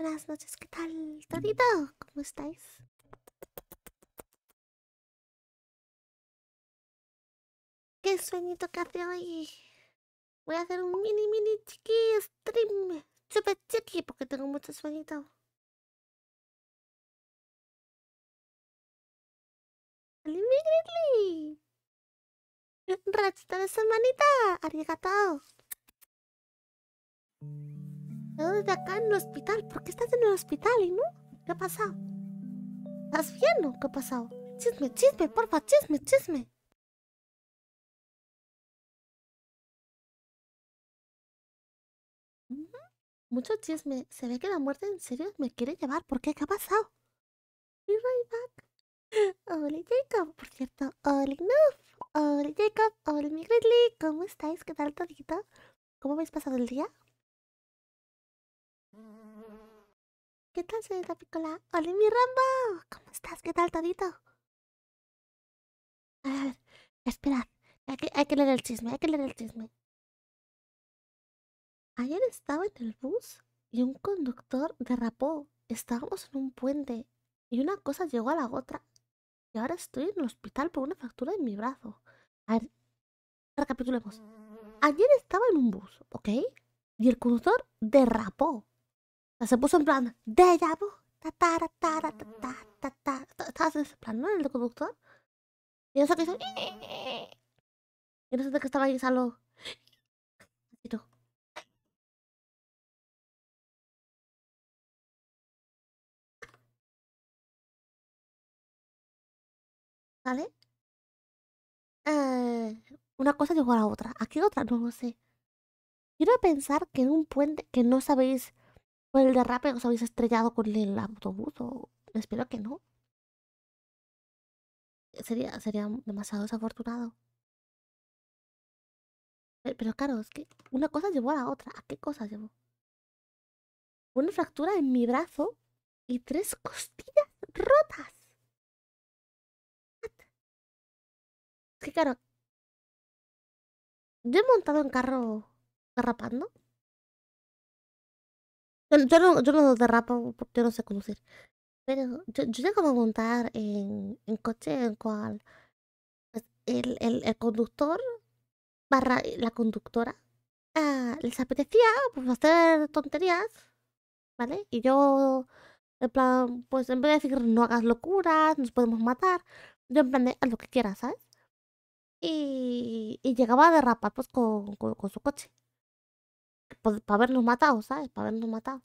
Buenas noches, ¿qué tal, Torito? ¿Cómo estáis? Qué sueñito que hace hoy. Voy a hacer un mini, mini chiqui stream. Super chiqui, porque tengo mucho sueñito. ¡Immediately! ¡Rachita de semanita! ¡Arigato! de acá en el hospital. ¿Por qué estás en el hospital y no? ¿Qué ha pasado? ¿Estás o qué ha pasado? Chisme, chisme, porfa, chisme, chisme. Mucho chisme. Se ve que la muerte en serio me quiere llevar. ¿Por qué? ¿Qué ha pasado? Be right back. Hola Jacob, por cierto. Hola no. Hola Jacob. Hola mi ¿Cómo estáis? ¿Qué tal todito? ¿Cómo habéis pasado el día? ¿Qué tal, señorita Piccola? ¡Hola, mi Rambo! ¿Cómo estás? ¿Qué tal, todito? A ver, esperad. Hay que, hay que leer el chisme, hay que leer el chisme. Ayer estaba en el bus y un conductor derrapó. Estábamos en un puente y una cosa llegó a la otra. Y ahora estoy en el hospital por una fractura en mi brazo. A ver, recapitulemos. Ayer estaba en un bus, ¿ok? Y el conductor derrapó se puso en plan, de ya, ta ta ta ta ta ta ta en ese plan, ¿no? El conductor. Y eso que hizo. Y no sé que estaba ahí Salo. ¿Vale? Eh, una cosa llegó a la otra. Aquí otra, no lo sé. Quiero pensar que en un puente que no sabéis por el derrape os habéis estrellado con el autobús o espero que no. Sería, sería demasiado desafortunado. Eh, pero, claro, es que una cosa llevó a la otra. ¿A qué cosa llevó? Una fractura en mi brazo y tres costillas rotas. Es que claro, yo he montado en carro derrapando yo no, yo no derrapo porque yo no sé conducir. Pero yo, yo llegaba a montar en, en coche en cual pues, el, el, conductor barra eh, la conductora ah, les apetecía pues, hacer tonterías, ¿vale? Y yo, en plan, pues en vez de decir no hagas locuras, nos podemos matar, yo en plan haz lo que quieras, ¿sabes? Y, llegaba a derrapar pues con su coche para pues, habernos matado, ¿sabes? Para habernos matado.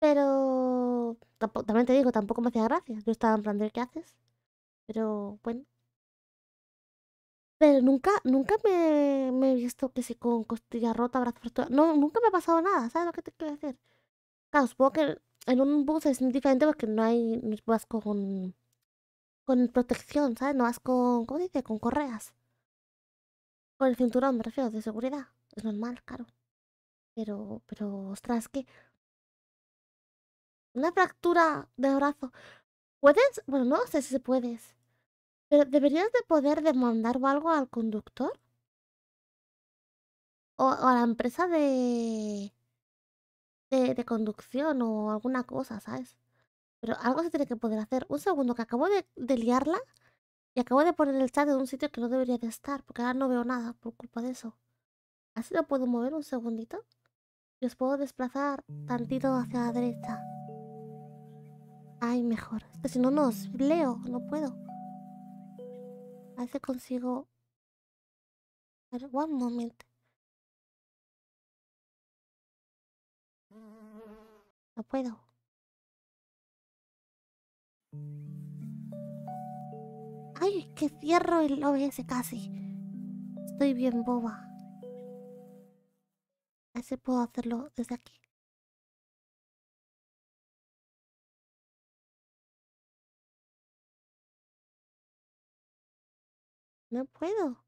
Pero también te digo, tampoco me hacía gracia. Yo estaba en plan de qué haces. Pero bueno. Pero nunca, nunca me, he visto que si con costilla rota, brazo roto. No, nunca me ha pasado nada, ¿sabes lo que te quiero decir? Claro, supongo que en un bus es diferente porque no hay. vas con. con protección, ¿sabes? No vas con. ¿Cómo dice? Con correas. Con el cinturón, me refiero, de seguridad. Es normal, claro. Pero, pero, ostras, qué Una fractura de brazo. ¿Puedes? Bueno, no sé si puedes. Pero deberías de poder demandar algo al conductor. O, a la empresa de, de, conducción o alguna cosa, ¿sabes? Pero algo se tiene que poder hacer. Un segundo, que acabo de, de liarla. Y acabo de poner el chat en un sitio que no debería de estar, porque ahora no veo nada por culpa de eso. Así lo puedo mover un segundito los puedo desplazar tantito hacia la derecha. Ay, mejor. Es que si no, nos... leo, no puedo. A ver consigo... A one moment. No puedo. Ay, que cierro el OBS casi. Estoy bien boba si puedo hacerlo desde aquí. No puedo.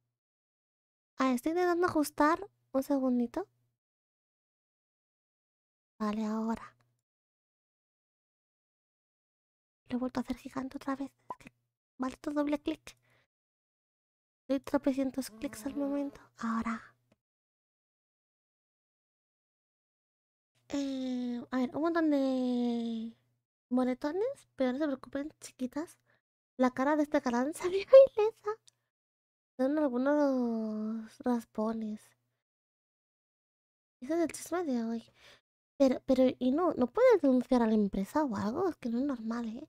Ah, estoy intentando ajustar. Un segundito. Vale, ahora. Lo he vuelto a hacer gigante otra vez. Vale, doble clic. Doy 300 clics al momento. Ahora. eh, a ver, un montón de moretones, pero no se preocupen, chiquitas. La cara de este garanza se ve ilesa. Son algunos raspones. Ese es el chisme de hoy. Pero, pero, y no, no puedes denunciar a la empresa o algo, es que no es normal, ¿eh?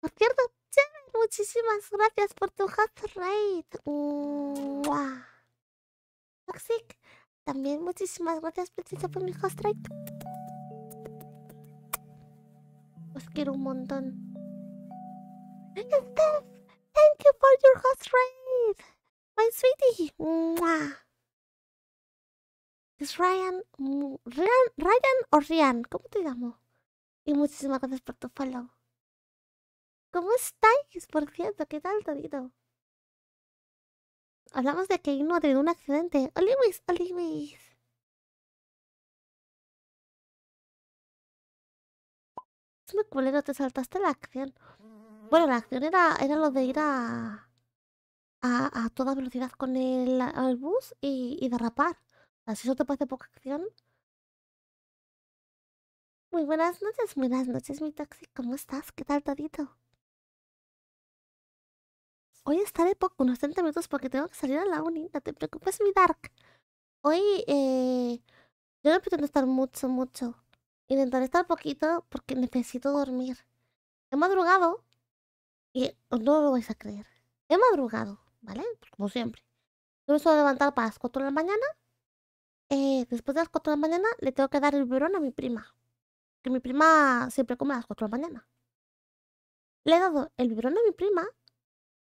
Por cierto, Che, muchísimas gracias por tu heart rate. Toxic. También muchísimas gracias, princesa, por mi host right. Os quiero un montón. Steph, thank you for your host raid. My sweetie. Es Ryan, Ryan, Ryan o Rian, ¿cómo te llamo? Y muchísimas gracias por tu follow. ¿Cómo estáis? Por cierto, ¿qué tal, Torito? Hablamos de que no tenido un accidente. ¡Oliwis! ¡Oliwis! Es muy culero, te saltaste la acción. Bueno, la acción era, lo de ir a, a, toda velocidad con el, bus y, derrapar. ¿Así eso te parece poca acción. Muy buenas noches, buenas noches, mi taxi. ¿Cómo estás? ¿Qué tal, todito? Hoy estaré poco, unos 30 minutos porque tengo que salir a la uni. No te preocupes, mi Dark. Hoy, eh, yo no pretendo estar mucho, mucho. Intentaré estar poquito porque necesito dormir. He madrugado y no lo vais a creer. He madrugado, ¿vale? Como siempre. Yo me suelo levantar para las 4 de la mañana. Eh, después de las 4 de la mañana le tengo que dar el biberón a mi prima. Que mi prima siempre come a las 4 de la mañana. Le he dado el biberón a mi prima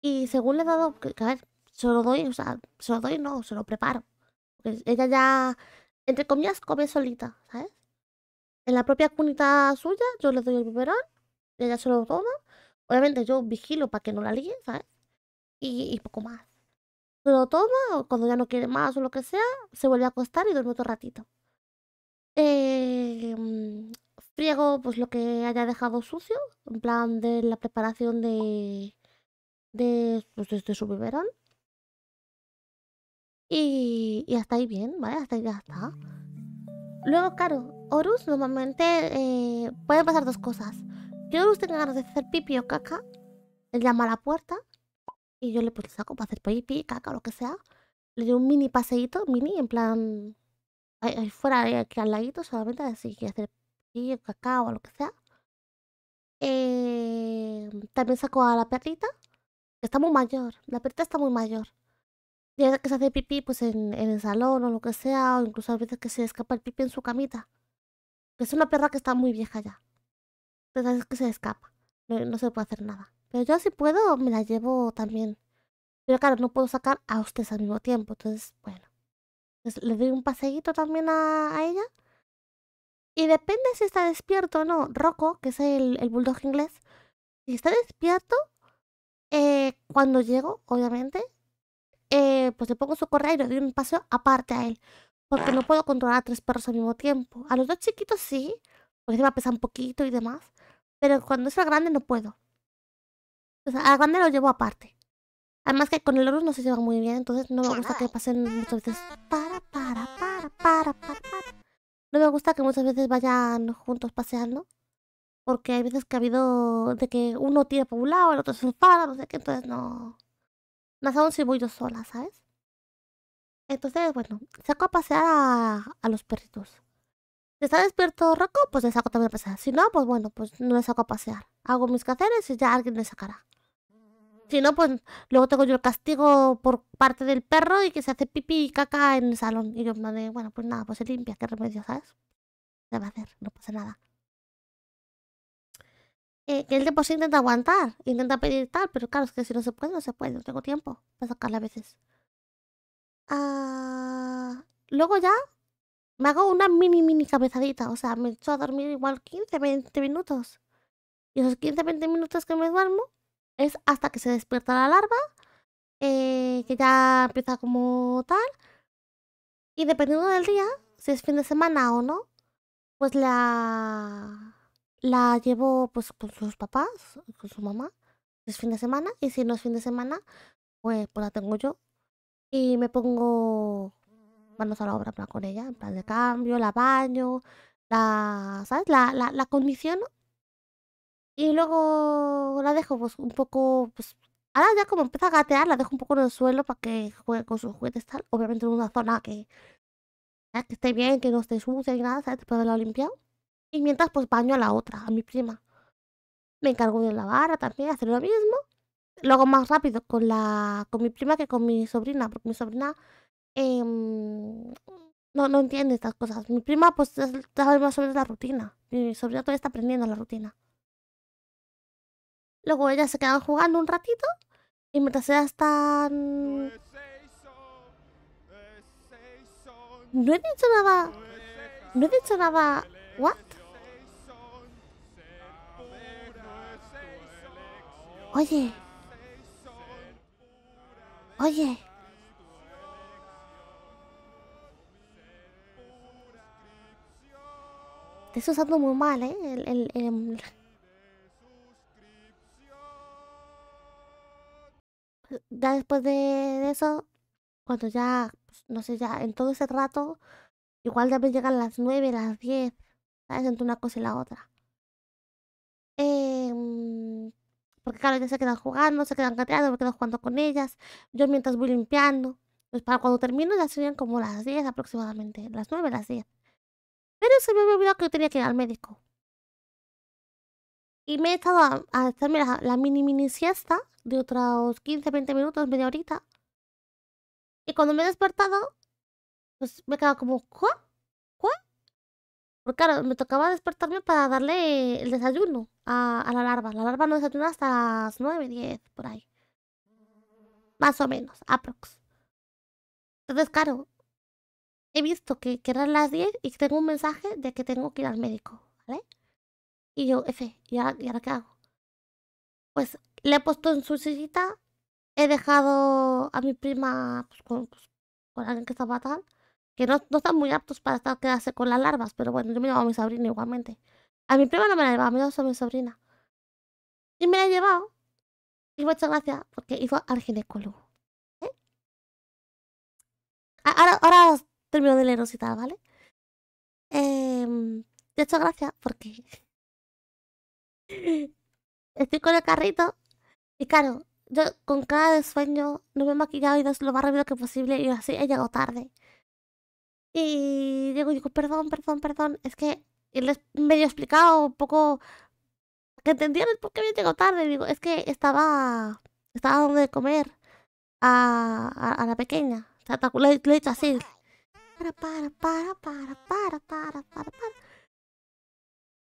y según le he dado, a ver, se lo doy, o sea, se lo doy no, se lo preparo. ella ya, entre comillas, come solita, ¿sabes? En la propia cunita suya, yo le doy el biberón, ella se lo toma. Obviamente yo vigilo para que no la lien, ¿sabes? Y, poco más. Se lo toma, cuando ya no quiere más o lo que sea, se vuelve a acostar y duerme otro ratito. Eh, friego pues lo que haya dejado sucio, en plan de la preparación de, después de pues, su biberón. Y, y, hasta ahí bien, ¿vale? Hasta ahí ya está. Luego, claro, Horus normalmente eh, pueden pasar dos cosas. Que Horus tenga ganas de hacer pipi o caca, Le llama a la puerta y yo le pues, saco para hacer pipi, caca o lo que sea. Le doy un mini paseíto, mini, en plan... Ahí, fuera, aquí al ladito, solamente así que hacer pipi o caca o lo que sea. Eh, también saco a la perrita Está muy mayor, la perrita está muy mayor. Y a veces que se hace pipí pues en, en, el salón o lo que sea, o incluso a veces que se escapa el pipí en su camita. Es una perra que está muy vieja ya. entonces es que se escapa, no, se puede hacer nada. Pero yo si puedo me la llevo también. Pero claro, no puedo sacar a ustedes al mismo tiempo, entonces bueno. Pues, le doy un paseíto también a, ella. Y depende si está despierto o no. Rocco, que es el, el bulldog inglés, si está despierto, eh, cuando llego, obviamente, eh, pues le pongo su correa y le doy un paseo aparte a él. Porque no puedo controlar a tres perros al mismo tiempo. A los dos chiquitos sí, porque se va a pesar un poquito y demás. Pero cuando es el grande no puedo. O sea, al grande lo llevo aparte. Además que con el oro no se lleva muy bien, entonces no me gusta que pasen muchas veces para, para, para, para, para, para. No me gusta que muchas veces vayan juntos paseando porque hay veces que ha habido de que uno tira por un lado, el otro se enfada, no sé qué, entonces no. Más aún si voy yo sola, ¿sabes? Entonces, bueno, saco a pasear a, los perritos. Si está despierto Rocco, pues le saco también a pasear. Si no, pues bueno, pues no le saco a pasear. Hago mis quehaceres y ya alguien le sacará. Si no, pues luego tengo yo el castigo por parte del perro y que se hace pipí y caca en el salón. Y yo me bueno, pues nada, pues se limpia, qué remedio, ¿sabes? Se va a hacer, no pasa nada que él de por sí intenta aguantar, intenta pedir tal, pero claro, es que si no se puede, no se puede, no tengo tiempo para sacarla a veces. Ah, luego ya me hago una mini, mini cabezadita, o sea, me echo a dormir igual 15, 20 minutos. Y esos 15, 20 minutos que me duermo es hasta que se despierta la larva, eh, que ya empieza como tal. Y dependiendo del día, si es fin de semana o no, pues la la llevo pues con sus papás, eh, con su mamá, es fin de semana, y si no es fin de semana, pues, pues la tengo yo. Y me pongo manos a la obra con ella, en plan de cambio, la baño, la, ¿sabes? La, la, la condiciono. Y luego la dejo pues un poco, pues ahora ya como empieza a gatear, la dejo un poco en el suelo para que juegue con sus juguetes tal. Obviamente en una zona que, que esté bien, que no esté sucia y nada, ¿sabes? Después de y mientras pues baño a la otra, a mi prima. Me encargo de lavar, también, hacer lo mismo. Lo hago más rápido con, la, con mi prima que con mi sobrina, porque mi sobrina em, no, no entiende estas cosas. Mi prima pues sabe más sobre la rutina. Mi sobrina todavía está aprendiendo la rutina. Luego ellas se quedan jugando un ratito y mientras ellas están... No he dicho nada... No he dicho nada... ¿What? Oye. Oye. Te estoy usando muy mal, ¿eh? El, el, el... Ya después de eso, cuando ya, pues, no sé, ya en todo ese rato, igual ya me llegan las 9, las diez, ¿sabes? Entre una cosa y la otra. Eh, porque claro, se quedan jugando, se quedan gateando, me quedo jugando con ellas. Yo mientras voy limpiando. Pues para cuando termino ya serían como las 10 aproximadamente, las 9, las 10. Pero se me había olvidado que yo tenía que ir al médico. Y me he estado a, hacerme la, mini mini siesta de otros 15, 20 minutos, media horita. Y cuando me he despertado, pues me he quedado como, ¿cuá? ¿Cuá? Porque claro, me tocaba despertarme para darle el desayuno a, la larva. La larva no desayuna hasta las 9, 10, por ahí. Más o menos, aprox. Entonces, claro, he visto que, que eran las 10 y tengo un mensaje de que tengo que ir al médico, ¿vale? Y yo, F, ¿y ahora, qué hago? Pues le he puesto en su sillita, he dejado a mi prima pues, con, pues, alguien que estaba tal que no, no, están muy aptos para estar, quedarse con las larvas, pero bueno, yo me llevaba a mi sobrina igualmente. A mi prima no me la llevaba, me llevaba a mi sobrina. Y me la he llevado. Y hecho gracia porque iba al ginecólogo. ¿eh? Ahora, ahora termino de leeros y tal, ¿vale? Eh, hecho, gracias, porque estoy con el carrito. Y claro, yo con cada de sueño no me he maquillado y no es lo más rápido que posible. Y así he llegado tarde. Y digo, digo perdón, perdón, perdón, es que les medio explicado un poco que entendieron por qué había llegado tarde. Digo, es que estaba, estaba donde de comer a, a, la pequeña. O lo, he, dicho así. Para, para, para, para, para, para, para, para.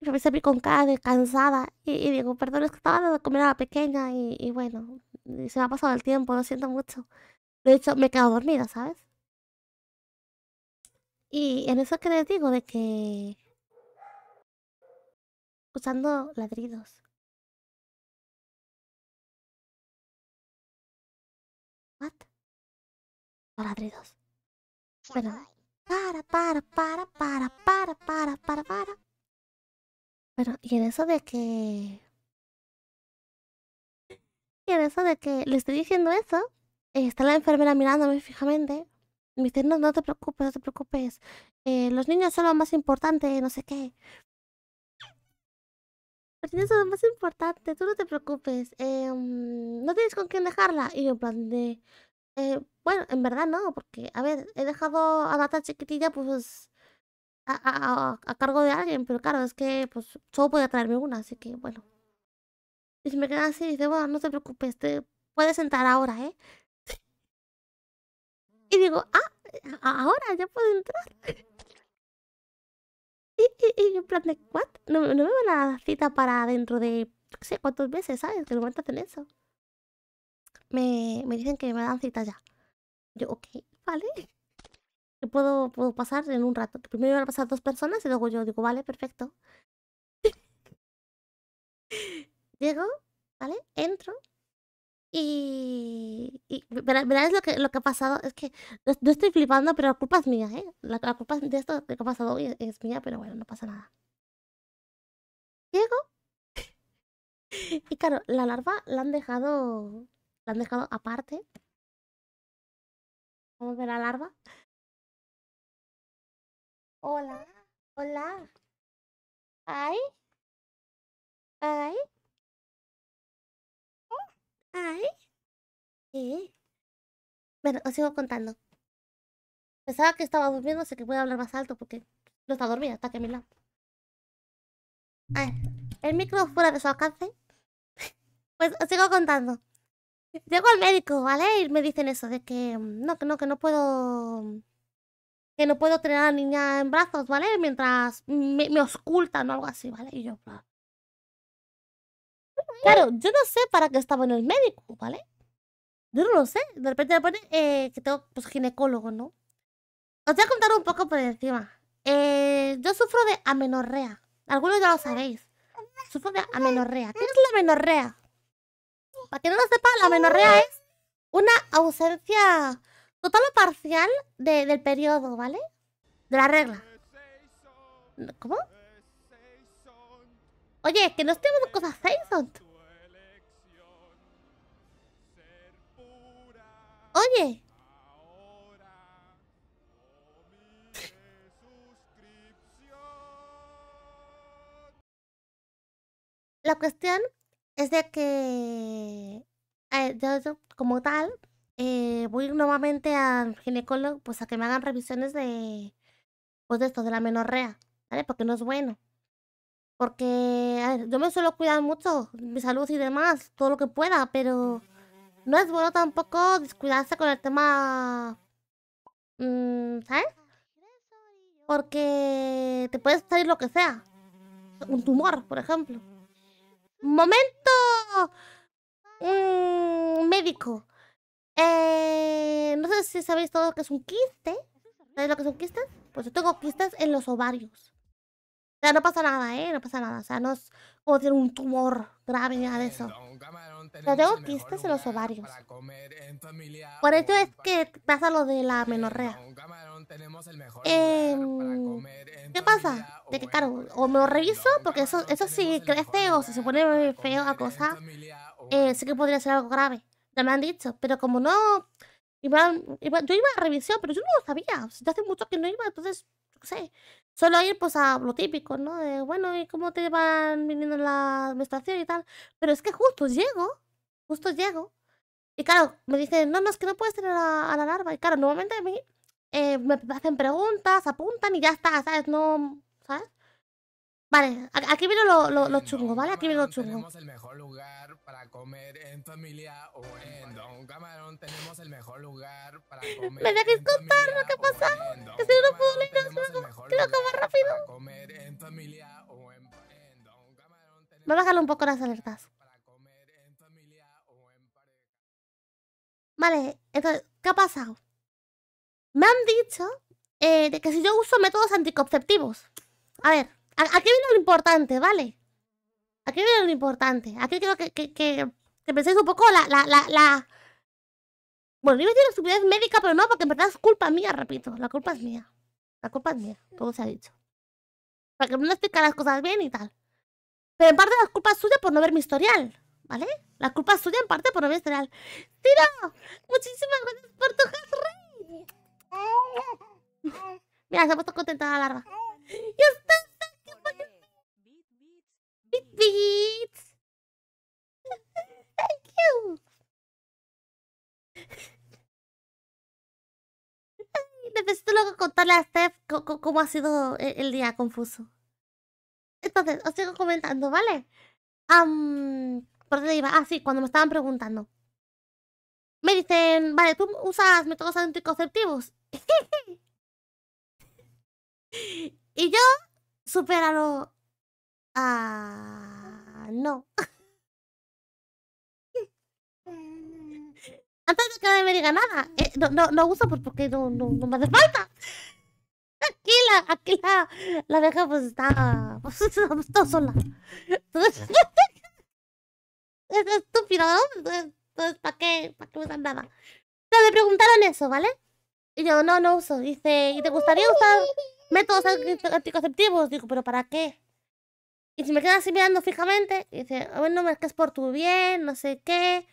Yo me vi con cara de cansada y, digo, perdón, es que estaba dando de comer a la pequeña y, bueno, se me ha pasado el tiempo, lo siento mucho. De hecho, me he quedado dormida, ¿sabes? Y en eso que les digo de que... Usando ladridos. What? No ladridos. Pero... Para, para, para, para, para, para, para, para. Pero, y en eso de que... Y en eso de que le estoy diciendo eso, está la enfermera mirándome fijamente. Me dice, no, no te preocupes, no te preocupes. Eh, los niños son lo más importante, no sé qué. Los niños son lo más importante, tú no te preocupes. Eh, mm, no tienes con quién dejarla. Y yo en plan de... Eh, bueno, en verdad no, porque, a ver, he dejado a la tan chiquitilla, pues... A, cargo de alguien, pero claro, es que pues solo podía traerme una, así que bueno. Y se me queda así dice, bueno, no te preocupes, te puedes sentar ahora, ¿eh? Y digo, ah, ahora ya puedo entrar. Y, y, en plan de, ¿what? No, no me van a dar cita para dentro de, no sé, cuántos meses, ¿sabes? Que no me eso. Me, me dicen que me dan cita ya. Yo, ok, vale. Yo puedo, puedo pasar en un rato. Primero van a pasar dos personas y luego yo digo, vale, perfecto. Llego, ¿vale? Entro y, y verás lo que, lo que ha pasado. Es que no, estoy flipando, pero la culpa es mía, ¿eh? La, culpa de esto que ha pasado hoy es, mía, pero bueno, no pasa nada. Diego y claro, la larva la han dejado. La han dejado aparte. Vamos a ver la larva. Hola. Hola. Ay. Ay. Ay. ¿Qué? Bueno, os sigo contando. Pensaba que estaba durmiendo, sé que voy a hablar más alto porque no está dormida, está que mi lado. A ver, el micro fuera de su alcance. pues os sigo contando. Llego al médico, ¿vale? Y me dicen eso, de que mm, no, que no, que no puedo. Que no puedo tener a la niña en brazos, ¿vale? Mientras me, me, oscultan o algo así, ¿vale? Y yo, Claro, yo no sé para qué estaba en el médico, ¿vale? Yo no lo sé. De repente me pone eh, que tengo pues, ginecólogo, ¿no? Os voy a contar un poco por encima. Eh, yo sufro de amenorrea. Algunos ya lo sabéis. Sufro de amenorrea. ¿Qué es la amenorrea? Para que no lo sepa, la amenorrea es una ausencia total o parcial del periodo, ¿vale? De la regla. ¿Cómo? Oye, que no estoy hablando cosas Seison. La cuestión es de que eh, yo, como tal eh, voy nuevamente al ginecólogo pues a que me hagan revisiones de pues de esto de la menorrea, ¿vale? Porque no es bueno. Porque yo me suelo cuidar mucho mi salud y demás, todo lo que pueda, pero no es bueno tampoco descuidarse con el tema... Mm, ¿Sabes? Porque te puedes salir lo que sea. Un tumor, por ejemplo. Momento un mm, médico. Eh, no sé si sabéis todo lo que es un quiste. ¿Sabéis lo que son quistes? Pues yo tengo quistes en los ovarios. O sea, no pasa nada, ¿eh? No pasa nada. O sea, no es como tener un tumor grave ni nada de eh, eso. Pero tengo quistes en los ovarios. Por eso es que pasa lo de la eh, menorrea. Em, ¿Qué pasa? De que, claro, o me lo reviso, porque eso, eso sí crece o se pone eh, feo a cosa, sí que podría ser algo grave. Ya me han dicho, pero como no... Iba, iba, yo iba a revisión, pero yo no lo sabía. O hace mucho que no iba, entonces sé, suelo ir pues a lo típico, ¿no? De, bueno, ¿y cómo te van viniendo la administración y tal? Pero es que justo llego, justo llego. Y claro, me dicen, no, no, es que no puedes tener a, la larva. Y claro, nuevamente a mí eh, me hacen preguntas, apuntan y ya está, ¿sabes? No, ¿sabes? Vale, aquí viene lo, lo, lo chungo, ¿vale? Aquí viene lo chungo. Tenemos el mejor lugar para comer en familia o en Don Camarón. Tenemos el mejor lugar para comer. Me dejéis contar lo que ha pasado. Que si no puedo leer, quiero acabar rápido. Comer en familia o en, Voy a bajarle un poco las alertas. Vale, entonces, ¿qué ha pasado? Me han dicho eh, de que si yo uso métodos anticonceptivos. A ver. Aquí viene lo importante, ¿vale? Aquí viene lo importante. Aquí quiero que, que, penséis un poco la, la, la, la... Bueno, iba decir la estupidez médica, pero no, porque en verdad es culpa mía, repito. La culpa es mía. La culpa es mía, todo se ha dicho. Para que no explique las cosas bien y tal. Pero en parte la culpa es suya por no ver mi historial, ¿vale? La culpa es suya en parte por no ver mi historial. ¡Tira! Muchísimas gracias por tu hashtag. Mira, se ha puesto contenta la larva. ¡Ya está! Beat beats. Thank you. Necesito luego contarle a Steph cómo ha sido eh, el día confuso. Entonces, os sigo comentando, ¿vale? ¿Por dónde iba? Ah, sí, cuando me estaban preguntando. Me dicen, vale, tú usas métodos anticonceptivos. y yo, súper Ah, no. Mm. Antes de que me diga nada, eh, no, no, no uso porque no, no, me hace falta. Aquí la, aquí la, la vieja pues está, pues está sola. es estúpido, ¿no? Entonces, ¿para qué? ¿Para qué usan nada? me preguntaron eso, ¿vale? Y yo, no, no uso. Dice, ¿y te gustaría usar métodos anticonceptivos? Digo, ¿pero para qué? Y se me queda así mirando fijamente. Y dice, a ver, no es por tu bien, no sé qué.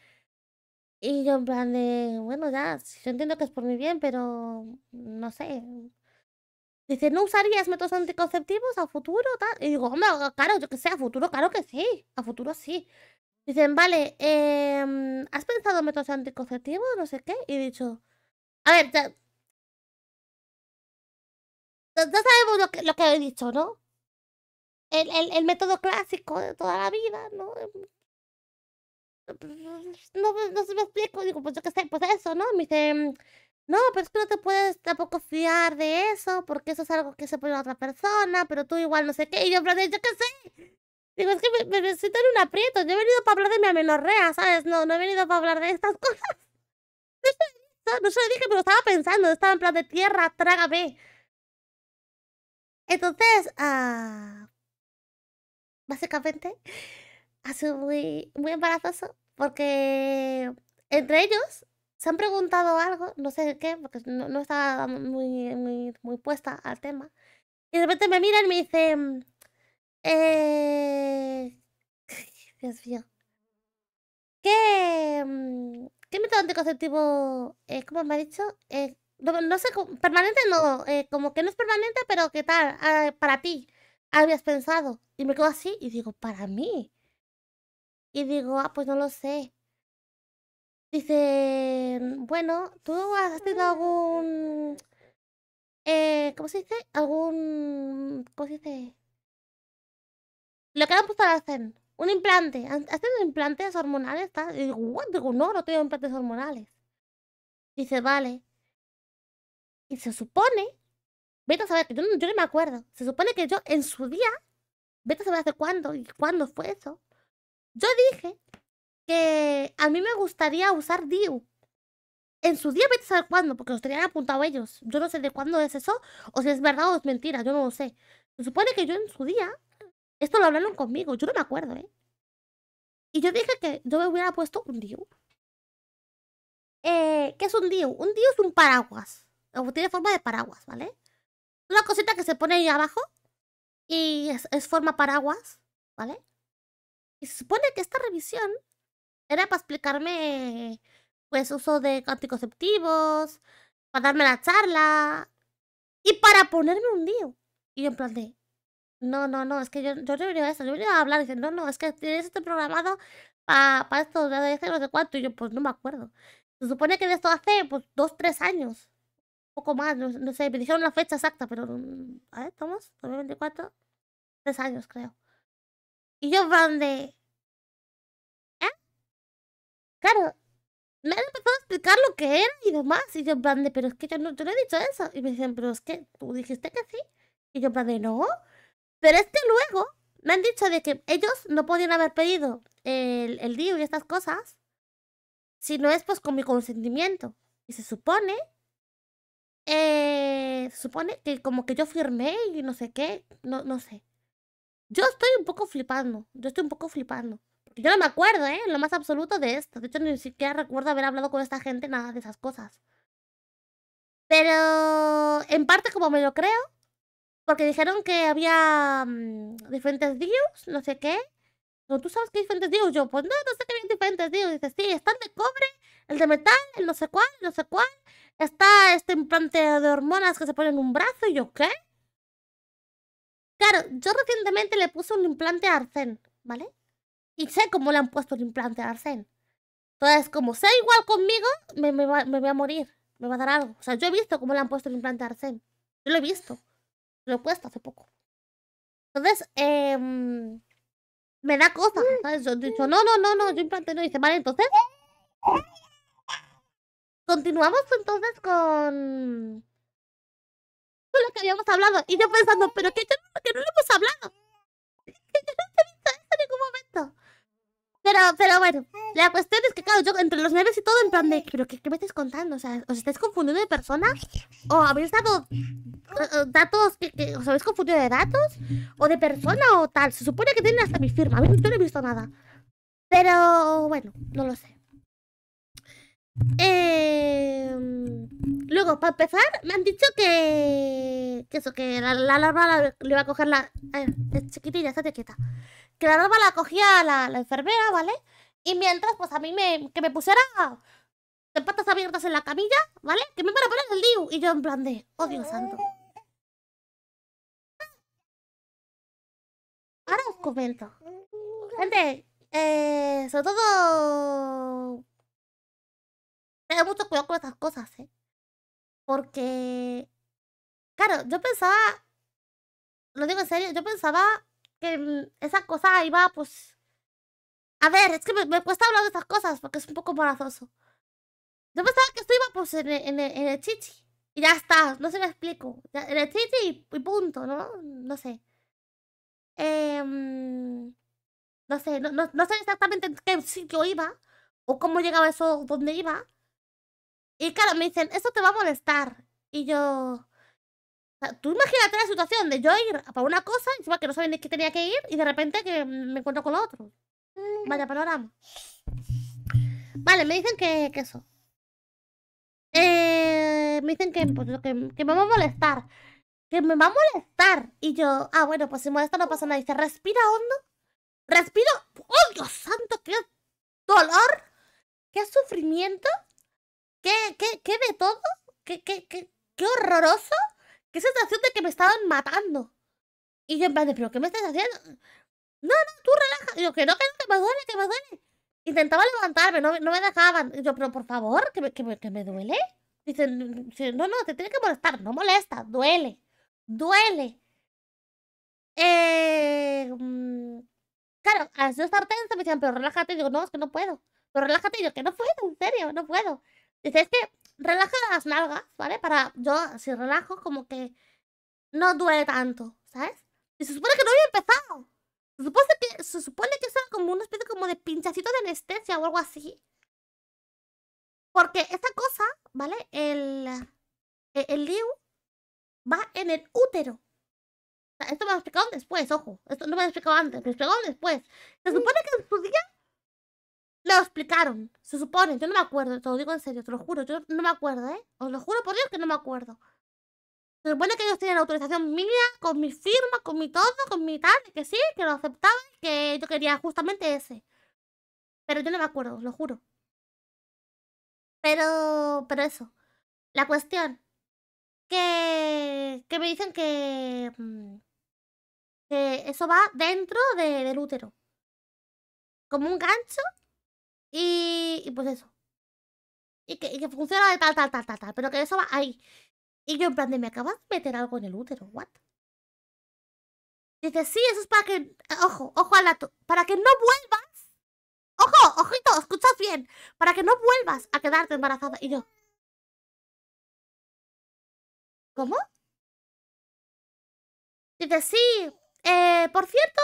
Y yo en plan de, bueno, ya, yo entiendo que es por mi bien, pero no sé. Dice, ¿no usarías métodos anticonceptivos a futuro? Y digo, hombre, claro, yo que sé, a futuro, claro que sí, a futuro sí. Dicen, vale, eh, ¿has pensado en métodos anticonceptivos? No sé qué. Y he dicho, a ver, ya, ya sabemos lo que he dicho, ¿no? el, el, el método clásico de toda la vida, ¿no? Pues, no, pues, no se me explico, digo, pues yo qué sé, pues eso, ¿no? Me dice, mm, no, pero es que no te puedes tampoco fiar de eso, porque eso es algo que se pone a otra persona, pero tú igual no sé qué, y yo en plan, yo qué sé. Digo, es que me, me, siento en un aprieto, yo he venido para hablar de mi amenorrea, ¿sabes? No, no he venido para hablar de estas cosas. No, no se lo dije, pero estaba pensando, estaba en plan de tierra, trágame. Entonces, ah básicamente, ha sido muy, muy embarazoso porque entre ellos se han preguntado algo, no sé qué, porque no, estaba muy, muy, muy, puesta al tema. Y de repente me miran y me dicen, eh... Dios mío, ¿qué, mm, qué método anticonceptivo, eh, cómo me ha dicho? Eh, no, sé, permanente no, eh, como que no es permanente, pero ¿qué tal? Ah, para ti habías pensado? Y me quedo así y digo, para mí. Y digo, ah, pues no lo sé. Dice, mm, bueno, ¿tú has tenido algún... Eh, ¿Cómo se dice? ¿Algún... ¿Cómo se dice? Lo que han puesto a hacer, Un implante. ¿Has tenido implantes hormonales? Y digo, Digo, no, no tengo implantes hormonales. Dice, vale. Y se supone Vete a saber, yo, yo no me acuerdo. Se supone que yo en su día, vete a saber hace cuándo y cuándo fue eso. Yo dije que a mí me gustaría usar Diu. En su día, vete a saber cuándo, porque los tenían apuntado ellos. Yo no sé de cuándo es eso, o si es verdad o es mentira, yo no lo sé. Se supone que yo en su día, esto lo hablaron conmigo, yo no me acuerdo, ¿eh? Y yo dije que yo me hubiera puesto un Diu. Eh, ¿Qué es un Diu? Un Diu es un paraguas. O tiene forma de paraguas, ¿vale? Una cosita que se pone ahí abajo. Y es, forma paraguas, ¿vale? Y se supone que esta revisión era para explicarme, pues, uso de anticonceptivos, para darme la charla y para ponerme un día. Y yo en plan de, no, no, no, es que yo, no he venido a eso, yo he a hablar. Y no, no, es que tienes esto programado para esto, de no sé cuánto. Y yo, pues, no me acuerdo. Se supone que de esto hace, pues, dos, tres años poco más, no, sé, me dijeron la fecha exacta, pero... Mm, a ver, estamos, 2024, tres años creo. Y yo van de... ¿Eh? Claro, me han empezado a explicar lo que era y demás, y yo van de, pero es que yo no, te lo he dicho eso. Y me dicen, pero es que tú dijiste que sí. Y yo van no. Pero es que luego me han dicho de que ellos no podían haber pedido el, el DIU y estas cosas si no es pues con mi consentimiento. Y se supone eh, se supone que como que yo firmé y no sé qué, no, no sé. Yo estoy un poco flipando, yo estoy un poco flipando. yo no me acuerdo, ¿eh? Lo más absoluto de esto. De hecho, ni siquiera recuerdo haber hablado con esta gente, nada de esas cosas. Pero en parte como me lo creo, porque dijeron que había mm, diferentes dios, no sé qué. No, tú sabes qué diferentes dios. Yo, pues no, no sé qué hay diferentes dios. Dices, sí, están de cobre, el de metal, el no sé cuál, no sé cuál está este implante de hormonas que se pone en un brazo y yo, ¿qué? Claro, yo recientemente le puse un implante a Arsen, ¿vale? Y sé cómo le han puesto el implante a Arsen. Entonces, como sea igual conmigo, me, voy a morir, me va a dar algo. O sea, yo he visto cómo le han puesto el implante a Arsen. Yo lo he visto. Lo he puesto hace poco. Entonces, eh, me da cosa, mm. Yo he dicho, no, no, no, no, yo implante no. Y dice, vale, entonces... Continuamos entonces con... Con lo que habíamos hablado. Y yo pensando, pero que, yo no, que no hemos hablado. Que yo no he visto eso en ningún momento. Pero, pero bueno, la cuestión es que, claro, yo entre los nervios y todo, en plan de, ¿pero qué, me estáis contando? O sea, ¿os estáis confundiendo de persona? ¿O habéis dado eh, eh, datos que, os habéis confundido de datos? ¿O de persona o tal? Se supone que tienen hasta mi firma. yo no he visto nada. Pero, bueno, no lo sé. Em, luego, para empezar, me han dicho que. que eso, que la, la larva le iba a coger la. Eh, chiquitilla, está quieta. Que la larva la cogía la, enfermera, ¿vale? Y mientras, pues a mí me, que me pusiera de patas abiertas en la camilla, ¿vale? Que me van a poner el DIU. Y yo en plan de. ¡Oh, Dios santo! Ahora os comento. Gente, eh, sobre todo tener mucho cuidado con estas cosas, ¿eh? Porque, claro, yo pensaba, lo digo en serio, yo pensaba que mm, esa cosa iba, pues... A ver, es que me, me cuesta hablar de estas cosas porque es un poco embarazoso. Yo pensaba que esto iba, pues, en e, e, el, en chichi. Y ya está, no se me explico. en el chichi y, punto, ¿no? No sé. Eh, no sé, no, no, no, sé exactamente en qué sitio iba o cómo llegaba eso, dónde iba, y claro, me dicen, eso te va a molestar. Y yo... tú imagínate la situación de yo ir para una cosa, encima que no sabía ni qué tenía que ir, y de repente que me encuentro con lo otro. Mm. Vaya panorama. Vale, me dicen que, que eso. Eh, me dicen que, pues, que, que me va a molestar. Que me va a molestar. Y yo, ah, bueno, pues si molesta no pasa nada. Dice, respira hondo. Respiro. ¡Oh, Dios santo! ¡Qué dolor! ¡Qué sufrimiento! ¿Qué, qué, qué de todo? ¿Qué, qué, qué, qué horroroso? ¿Qué sensación de que me estaban matando? Y yo en vez de, ¿pero qué me estás haciendo? No, no, tú relaja. Y yo, que no, que no, que me duele, que me duele. Intentaba levantarme, no, no me dejaban. Y yo, pero por favor, que me, que duele. Dicen, no, no, te tiene que molestar. No molesta, duele. Duele. Eh, mm, claro, al yo estar tensa me decían, pero relájate. Y digo, no, es que no puedo. Pero relájate. Y yo, que no puedo, en serio, no puedo. Dice, que relaja las nalgas, ¿vale? Para yo, si relajo, como que no duele tanto, ¿sabes? Y se supone que no había empezado. Se supone que, se supone que eso era como una especie como de pinchacito de anestesia o algo así. Porque esta cosa, ¿vale? El, e, el, va en el útero. esto me lo explicaron después, ojo. Esto no me lo explicaron antes, me lo explicaron después. Se supone que en su día lo explicaron, se supone, yo no me acuerdo, te lo digo en serio, te lo juro, yo no me acuerdo, ¿eh? Os lo juro por Dios que no me acuerdo. Se supone que ellos tienen autorización mía, con mi firma, con mi todo, con mi tal, que sí, que lo aceptaba que yo quería justamente ese. Pero yo no me acuerdo, os lo juro. Pero, pero eso. La cuestión. Que, que me dicen que, mm, que eso va dentro del útero. Como un gancho y, y pues eso. Y que, funciona de tal, tal, tal, tal, tal. Pero que eso va ahí. Y yo en plan de, ¿me acabas de meter algo en el útero? ¿What? Dice, sí, eso es para que... Ojo, ojo al dato. Para que no vuelvas... Ojo, ojito, escuchas bien. Para que no vuelvas a quedarte embarazada. Y yo... ¿Cómo? Dice, sí. Eh, por cierto,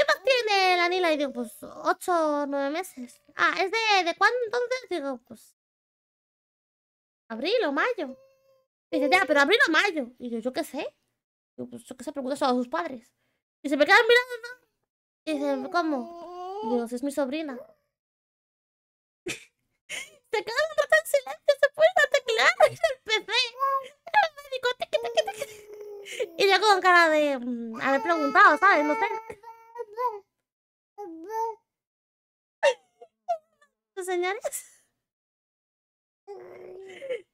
¿Qué más tiene la Nila? Y digo, pues 8 o 9 meses. Ah, ¿es de, de cuándo entonces? Digo, pues abril o mayo. Y dice, ya, pero abril o mayo. Y yo, yo qué sé. Yo, pues yo qué sé, pregunto a sus padres. Y se me quedan mirando. Y dice, ¿cómo? digo, si es mi sobrina. se quedan un en silencio, se pueden teclear en el PC. Y yo con cara de mm, haber preguntado, ¿sabes? No sé señores?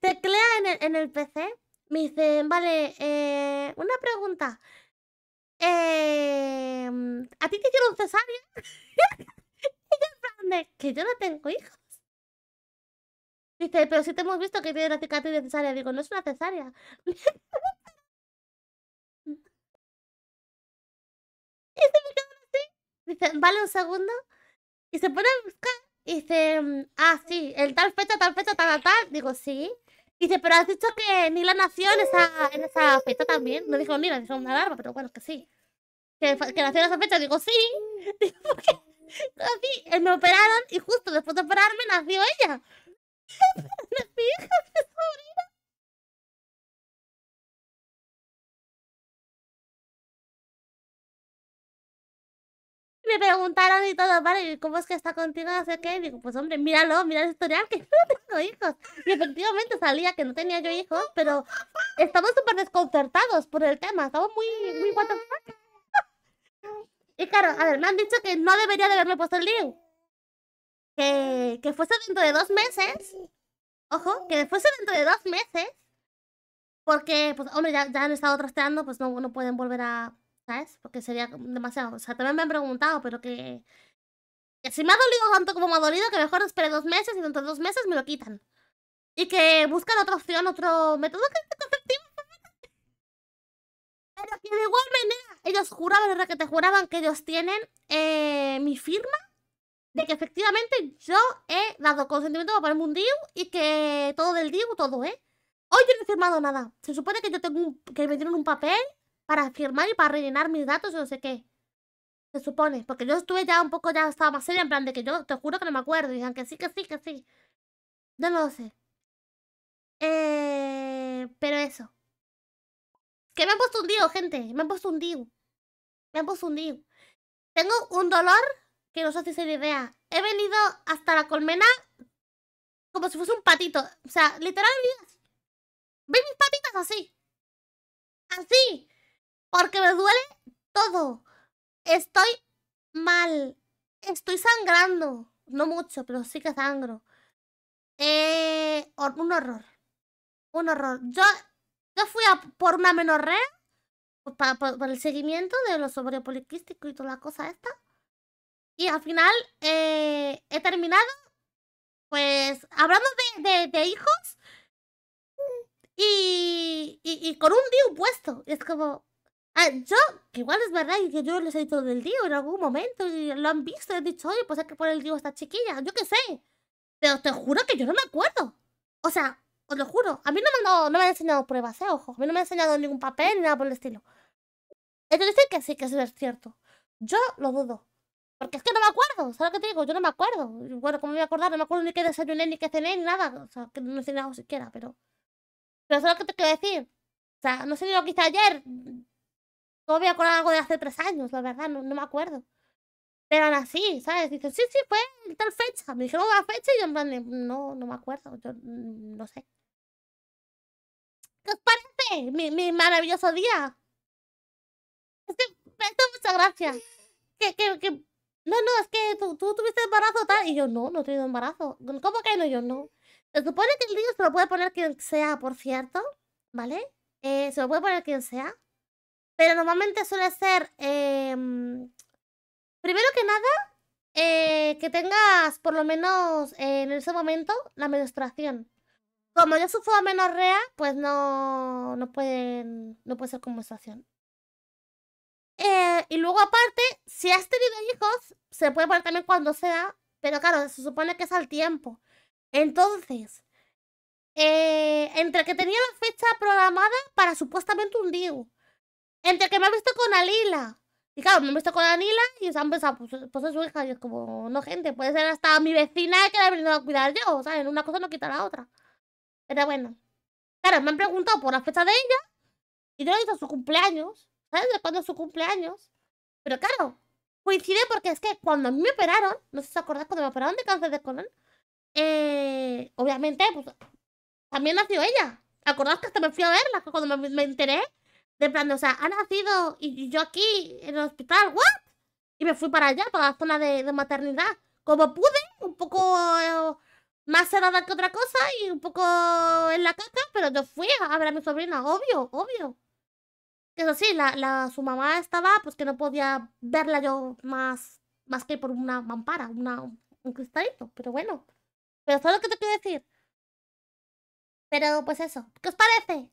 Teclea en el, en el PC. Me dice, vale, eh, una pregunta. Em, ¿A ti te quiero cesárea? que yo no tengo hijos. Dice, pero si te hemos visto que tiene una cicatriz de cesárea. Digo, no es una cesárea. Este dice, vale un segundo. Y se pone a buscar. Y dice, mm, ah, sí, el tal fecha, tal fecha, tal, tal. Digo, sí. Y dice, pero has dicho que ni nació en esa, esa fecha también. No dijo mira, dijo una alarma, pero bueno, que sí. Que, nació en esa fecha. Digo, sí. Digo, ¿por Así, eh, me operaron y justo después de operarme nació ella. mi hija, mi me preguntaron y todo, vale, ¿cómo es que está contigo? No sé qué. Y digo, pues hombre, míralo, mira el historial, que no tengo hijos. Y efectivamente salía que no tenía yo hijos, pero estamos súper desconcertados por el tema. Estamos muy, muy what the Y claro, a ver, me han dicho que no debería de haberme puesto el link. Que, que fuese dentro de dos meses. Ojo, que fuese dentro de dos meses. Porque, pues, hombre, ya, han estado trasteando, pues no, no pueden volver a ¿sabes? Porque sería demasiado. O sea, también me han preguntado, pero que, que si me ha dolido tanto como me ha dolido, que mejor espere dos meses y dentro de dos meses me lo quitan. Y que buscan otra opción, otro método Pero que de igual manera, ellos juraban, que te juraban que ellos tienen eh, mi firma de que efectivamente yo he dado consentimiento para ponerme un DIU y que todo del DIU, todo, ¿eh? Hoy yo no he firmado nada. Se supone que yo tengo que me dieron un papel para firmar y para rellenar mis datos y no sé qué. Se supone, porque yo estuve ya un poco, ya estaba más seria, en plan de que yo te juro que no me acuerdo. Y que sí, que sí, que sí. No lo sé. Eh, pero eso. Que me han puesto un gente. Me han puesto un Me han puesto un Tengo un dolor que no sé se de idea. He venido hasta la colmena como si fuese un patito. O sea, literal, ven mis patitas así. Así. Porque me duele todo. Estoy mal. Estoy sangrando. No mucho, pero sí que sangro. Eh, un horror. Un horror. Yo, yo fui por una menorrea. Pues, Para, el seguimiento de lo ovarios y toda la cosa esta. Y al final eh, he terminado. Pues hablando de, de, hijos. Y, con un view puesto. Es como, Ah, yo, que igual es verdad y que yo les he dicho del día en algún momento y lo han visto y han dicho, oye, pues hay que poner el Dio a esta chiquilla, yo qué sé. Pero te juro que yo no me acuerdo. O sea, os lo juro, a mí no me, no, no me han enseñado pruebas, ¿eh? Ojo, a mí no me han enseñado ningún papel ni nada por el estilo. Entonces decir que sí, que eso es cierto. Yo lo dudo. Porque es que no me acuerdo, ¿sabes lo que te digo? Yo no me acuerdo. Bueno, ¿cómo me voy a acordar? No me acuerdo ni qué desayuné, ni qué cené, ni nada. O sea, que no sé nada siquiera, pero... Pero es lo que te quiero decir? O sea, no sé ni lo que hice ayer no a acuerdo algo de hace tres años, la verdad, no, me acuerdo. Pero eran así, ¿sabes? Dicen, sí, sí, fue tal fecha. Me dijeron la fecha y yo en plan, no, no me acuerdo, yo no sé. ¿Qué os parece? Mi, mi maravilloso día. Es que me mucha gracia. Que, que, que... No, no, es que tú, tú tuviste embarazo tal. Y yo, no, no he tenido embarazo. ¿Cómo que no? Yo, no. Se supone que el niño se lo puede poner quien sea, por cierto. ¿Vale? Eh, se lo puede poner quien sea. Pero normalmente suele ser, em, primero que nada, eh, que tengas por lo menos eh, en ese momento la menstruación. Como yo sufro amenorrea, pues no, no, pueden, no puede ser con menstruación. Eh, y luego aparte, si has tenido hijos, se puede poner también cuando sea, pero claro, se supone que es al tiempo. Entonces, entre que tenía la fecha programada para supuestamente un DIU entre que me han visto con Alila. Y claro, me han visto con Anila y se han pensado, ah, pues, pues, es su hija. Y es como, no, gente, puede ser hasta mi vecina que la he venido a cuidar yo, en Una cosa no quita la otra. Pero bueno. Claro, me han preguntado por la fecha de ella y yo le he dicho su cumpleaños. ¿Sabes de cuándo es su cumpleaños? Pero claro, coincide porque es que cuando a mí me operaron, no sé si os acordáis cuando me operaron de cáncer de colon, eh, obviamente, pues también nació ella. ¿Acordáis que hasta me fui a verla? Cuando me, me enteré, de plan, o sea, ha nacido y yo aquí en el hospital, ¿what? Y me fui para allá, para la zona de, maternidad, como pude, un poco eh, más cerrada que otra cosa y un poco en la caca, pero yo fui a ver a mi sobrina, obvio, obvio. Eso sí, la, la, su mamá estaba, pues que no podía verla yo más, más que por una mampara, una, un cristalito, pero bueno. Pero eso es lo que te quiero decir. Pero pues eso, ¿qué os parece?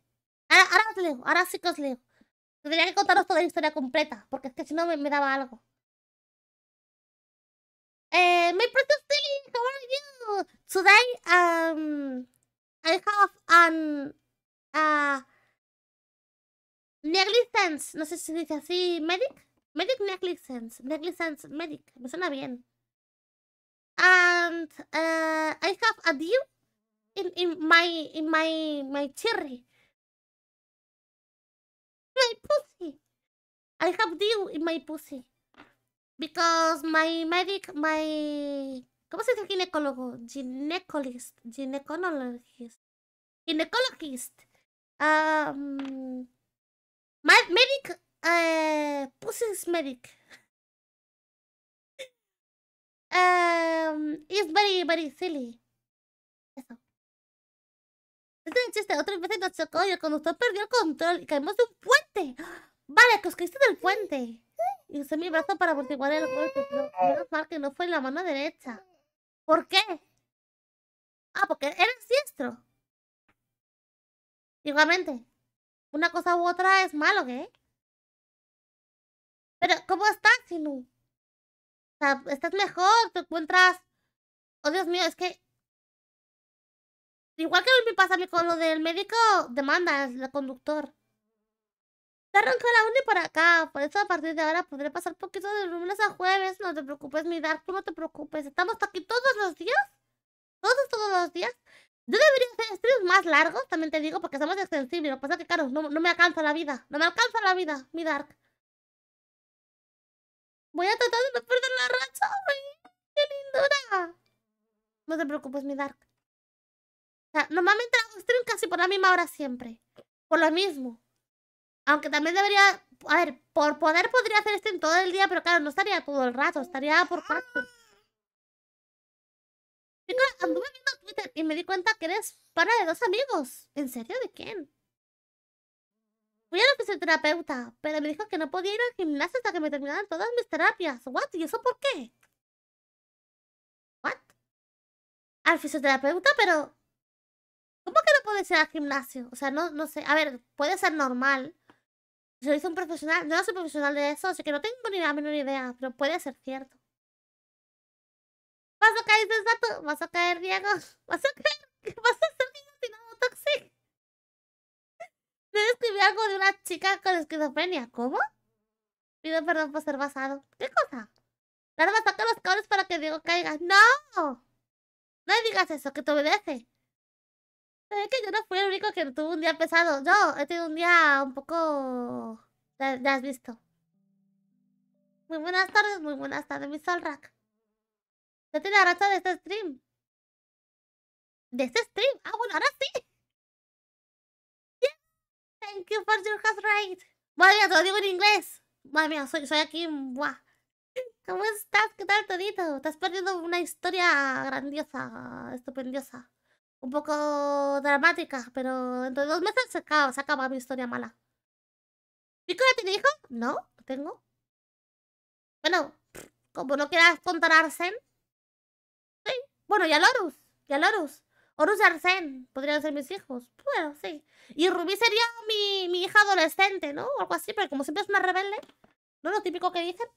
Ah, ahora, os leo, ahora sí que os leo. Tendría que contaros toda la historia completa, porque es que si no me, me daba algo. Eh, my precious Tilly, how are you? Today, um, I have an, uh, negligence, no sé si dice así, medic, medic negligence, negligence medic, me suena bien. And, uh, I have a deal in, in my, in my, my cherry. my pussy. I have deal in my pussy. Because my medic, my... ¿Cómo se dice ginecólogo? Ginecologist. Ginecologist. Ginecologist. Um, my medic, uh, eh, pussy's medic. um, it's very, very silly. Este es un chiste, otra vez nos chocó y el conductor perdió el control y caímos de un puente. Vale, que os caíste del puente. Y usé mi brazo para amortiguar el golpe, pero menos mal que no fue en la mano derecha. ¿Por qué? Ah, porque eres diestro. Igualmente, una cosa u otra es malo, ¿eh? Pero, ¿cómo estás, Sinu? O sea, ¿estás mejor? ¿Te encuentras...? Oh, Dios mío, es que Igual que a me pasa con lo del médico, demandas el conductor. Te arrancó la uni para acá, por eso a partir de ahora podré pasar poquito de lunes a jueves. No te preocupes, mi Dark, tú no te preocupes. Estamos aquí todos los días. Todos, todos los días. Yo debería hacer streams más largos, también te digo, porque somos extensibles. Lo que pasa es que, claro, no, me alcanza la vida. No me alcanza la vida, mi Dark. Voy a tratar de no perder la racha. ¡Qué lindura! No te preocupes, mi Dark. O sea, normalmente hago stream casi por la misma hora siempre. Por lo mismo. Aunque también debería. A ver, por poder podría hacer stream todo el día, pero claro, no estaría todo el rato, estaría por cuatro. Anduve viendo Twitter y me di cuenta que eres para de dos amigos. ¿En serio? ¿De quién? Fui a la fisioterapeuta, pero me dijo que no podía ir al gimnasio hasta que me terminaran todas mis terapias. ¿What? ¿Y eso por qué? ¿What? Al fisioterapeuta, pero ¿Cómo que no puede ir al gimnasio? O sea, no, no sé. A ver, puede ser normal. yo lo un profesional. Yo no soy profesional de eso, así que no tengo ni la menor idea, pero puede ser cierto. ¿Vas a caer sensato? ¿Vas a caer, Diego? ¿Vas a caer? vas a hacer, Diego, toxic! Me describí algo de una chica con esquizofrenia. ¿Cómo? Pido perdón por ser basado. ¿Qué cosa? Larga, saca los cables para que Diego caiga. ¡No! No digas eso, que te obedece. Es que yo no fui el único que tuvo un día pesado. Yo he tenido un día un poco... Ya, has visto. Muy buenas tardes, muy buenas tardes, mi Solrak. Yo tenía racha de este stream. ¿De este stream? Ah, bueno, ahora sí. Yeah. Thank you for your right. Madre te lo digo en inglés. Madre soy, soy aquí. ¿Cómo estás? ¿Qué tal, Te Estás perdiendo una historia grandiosa, estupendiosa un poco dramática, pero dentro de dos meses se acaba, mi historia mala. ya tiene hijo? No, no tengo. Bueno, como no quieras contar a Arsen. Sí, bueno, y a Lorus, y a Lorus. Horus y Arsen podrían ser mis hijos. Bueno, sí. Y Rubí sería mi, mi hija adolescente, ¿no? O algo así, pero como siempre es más rebelde, ¿no? Lo típico que dicen.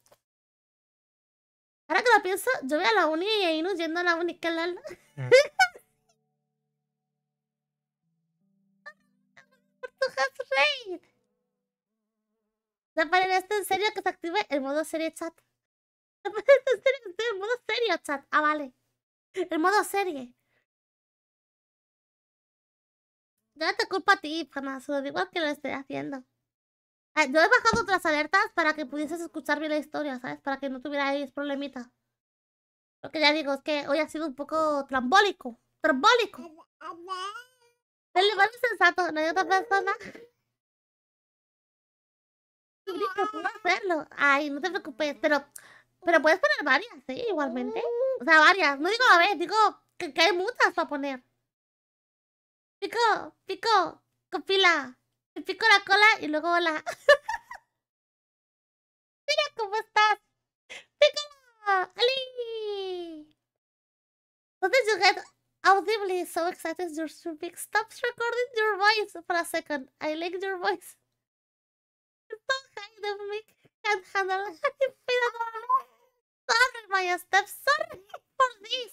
Ahora que lo pienso, yo voy a la uni y a Inus yendo a la uni, que lala. Mm. ¿Tú has raid. ¿Se en serio que se active el modo serie chat. ¿Se en serio que active el modo serio chat. Ah, vale. El modo serie. no te culpa a ti, pana. Se lo digo que lo esté haciendo. yo he bajado otras alertas para que pudieses escuchar bien la historia, ¿sabes? Para que no tuvierais Lo que ya digo, es que hoy ha sido un poco trambólico. Trambólico igual lugar sensato, no hay otra persona. Grito, hacerlo. Ay, no te preocupes, pero, pero puedes poner varias, ¿sí? ¿eh? Igualmente. O sea, varias. No digo a ver, digo que, hay muchas para poner. Pico, pico, copila, pico la cola y luego hola. Mira cómo estás. Pico, Ali. Entonces, yo audibly so excited you're streaming. Stops recording your voice for a second. I like your voice. do kind of me. can handle Sorry, my Steph. Sorry for this.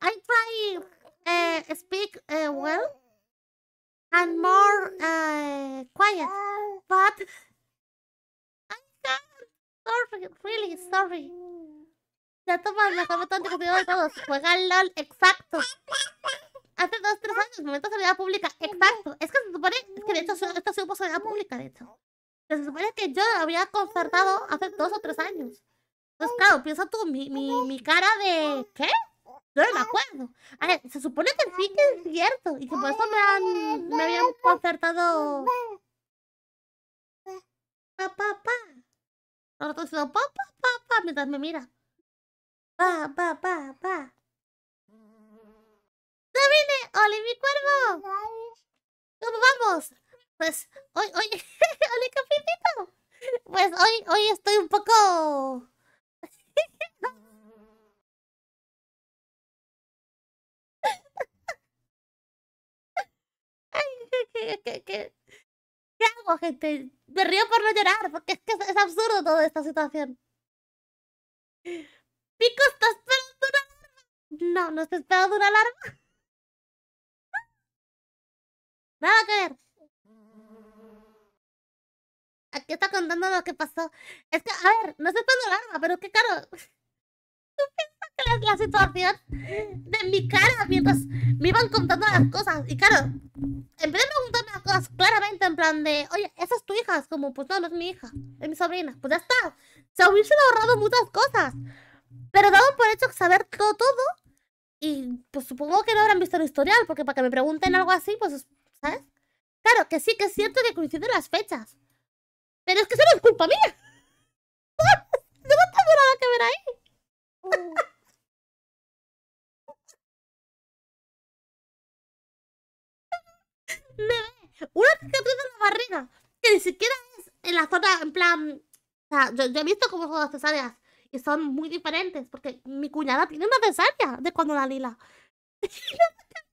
I'm trying uh, speak uh, well and more uh, quiet, but I can't. Sorry, really sorry. Ya tomas mejor botón de cuidado de todos. Juega LOL, exacto. Hace dos, tres años, momento de seguridad pública, exacto. Es que se supone que de hecho esto se sido seguridad pública, de hecho. Se supone que yo lo había concertado hace dos o tres años. Entonces, claro, piensa tú, mi, mi, cara de. ¿Qué? no me acuerdo. A ver, se supone que sí que es cierto. Y que por eso me, han, me habían concertado. Papá, papá. Pa, pa. Ahora papá, papá, pa, mientras me mira. Va, va, va, va. vine, ¡Ole mi cuervo! ¿Cómo vamos? Pues hoy, hoy, Oli, capitito. Pues hoy, hoy estoy un poco... ¿Qué, qué, qué, hago, gente? Me río por no llorar, porque es que es absurdo toda esta situación. Pico está esperando una alarma No, no está esperando una alarma Nada que ver. Aquí está contando lo que pasó. Es que, a ver, no está esperando alarma, pero qué caro. ¿Tú piensas que es la situación de mi cara mientras me iban contando las cosas? Y claro, en vez de preguntarme las cosas claramente, en plan de, oye, esa es tu hija, es como, pues no, no es mi hija, es mi sobrina. Pues ya está. Se hubiesen ahorrado muchas cosas. Pero dado por hecho saber todo, todo, y pues supongo que no habrán visto el historial, porque para que me pregunten algo así, pues, ¿sabes? Claro, que sí que es cierto que coinciden las fechas. Pero es que eso no es culpa mía. No, no tengo nada que ver ahí. me ve una cicatriz en la barriga que ni siquiera es en la zona, en plan... O sea, yo, he visto cómo son las cesáreas y son muy diferentes porque mi cuñada tiene una cesárea de cuando la lila.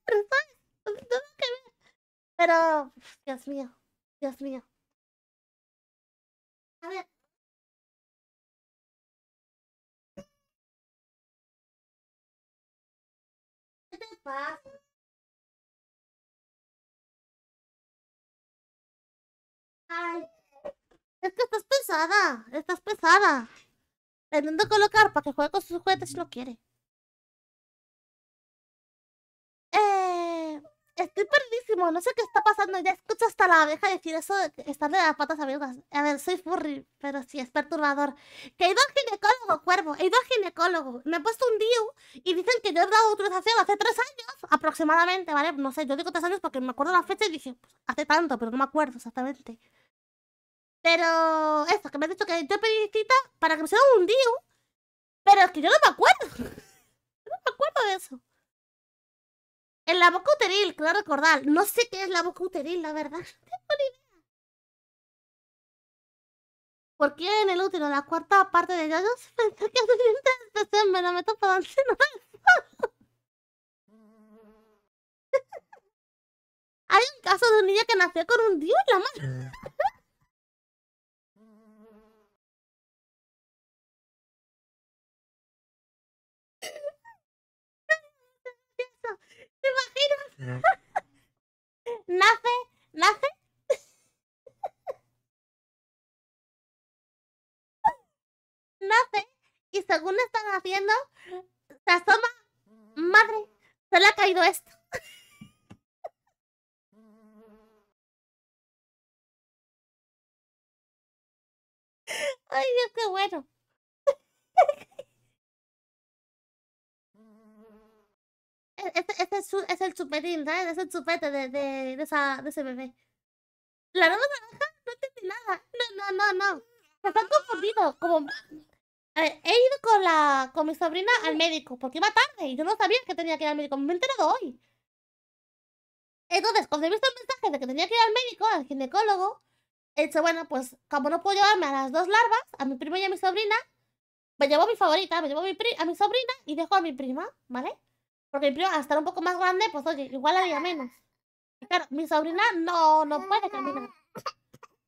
Pero, Dios mío, Dios mío. A ver. ¿Qué te pasa? Ay, es que estás pesada, estás pesada. ¿En que colocar para que juegue con sus juguetes si no quiere? Eh, estoy perdidísimo, no sé qué está pasando. Ya escucho hasta la abeja decir eso de estar de las patas abiertas. A ver, soy furry, pero sí es perturbador. Que he ido al ginecólogo, cuervo. He ido al ginecólogo. Me he puesto un DIU y dicen que yo he dado autorización hace tres años aproximadamente, ¿vale? No sé, yo digo tres años porque me acuerdo la fecha y dije, pues, hace tanto, pero no me acuerdo exactamente. Pero eso, que me han dicho que yo pedí cita para que me sea un dio. Pero es que yo no me acuerdo. Yo no me acuerdo de eso. En la boca uteril, claro recordar. No sé qué es la boca uteril, la verdad. No tengo ni idea. ¿Por qué en el útero la cuarta parte de ellos Pensé que me la meto para Hay un caso de un niño que nació con un dios en la mano. Eh. nace, nace. nace y según están haciendo, se asoma. Madre, se le ha caído esto. Ay, Dios, qué bueno. E-, este, este, es, es, el chupetín, ¿sabes? Es el chupete de, de, esa, de ese bebé. La nueva naranja no entendí nada. No, no, no, no. Me están confundido. Como... he ido con, la, con mi sobrina al médico porque iba tarde y yo no sabía que tenía que ir al médico. Me he enterado hoy. Entonces, cuando he visto el mensaje de que tenía que ir al médico, al ginecólogo, he dicho, bueno, pues como no puedo llevarme a las dos larvas, a mi prima y a mi sobrina, me llevo a mi favorita, me llevo a mi, a mi sobrina y dejo a mi prima, ¿vale? Porque el estar un poco más grande, pues oye, igual haría menos. claro, mi sobrina no, no puede caminar.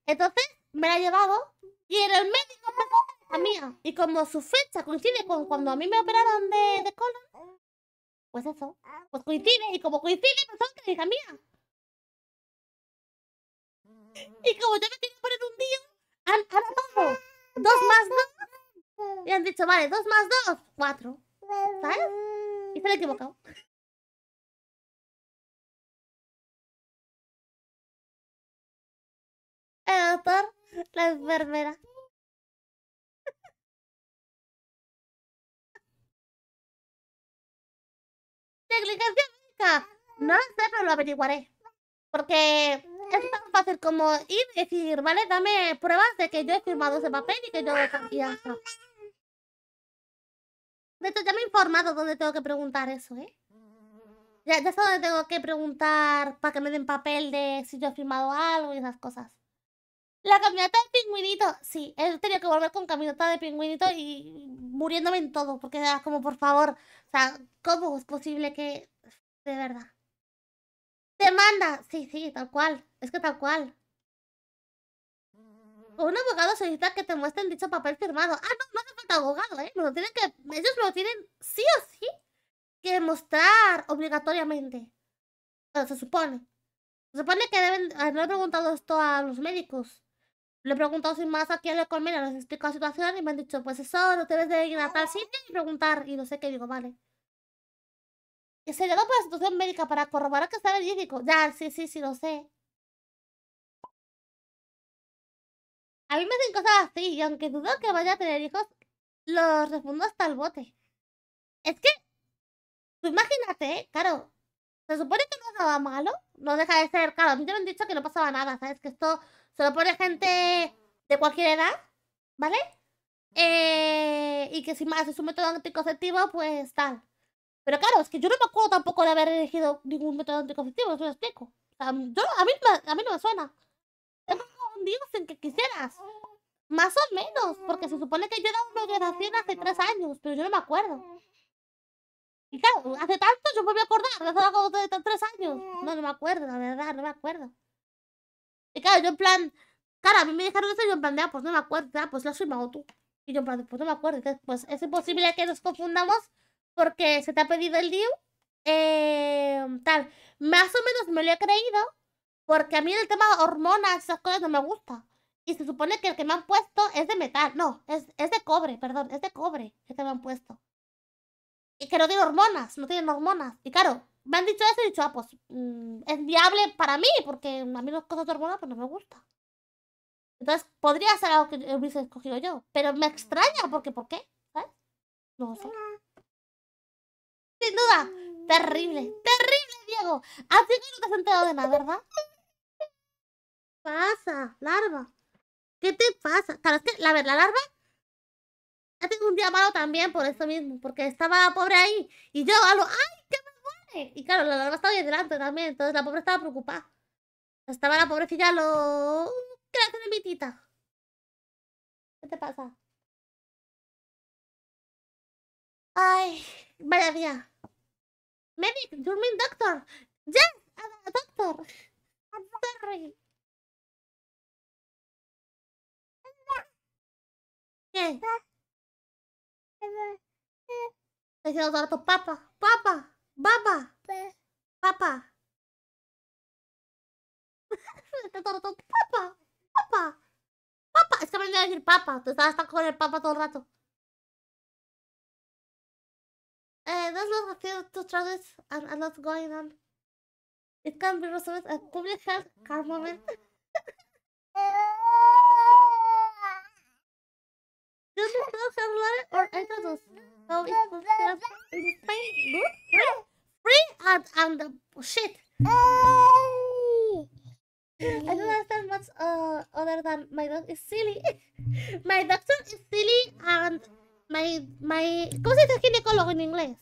Entonces, me la he llevado y era el médico me la mía. Y como su fecha coincide con cuando a mí me operaron de, de colon, pues eso, pues coincide. Y como coincide, pues son que hija mía. Y como yo me tengo que poner un día, han, tomado dos más dos. Y han dicho, vale, dos más dos, cuatro. ¿Sabes? Y he equivocado. El doctor, la enfermera. Negligencia médica. No lo sé, pero lo averiguaré. Porque es tan fácil como ir y decir, vale, dame pruebas de que yo he firmado ese papel y que yo lo he de ya me he informado dónde tengo que preguntar eso, ¿eh? Ya, ya dónde tengo que preguntar para que me den papel de si yo he firmado algo y esas cosas. La caminata de pingüinito. Sí, he tenido que volver con caminata de pingüinito y muriéndome en todo. Porque era como, por favor, o sea, ¿cómo es posible que... De verdad. Demanda. Sí, sí, tal cual. Es que tal cual un abogado solicita que te muestren dicho papel firmado. Ah, no, no hace falta abogado, ¿eh? lo que, ellos me lo tienen sí o sí que mostrar obligatoriamente. se supone. Se supone que deben... no he preguntado esto a los médicos. Le he preguntado sin más a quién le colmena, les explico la situación y me han dicho, pues eso, no debes de ir a tal sitio y preguntar. Y no sé qué, digo, vale. Y se llegó por la situación médica para corroborar que está el médico Ya, sí, sí, sí, lo sé. A mí me dicen cosas así y aunque dudo que vaya a tener hijos, los respondo hasta el bote. Es que, tú imagínate, claro, se supone que no es malo, no deja de ser, claro, a mí te me han dicho que no pasaba nada, ¿sabes? Que esto se lo pone gente de cualquier edad, ¿vale? Eh, y que si más es un método anticonceptivo, pues tal. Pero claro, es que yo no me acuerdo tampoco de haber elegido ningún método anticonceptivo, eso lo explico. a, mí, a mí no me suena dios en que quisieras. Más o menos, porque se supone que yo era una generación hace tres años, pero yo no me acuerdo. Y claro, hace tanto yo me voy a acordar, hace de tres años. No, no me acuerdo, la verdad, no me acuerdo. Y claro, yo en plan, claro, a mí me dijeron eso y yo en plan, ah, pues no me acuerdo, ah, pues la soy o tú. Y yo en plan, pues no me acuerdo. pues es imposible que nos confundamos porque se te ha pedido el DIU. Eh, em, tal, más o menos me lo he creído, porque a mí el tema de hormonas, esas cosas no me gusta. Y se supone que el que me han puesto es de metal. No, es, es de cobre, perdón. Es de cobre el que me han puesto. Y que no tiene hormonas, no tiene hormonas. Y claro, me han dicho eso y he dicho, ah, pues mm, es viable para mí, porque a mí las cosas de hormonas pues no me gusta. Entonces podría ser algo que hubiese escogido yo. Pero me extraña, porque ¿por qué? ¿Sabes? No sé. Sin duda, mm. terrible, terrible, Diego. Así que no te has enterado de nada, ¿verdad? pasa, larva? ¿Qué te pasa? Claro, es que la, larva ha tengo un día malo también por eso mismo, porque estaba pobre ahí. Y yo hablo, ¡ay, qué me duele Y claro, la larva estaba ahí delante también, entonces la pobre estaba preocupada. Estaba la pobrecilla lo... la mitita. ¿Qué te pasa? Ay, vaya día. Medic, you're doctor. Yes, doctor. I'm sorry. ¿Qué? Te todo el rato papa, papa, papa, papa. todo el rato papa, papa, papa. Es que iba a decir papa. Tú estabas con el papa todo el rato. Eh, that's not a field to travis and a lot going on. It can be resolved eh, at public health care moment. Eh, Does it feel hablar or Exodus? So it's like free, free and, and the oh, shit. I don't understand much uh, other than my dog is silly. my doctor is silly and my my ¿cómo se dice ginecólogo en inglés?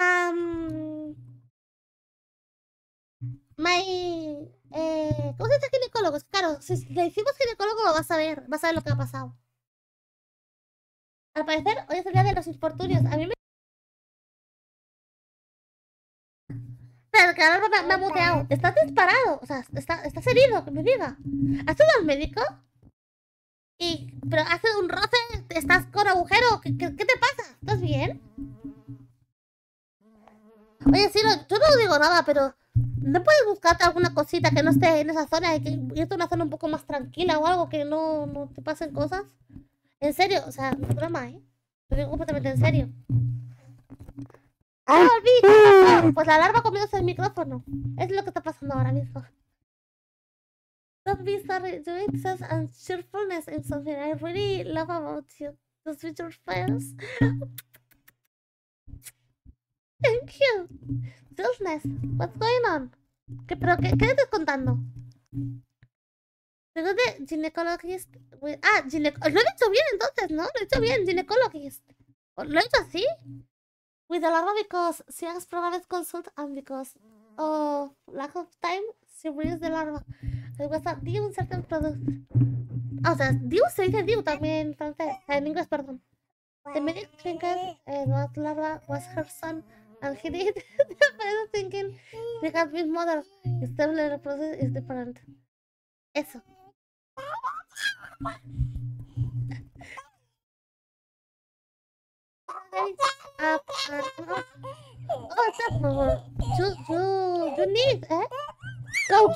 Um, my eh, ¿cómo se dice ginecólogo? Claro, si le decimos ginecólogo vas a saber, vas a ver lo que ha pasado. Al parecer, hoy es el día de los infortunios. A mí me. Pero que me, ha muteado. Estás disparado. O sea, está, estás herido, que me diga. ¿Has ido al médico? Y. Pero hace un roce, estás con agujero. ¿Qué, qué, te pasa? ¿Estás bien? Oye, sí, yo no digo nada, pero. ¿No puedes buscarte alguna cosita que no esté en esa zona y que irte a una zona un poco más tranquila o algo que no, no te pasen cosas? En serio, o sea, no es broma, ¿eh? completamente en serio. Ah, ¡Ah, Pues la larva comió el micrófono. Es lo que está pasando ahora mismo. Thank you. what's going on? ¿Qué, ¿Pero qué, qué estás contando? Pero de ginecologist. Pues, ah, gine... lo he dicho bien entonces, ¿no? Lo he dicho bien, ginecologist. ¿Lo he dicho así? With a lot of because she has programmed consult and because of lack of time she brings the larva. It was a due certain product. o sea, due se dice due también en francés, en inglés, perdón. The medic thinking uh, eh, what larva was her son and he did the parent thinking they had been mother. It's definitely the process is different. Eso go to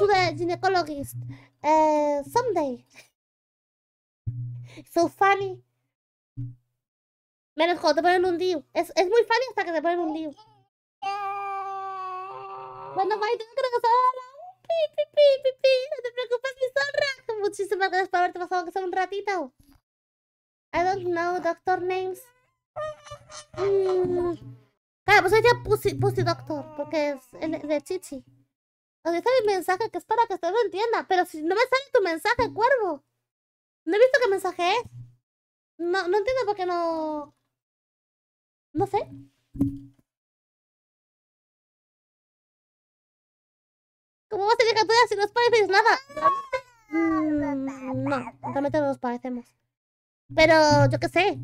the gynecologist someday. So funny. Menos cuando te ponen un Es, muy funny hasta que te ponen un No te preocupes, mi Muchísimas gracias por haberte pasado que un ratito. I don't know doctor names. Mm. Claro, pues sería Pussy, Pussy Doctor, porque es el de Chichi. Aquí está mi mensaje, que es para que usted lo entienda. Pero si no me sale tu mensaje, cuervo. No he visto qué mensaje es. No, no entiendo por qué no... No sé. ¿Cómo vas a llegar tú si no es para nada? Mm, no, realmente nos parecemos. Pero yo qué sé.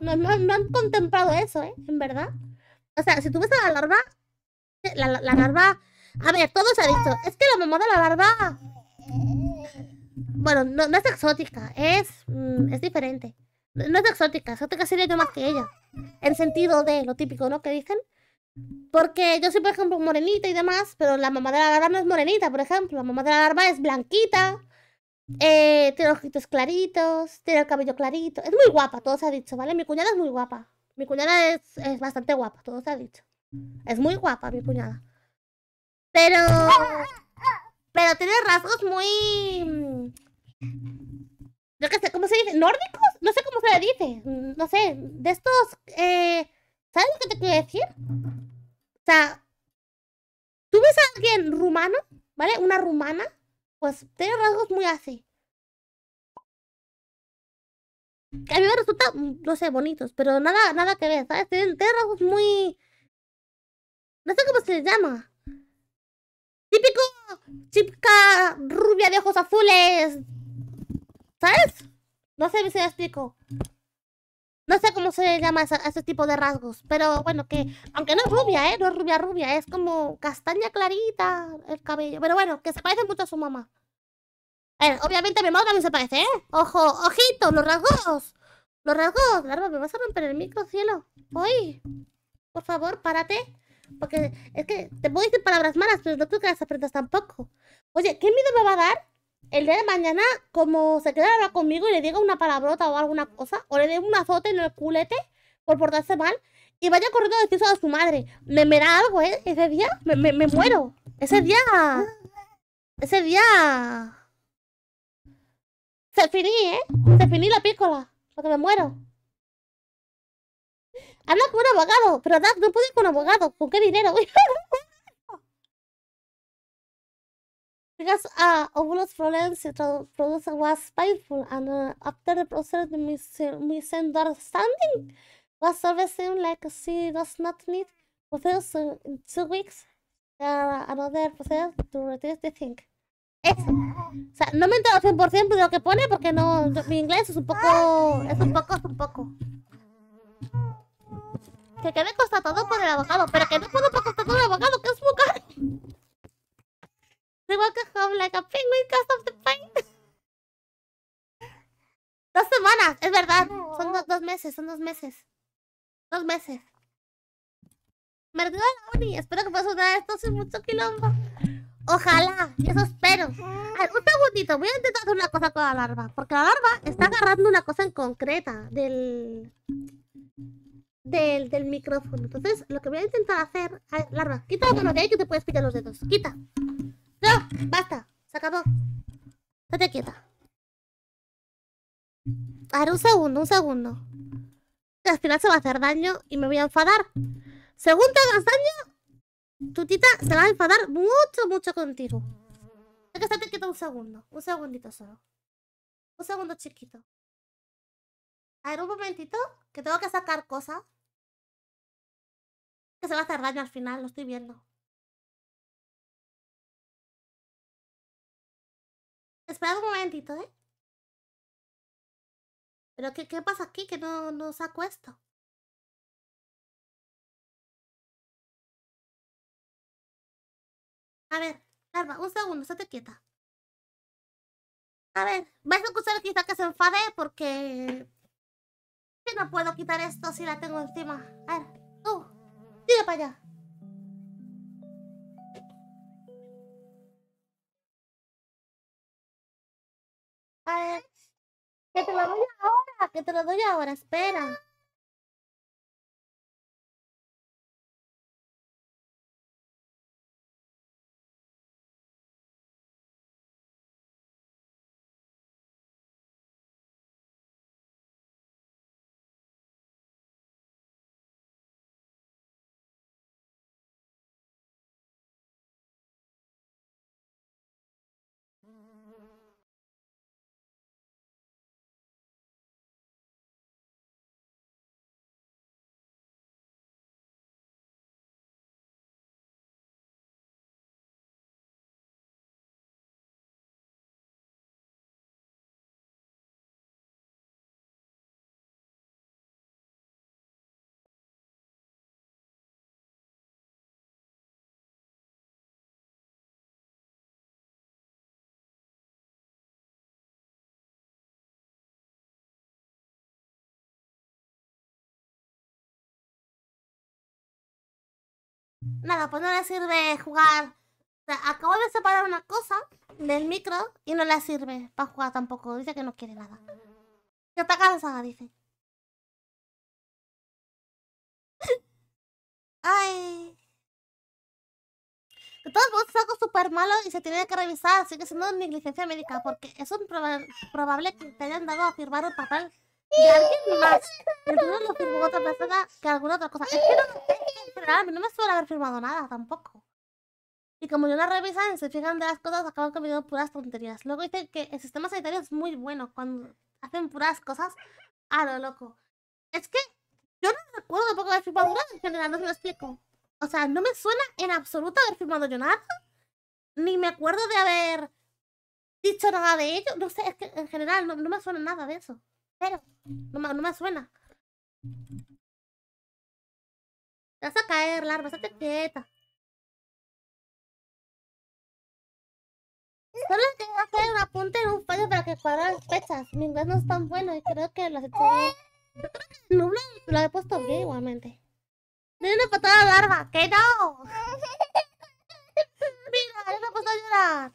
No, no, han contemplado eso, ¿eh? En verdad. O sea, si tú ves a la larva. La, la, larva. A ver, todo se ha dicho. Es que la mamá de la larva. Bueno, no, no es exótica. Es. Mm, es diferente. No es exótica. Exótica sería yo más que ella. En sentido de lo típico, ¿no? Que dicen. Porque yo soy, por ejemplo, morenita y demás, pero la mamá de la garba no es morenita, por ejemplo. La mamá de la garba es blanquita, eh, tiene ojitos claritos, tiene el cabello clarito. Es muy guapa, todo se ha dicho, ¿vale? Mi cuñada es muy guapa. Mi cuñada es, es bastante guapa, todo se ha dicho. Es muy guapa, mi cuñada. Pero... Pero tiene rasgos muy... Yo qué sé, ¿cómo se dice? ¿Nórdicos? No sé cómo se le dice. No sé, de estos... Eh, ¿Sabes lo que te quiero decir? O sea, tú ves a alguien rumano, ¿vale? Una rumana, pues tiene rasgos muy así. Que a mí me resulta, mm, no sé, bonitos, pero nada, nada que ver, ¿sabes? Tienen, rasgos muy... No sé cómo se les llama. Típico típica rubia de ojos azules. ¿Sabes? No sé si me explico. No sé cómo se llama ese tipo de rasgos, pero bueno, que aunque no es rubia, ¿eh? No es rubia rubia, es como castaña clarita el cabello. Pero bueno, que se parece mucho a su mamá. Eh, obviamente mi mamá también se parece, ¿eh? Ojo, ojito, los rasgos. Los rasgos, Larva, me vas a romper el micro, cielo. Hoy, por favor, párate. Porque es que te puedo decir palabras malas, pero no tú que las aprendas tampoco. Oye, ¿qué miedo me va a dar el día de mañana, como se queda conmigo y le diga una palabrota o alguna cosa, o le dé un azote en el culete por portarse mal, y vaya corriendo a decir a su madre, me, algo, ¿eh? Ese día me, muero. Ese día... Ese día... Se finí, ¿eh? Se finí la pícola. Porque me muero. Anda con un abogado. Pero Dad, no puedo ir con un abogado. ¿Con qué dinero? Because uh, ovulus problems produce was painful, and uh, after the process, the misunderstanding was servicing like uh, she does not need process uh, in two weeks. Uh, another process to reduce the thing. Es, O sea, no me entero 100% de lo que pone porque no, mi inglés es un poco, es un poco, es un poco. Que quede constatado por el abogado, pero que no puedo constatar por el abogado, que es muy caro home like a penguin of the Dos semanas, es verdad. Son dos meses, son dos meses. Dos meses. Me la uni. Espero que pueda sudar esto sin mucho quilombo. Ojalá, eso espero. Ah. un segundito, voy a intentar hacer una cosa con la larva. Porque la larva está agarrando una cosa en concreta del. Del, del micrófono. Entonces, lo que voy a intentar hacer. larva, quita lo que de hay que te puedes pillar los dedos. Quita. No, basta. Se acabó. te quieta. A ver, un segundo, un segundo. Al final se va a hacer daño y me voy a enfadar. Según te hagas daño, tu tita se va a enfadar mucho, mucho contigo. Hay que estarte quieta un segundo. Un segundito solo. Un segundo chiquito. A ver, un momentito. Que tengo que sacar cosas. Que se va a hacer daño al final, lo estoy viendo. Esperad un momentito, ¿eh? ¿Pero qué, qué pasa aquí? Que no, no saco esto. A ver, calma, un segundo, te quieta. A ver, vais a escuchar quizá que se enfade porque... Que no puedo quitar esto si la tengo encima. A ver, tú, sigue para allá. Eh, que te lo doy ahora, que te lo doy ahora, espera. nada, pues no le sirve jugar. acabo de separar una cosa del micro y no le sirve para jugar tampoco. Dice que no quiere nada. Que está cansada, dice. Ay. De todos modos, es algo súper malo y se tiene que revisar. así que no mi licencia médica porque es un probable que te hayan dado a firmar un papel de alguien más. lo firmó otra persona que alguna otra cosa. Es que no, en general, no me suele haber firmado nada tampoco. Y como yo la revisan, se fijan de las cosas, acaban cometiendo puras tonterías. Luego dicen que el sistema sanitario es muy bueno cuando hacen puras cosas a lo loco. Es que yo no recuerdo tampoco haber firmado nada en general, no se lo explico. O sea, no me suena en absoluto haber firmado yo nada. Ni me acuerdo de haber dicho nada de ello. No sé, es que en general no me suena nada de eso. Pero no, no me suena. Te vas a caer, Larva, se quieta. Solo tengo que hacer un apunte en un fallo para que cuadra las fechas. Mi inglés no es tan bueno y creo que las he Yo creo que nubla lo he puesto bien igualmente. mira una patada a larva, que no. Mira, me he puesto a llorar.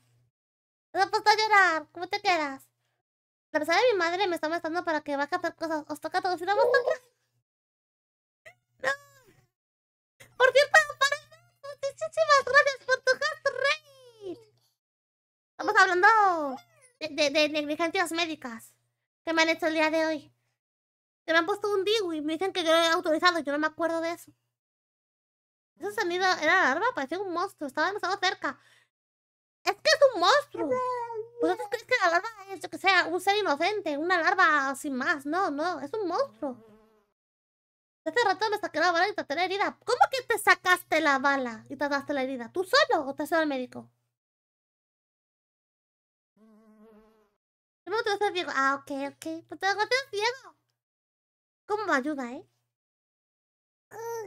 Me he puesto a llorar, ¿cómo te quedas? pesar de mi madre me está molestando para que vaya a hacer cosas. Os toca a todos. Y una a No. Por cierto, para muchísimas gracias por tu heart rate. Estamos hablando de, de, negligencias médicas que me han hecho el día de hoy. Que me han puesto un digo y me dicen que yo lo he autorizado. Yo no me acuerdo de eso. Ese sonido era larva, parecía un monstruo. Estaba demasiado cerca. Es que es un monstruo. ¿Vosotros pues, crees que la larva es, que sea, un ser inocente? Una larva sin más. No, no, es un monstruo. Hace rato me saqué la bala y traté la herida. ¿Cómo que te sacaste la bala y trataste la herida? ¿Tú solo o te ido al médico? ¿Cómo te haces ciego. Ah, ok, ok. Pues te haces ciego. ¿Cómo me ayuda, eh?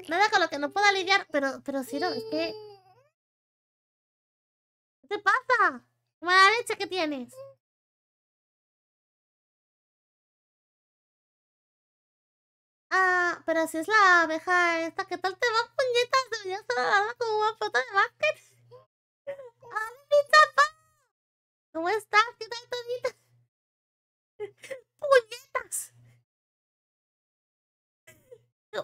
Nada con lo que no pueda lidiar, pero, pero no, es que... ¿Qué te pasa? la leche que tienes. Ah, pero si es la abeja esta, ¿qué tal te va, puñetas? estar sabes, como una foto de básquet. ¡Alita, mi ¿Cómo estás? ¿Qué tal, Tonita? ¡Puñetas!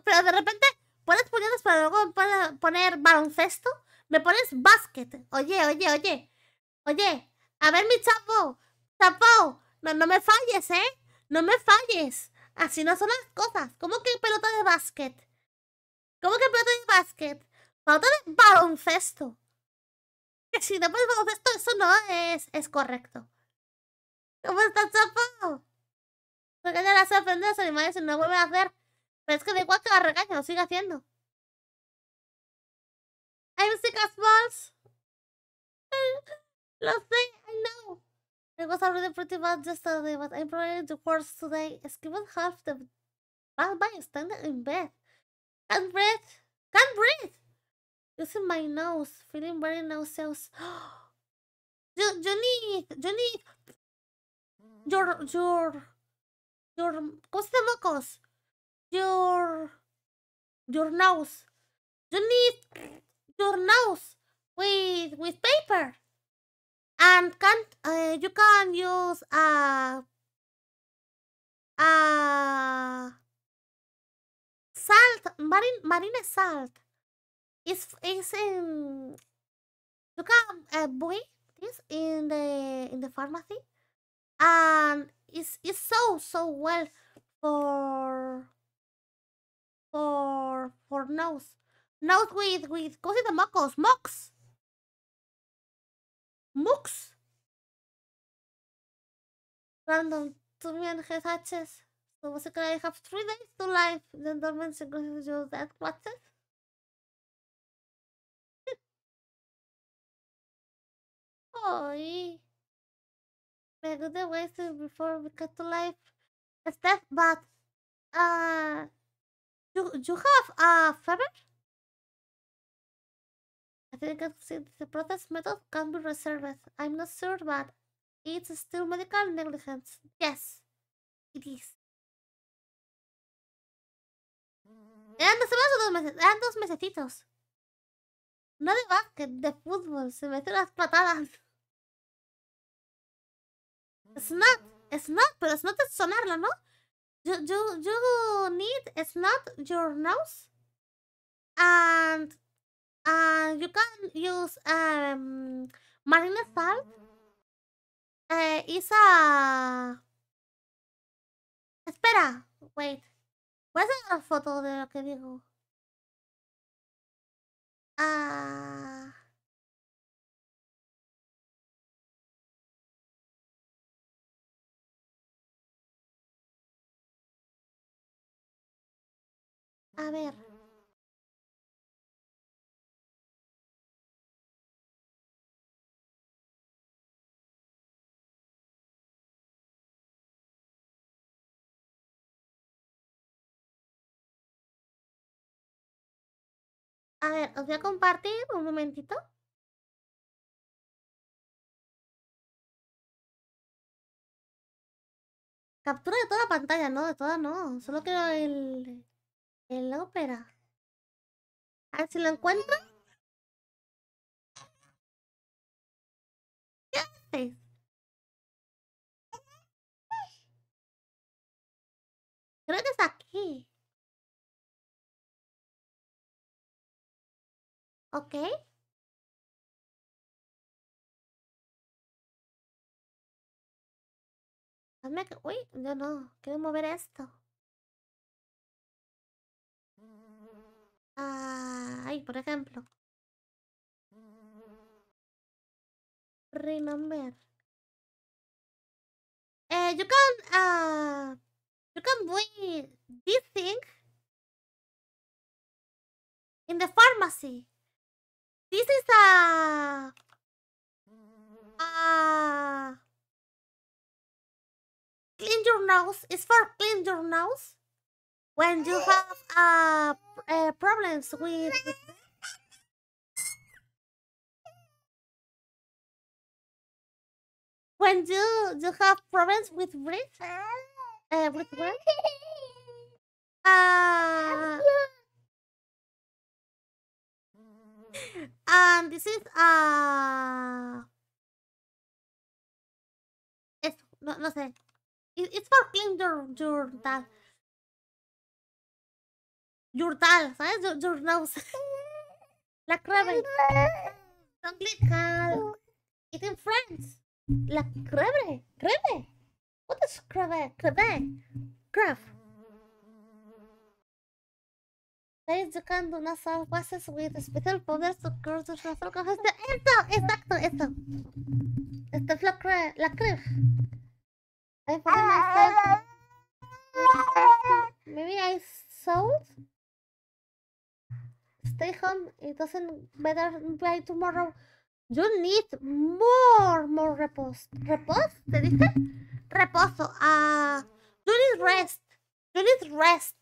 Pero de repente pones puñetas para luego poner baloncesto. Me pones básquet. Oye, oye, oye. Oye, a ver mi chapo, chapo, no, no me falles, ¿eh? No me falles. Así no son las cosas. ¿Cómo que pelota de básquet? ¿Cómo que pelota de básquet? Pelota de baloncesto. Que si no pones baloncesto, eso no es, es correcto. ¿Cómo está chapo? ya las ofende a los animales y no vuelve a hacer. Pero es que de igual que la regaña, lo sigue haciendo. I'm sick Nothing, I know. It was already pretty bad yesterday, but I'm probably the worst today. I given half the bad by standing in bed. Can't breathe. Can't breathe. Using my nose, feeling very nauseous. you, you need, you need your, your, your, ¿cómo Your, your nose. You need your nose with, with paper and can uh, eh, you can use a uh, ah, salt marine marine salt is is in you can uh, buy this in the in the pharmacy and it's it's so so well for for for nose nose with with the mucus mocks Books. Random, to me and his hatches. So basically I have three days to life, then dormant to you that clutches. Oi. We're gonna waste it before we cut to life. Steph, but uh you you have a uh, fever? I think de see the protest method can be reserved. I'm not sure, but it's still medical negligence. Yes, it is. Eran dos semanas o dos meses. Eran dos mesecitos. No de básquet, de fútbol. Se me hacen las patadas. Snap. Snap, pero snap es sonarla, ¿no? Yo, you, you need snap your nose and uh, ah, you can use um, ah, mm, marine salt. Uh, eh, Espera, wait. Voy a hacer una foto de lo que digo. Ah... A ver. A ver, os voy a compartir un momentito. Captura de toda la pantalla, no, de toda no. Solo quiero el... El ópera. A ver si lo encuentro. ¿Qué haces? Creo que es aquí. ¿ok? Hazme que... Uy, no, no, quiero mover esto. Ay, por ejemplo. Remember. Eh... you can Ah... you can buy this thing in the pharmacy. This is a... Uh, uh, clean your nose. It's for clean your nose. When you have uh, uh problems with... when you, you have problems with breath, uh, with breath, uh, um, this is uh, no, no sé. It, it's for clean your your tal your tal, sabes your, your nose, la creve, don't click It's in French. La crebre, crebre, What is crebre? Crebre, creve. Estáis jugando unas salvajes with especial poder to de ¡Esto! ¡Exacto! ¡Esto! Esto es la La Maybe I sold? Stay home. It doesn't better by tomorrow. You need more, more repos repos. ¿Te dije? Reposo. Ah. you need rest. You need rest.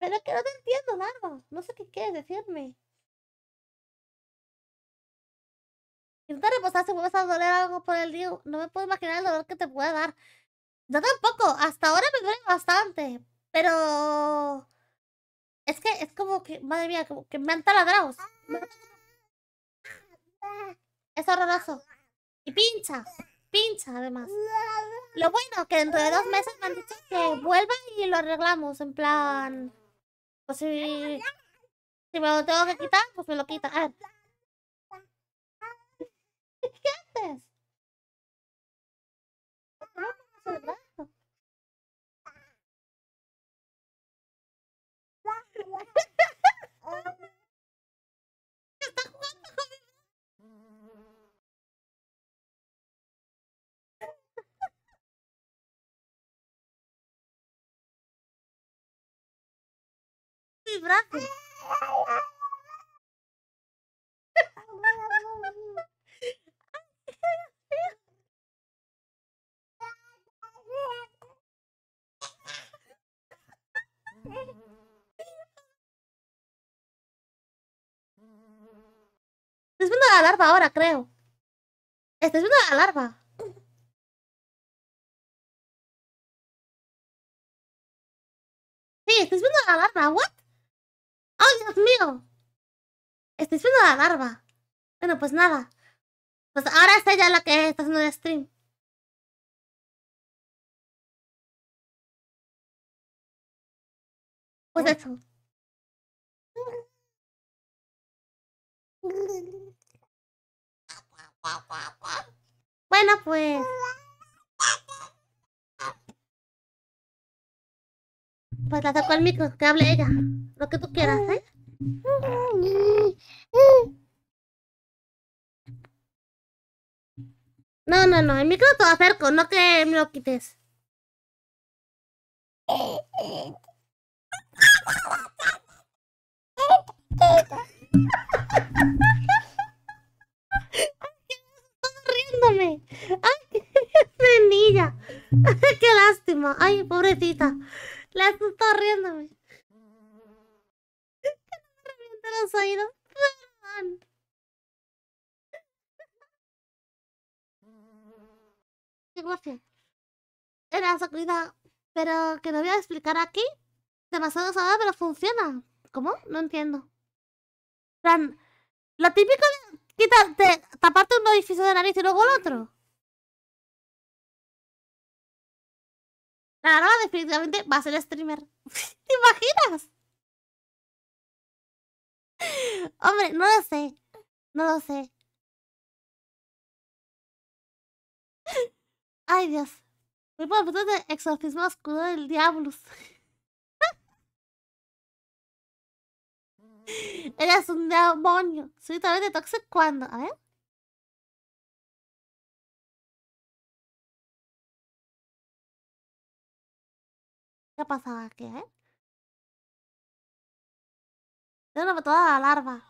Pero es que no te entiendo, Narva. No sé qué quieres decirme. Intenta reposar si vuelves a doler algo por el lío. No me puedo imaginar el dolor que te puede dar. Yo tampoco. Hasta ahora me duele bastante. Pero... Es que es como que... Madre mía, como que me han taladrado. Ah, es horroroso. Y pincha pincha además. Lo bueno, que dentro de dos meses me han dicho que vuelva y lo arreglamos, en plan... Pues si... Si me lo tengo que quitar, pues me lo quita. Ah. ¿Qué Estás viendo la larva ahora, creo. Estás viendo la larva. Sí, estás viendo la larva. ¡Ay, Dios mío! Estoy haciendo la barba. Bueno, pues nada. Pues ahora es ella la que está haciendo el stream. Pues eso. Bueno, pues... Pues la saco al micro, que hable ella. Lo que tú quieras, ¿eh? No, no, no, el micro te acerco, no que me lo quites. riéndome. Ay, qué Qué lástima. Ay, pobrecita. La asustó riéndome. Que los oídos. Perdón. Qué gracia. Era sacudida, pero que no voy a explicar aquí. Demasiado sabe, pero funciona. ¿Cómo? No entiendo. sea, lo típico de taparte un edificio de nariz y luego el otro. definitivamente va a ser streamer. ¿Te imaginas? Hombre, no lo sé. No lo sé. Ay, Dios. Voy por punto de exorcismo oscuro del diablo. Eres un demonio. Soy te tóxico cuando. A ver. ¿Qué pasaba aquí, eh? te una la larva.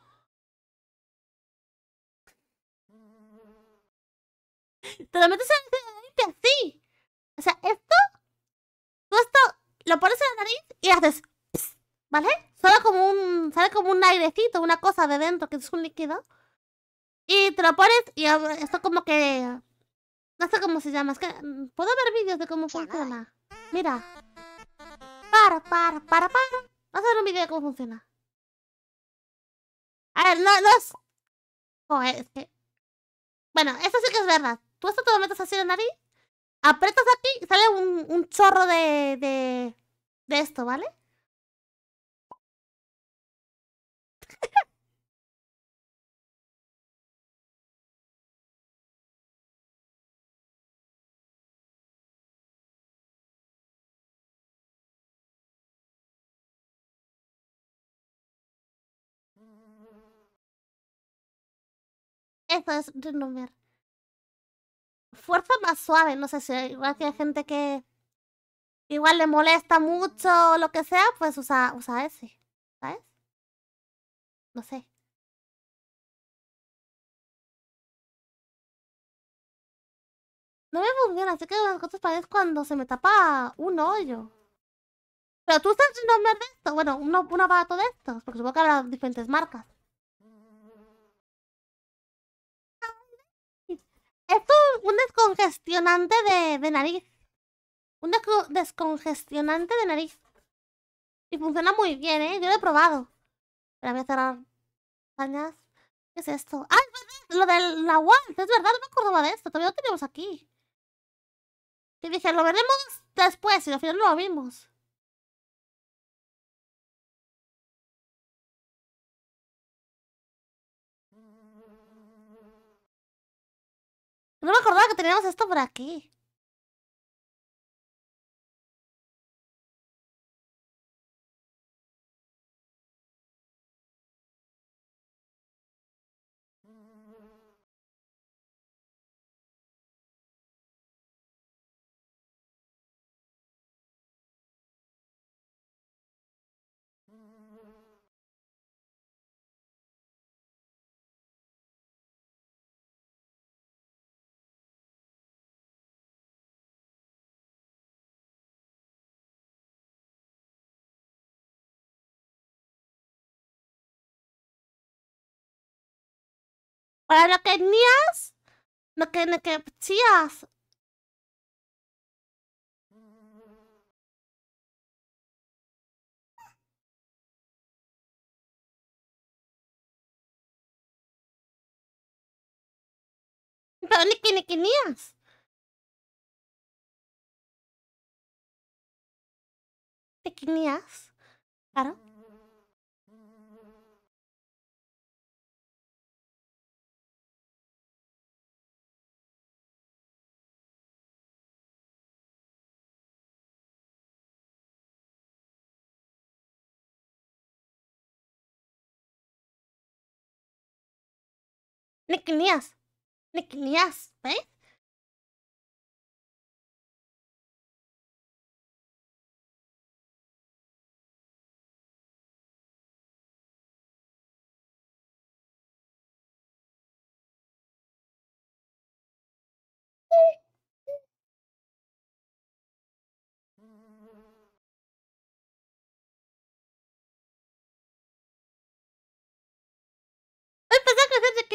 Te lo metes en la nariz así. O sea, esto. Tú esto lo pones en la nariz y haces. ¿Vale? Solo como un. Sale como un airecito, una cosa de dentro que es un líquido. Y te lo pones y esto como que. No sé cómo se llama. Es que. Mm, puedo ver vídeos de cómo funciona. Mira para, para, para, para. Vamos a ver un video de cómo funciona. A ver, no, no es... Oh, es que... Bueno, esto sí que es verdad. Tú esto te lo metes así en la nariz, aprietas aquí y sale un, un chorro de, de... de esto, ¿vale? Eso es número Fuerza más suave, no sé si igual hay gente que igual le molesta mucho o lo que sea, pues usa, usa ese, ¿sabes? No sé. No me funciona, así que las cosas parecen cuando se me tapa un hoyo. Pero tú estás sin de esto. Bueno, uno, un aparato de estos, porque supongo que habrá diferentes marcas. Es un, descongestionante de, de nariz. Un descongestionante de nariz. Y funciona muy bien, ¿eh? Yo lo he probado. Pero voy a cerrar ¿Qué es esto? ¡Ah, Lo de la One. Es verdad, no me acordaba de esto. Todavía lo tenemos aquí. Y dije, lo veremos después y al final no lo vimos. No me acordaba que teníamos esto por aquí. Para lo que nias, lo que no que Pero ni que ni que nias. Pequenías, claro. Nick Nias. Nick Nias, right? ¿eh?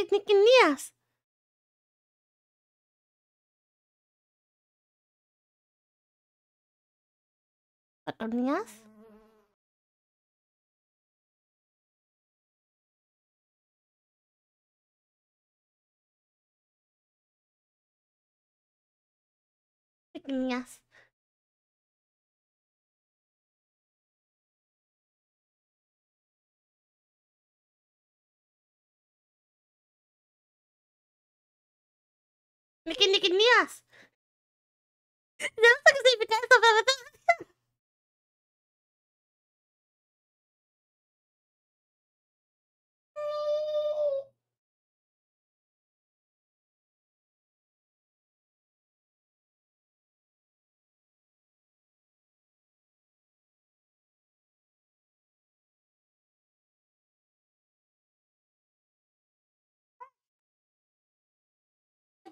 Teknik Nias. Kata Nias. Teknik Nias. Nikin, nikin, nias! Jangan pakai saya, pegangin sofa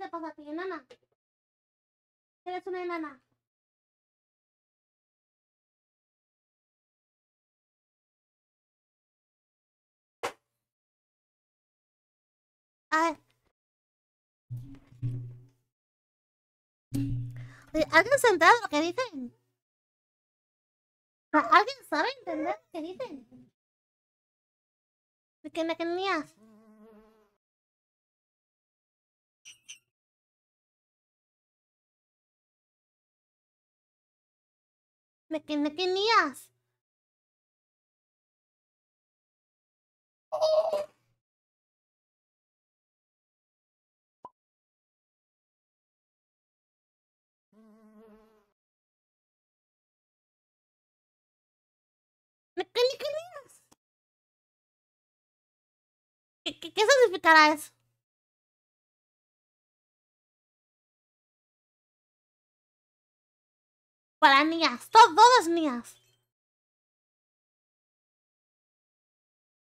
te pasa a ti, enana? Eres una enana. A ¿Alguien se entera lo que dicen? ¿Alguien sabe entender lo que dicen? ¿De qué me querías? ¿Me, me tenías? ¿Qué, qué, qué significará eso? Para niñas, todos niñas.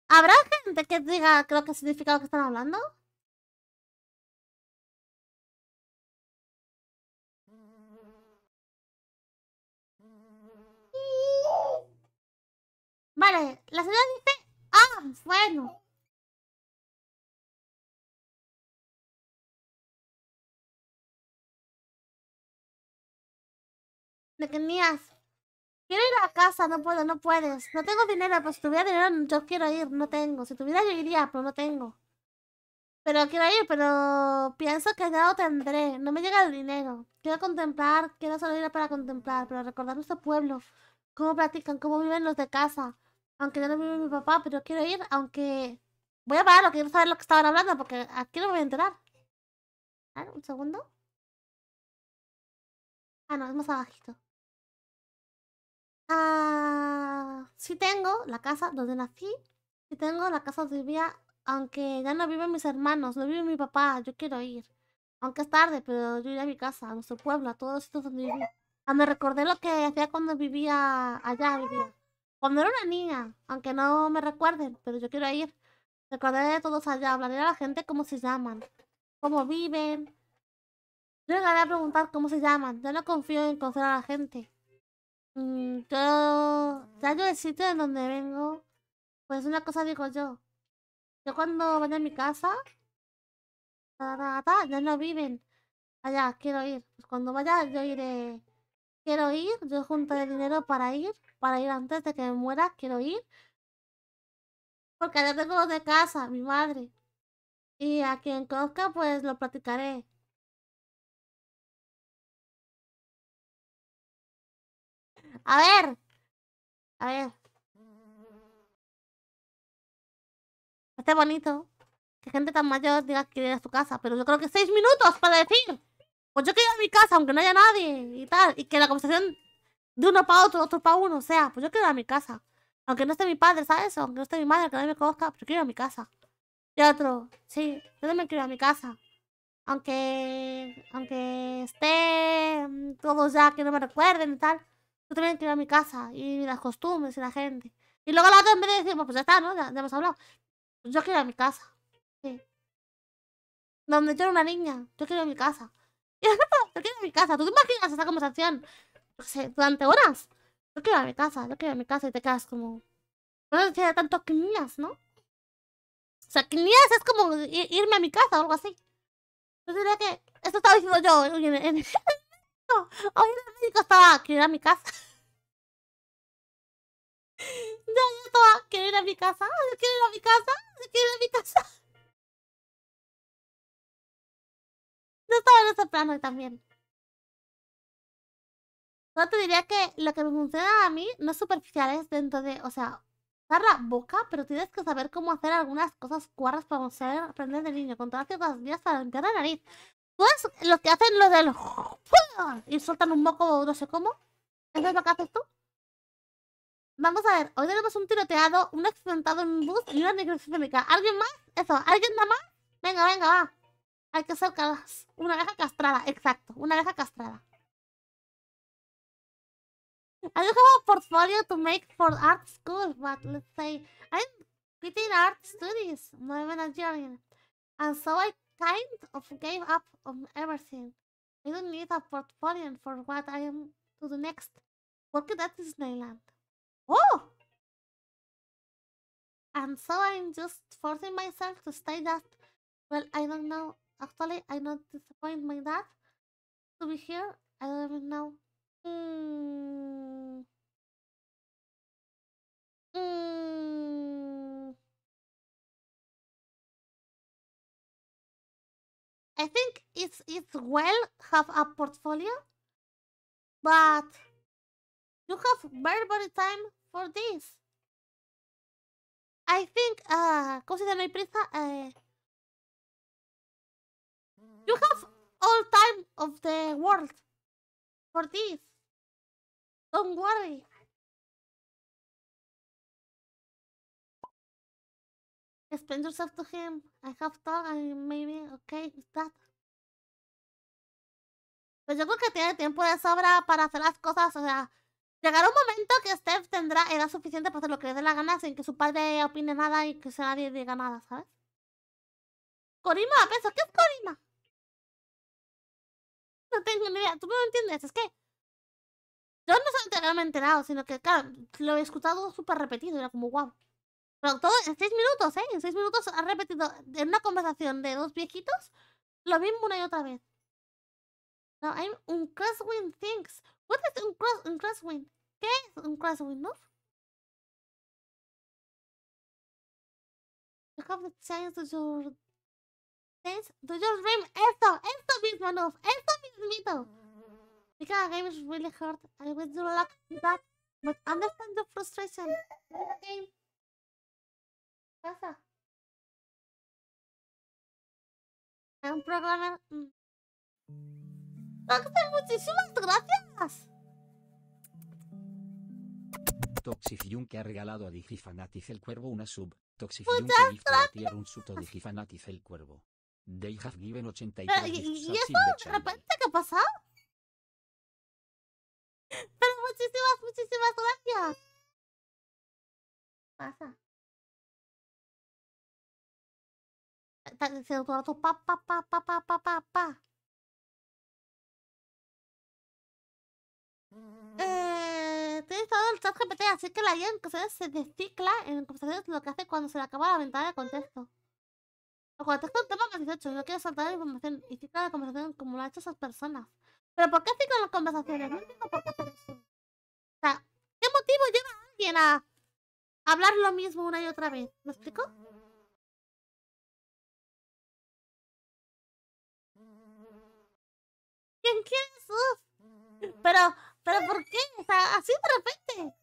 ¿Habrá gente que diga creo que significa lo que están hablando? Vale, la señora dice, ah, bueno. Nequenías. Quiero ir a casa, no puedo, no puedes. No tengo dinero, pues si tuviera dinero mm, yo quiero ir, no tengo. Si tuviera yo iría, pero no tengo. Pero quiero ir, pero pienso que ya lo tendré. No me llega el dinero. Quiero contemplar, quiero solo ir para contemplar, pero recordar nuestro pueblo. Cómo practican, cómo viven los de casa. Aunque ya no vive mi papá, pero quiero ir, aunque... Voy a pararlo, quiero saber lo que estaban hablando, porque aquí no me voy a enterar. un segundo. Ah, no, es más abajito. Ah, sí tengo la casa donde nací. Si tengo la casa donde vivía. Aunque ya no viven mis hermanos, no vive mi papá. Yo quiero ir. Aunque es tarde, pero yo iré a mi casa, a nuestro pueblo, a todos estos donde viví. Ah, me recordé lo que hacía cuando vivía allá, Cuando era una niña, aunque no me recuerden, pero yo quiero ir. Recordaré de todos allá, hablaré a la gente cómo se llaman, cómo viven. Yo llegaré a preguntar cómo se llaman. Yo no confío en conocer a la gente. Mm, yo, ya el sitio de donde vengo, pues una cosa digo yo. Yo cuando vaya a mi casa, ya no viven. Allá, quiero ir. Pues cuando vaya, yo iré. Quiero ir, yo juntaré dinero para ir, para ir antes de que me muera, quiero ir. Porque allá tengo de casa, mi madre. Y a quien conozca, pues lo platicaré. A ver. A ver. Está bonito que gente tan mayor diga que ir a su casa, pero yo creo que seis minutos para decir, pues yo quiero ir a mi casa aunque no haya nadie y tal, y que la conversación de uno para otro, otro para uno, o sea, pues yo quiero ir a mi casa. Aunque no esté mi padre, ¿sabes? Aunque no esté mi madre, que nadie me conozca, pero quiero ir a mi casa. Y otro, sí, yo también quiero ir a mi casa. Aunque, aunque esté mm, todos ya que no me recuerden y tal, yo también quiero a mi casa y las costumbres y la gente. Y luego la otra en vez de pues ya está, ¿no? Ya, hemos hablado. Pues yo quiero a mi casa. Sí. Donde yo era una niña. Yo quiero a mi casa. yo quiero a mi casa. ¿Tú te imaginas esa conversación? sé, durante horas. Yo quiero a mi casa. Yo quiero a mi casa. Y te quedas como... No decía tanto que ¿no? O sea, que niñas es como irme a mi casa o algo así. Yo diría que... Esto estaba diciendo yo Hoy el médico estaba, quiero ir a mi casa. No, yo estaba, quiero ir a mi casa, ah, quiero ir a mi casa, quiero ir a mi casa. No estaba en ese plano también. Yo te diría que lo que me funciona a mí no es superficial, es dentro de, o sea, dar la boca, pero tienes que saber cómo hacer algunas cosas cuarras para aprender de niño. Con todas ciertas vías para limpiar la nariz. Pues lo que hacen los del... Y sueltan un moco o no sé cómo. ¿Eso es lo que haces tú? Vamos a ver, hoy tenemos un tiroteado, un accidentado en un bus y una necrosistémica. ¿Alguien más? Eso, ¿alguien nada más? Venga, venga, va. Hay que ser una abeja castrada, exacto, una abeja castrada. I don't have a portfolio to make for art school, but let's say I'm quitting art studies, no alguien and so I kind of gave up on everything. I don't need a portfolio for what I am to the next. Work at Disneyland. Oh! And so I'm just forcing myself to stay that. Well, I don't know. Actually, I don't disappoint my dad to be here. I don't even know. Hmm. Hmm. I think it's it's well have a portfolio, but you have very time for this. I think uh ¿cómo se prisa. Uh, eh, you have all time of the world for this. Don't worry. Explain yourself to him. I have maybe, okay, that. Pues yo creo que tiene tiempo de sobra para hacer las cosas, o sea, llegará un momento que Steph tendrá, edad suficiente para hacer lo que le dé la gana sin que su padre opine nada y que nadie diga nada, ¿sabes? Corima, pensó? ¿qué es Corima? No tengo ni idea, tú no lo entiendes, es que yo no soy me enterado, sino que, claro, lo he escuchado súper repetido, era como Wow. Pero todo en seis minutos, ¿eh? En seis minutos ha repetido en una conversación de dos viejitos lo mismo una y otra vez. No, I'm un crosswind things. What is un, crosswind? ¿Qué es un crosswind, no? You have the chance to your... Chance to your dream. Esto, esto mismo, no. Esto mismito. Because the game is really hard. I wish you luck that. But understand the frustration. The game pasa? Es un programa... Doctor, mm. ¡Ah, muchísimas gracias. Toxifium que ha regalado a Digifanatis el cuervo una sub. Toxifium que gift a un sub Digifanatis el cuervo. They have given 83 ¿Y, eso de repente qué pasado? Pero muchísimas, muchísimas gracias. Pasa. está pa, pa, pa, pa, pa, pa, pa. Eh, instalado el chat GPT, así que la guía se descicla en conversaciones lo que hace cuando se le acaba la ventana de contexto. O contexto un tema que has hecho, Yo quiero saltar la información y cicla la conversación como lo han hecho esas personas. ¿Pero por qué ciclan las conversaciones? No por qué O sea, ¿qué motivo lleva a alguien a hablar lo mismo una y otra vez? ¿Me explico? ¿Quién, quiere es Pero, pero ¿por qué? así de repente.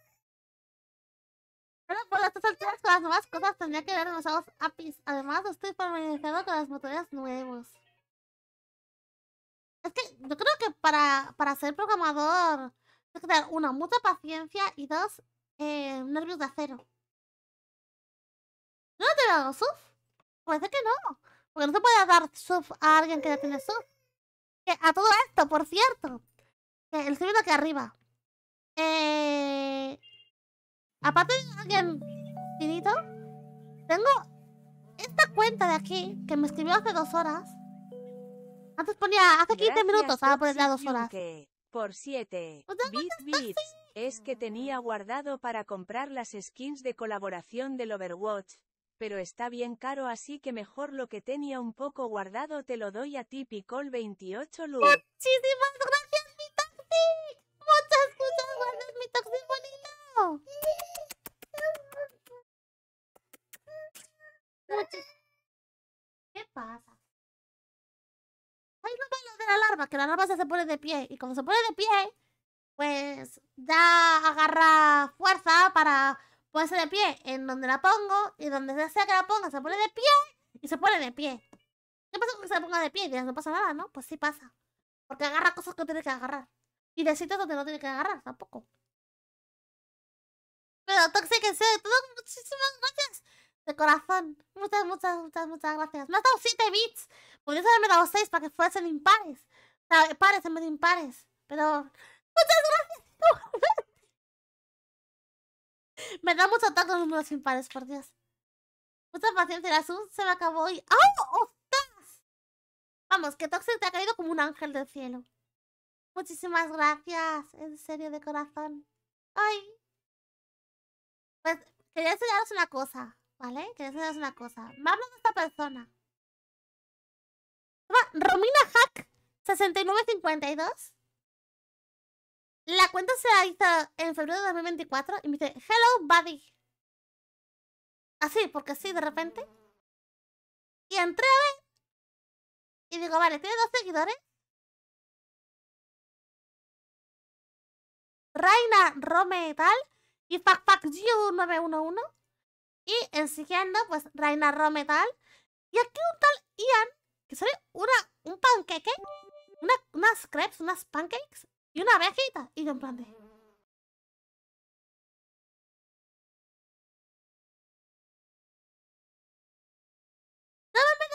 Pero por pues, las otras con las nuevas cosas tendría que ver los APIs. Además, estoy familiarizado con las motores nuevos. Es que yo creo que para, para ser programador, que tener, una mucha paciencia y dos, eh, nervios de acero. ¿No te dado surf? Puede que no. Porque no se puede dar suf a alguien que ya tiene suf a todo esto, por cierto. que el servidor aquí arriba. Eh, aparte de alguien tengo esta cuenta de aquí que me escribió hace dos horas. Antes ponía hace 15 minutos, ahora ponía dos horas. por siete pues Beat bits. Es que tenía guardado para comprar las skins de colaboración del Overwatch, pero está bien caro así que mejor lo que tenía un poco guardado te lo doy a ti Picol 28 Lu. Muchísimas gracias mi taxi. Muchas, muchas gracias mi taxi bonito. ¿Qué pasa? Ay, los me de la larva, que la larva se pone de pie. Y como se pone de pie, pues da agarra fuerza para puede ser de pie. En donde la pongo y donde sea que la ponga, se pone de pie y se pone de pie. ¿Qué pasa con que se ponga de pie? Y no pasa nada, ¿no? Pues sí pasa. Porque agarra cosas que no tiene que agarrar. Y de sitios donde no tiene que agarrar tampoco. Pero Toxic, en serio, muchísimas gracias. De corazón. Muchas, muchas, muchas, muchas gracias. Me has dado 7 bits. Podrías haberme dado 6 para que fuesen impares. O sea, pares en vez de impares. Pero. ¡Muchas gracias! Me da mucho ataque números impares, por Dios. Mucha paciencia, el azul se me acabó y... ¡Oh! ¡Ostras! Vamos, que Toxic te ha caído como un ángel del cielo. Muchísimas gracias, en serio, de corazón. ¡Ay! Pues quería enseñaros una cosa, ¿vale? Quería enseñaros una cosa. Me esta persona. Romina Hack 6952 la cuenta se hizo en febrero de 2024 y me dice, hello buddy. Así, porque sí de repente. Y entré Y digo, vale, tiene dos seguidores. Reina Rome y tal. Y uno 911. Y en siguiendo, pues Reina Rome tal. Y aquí un tal Ian, que sale una, un panqueque. unas crepes, unas pancakes y una abejita. Y yo en plan de... Totalmente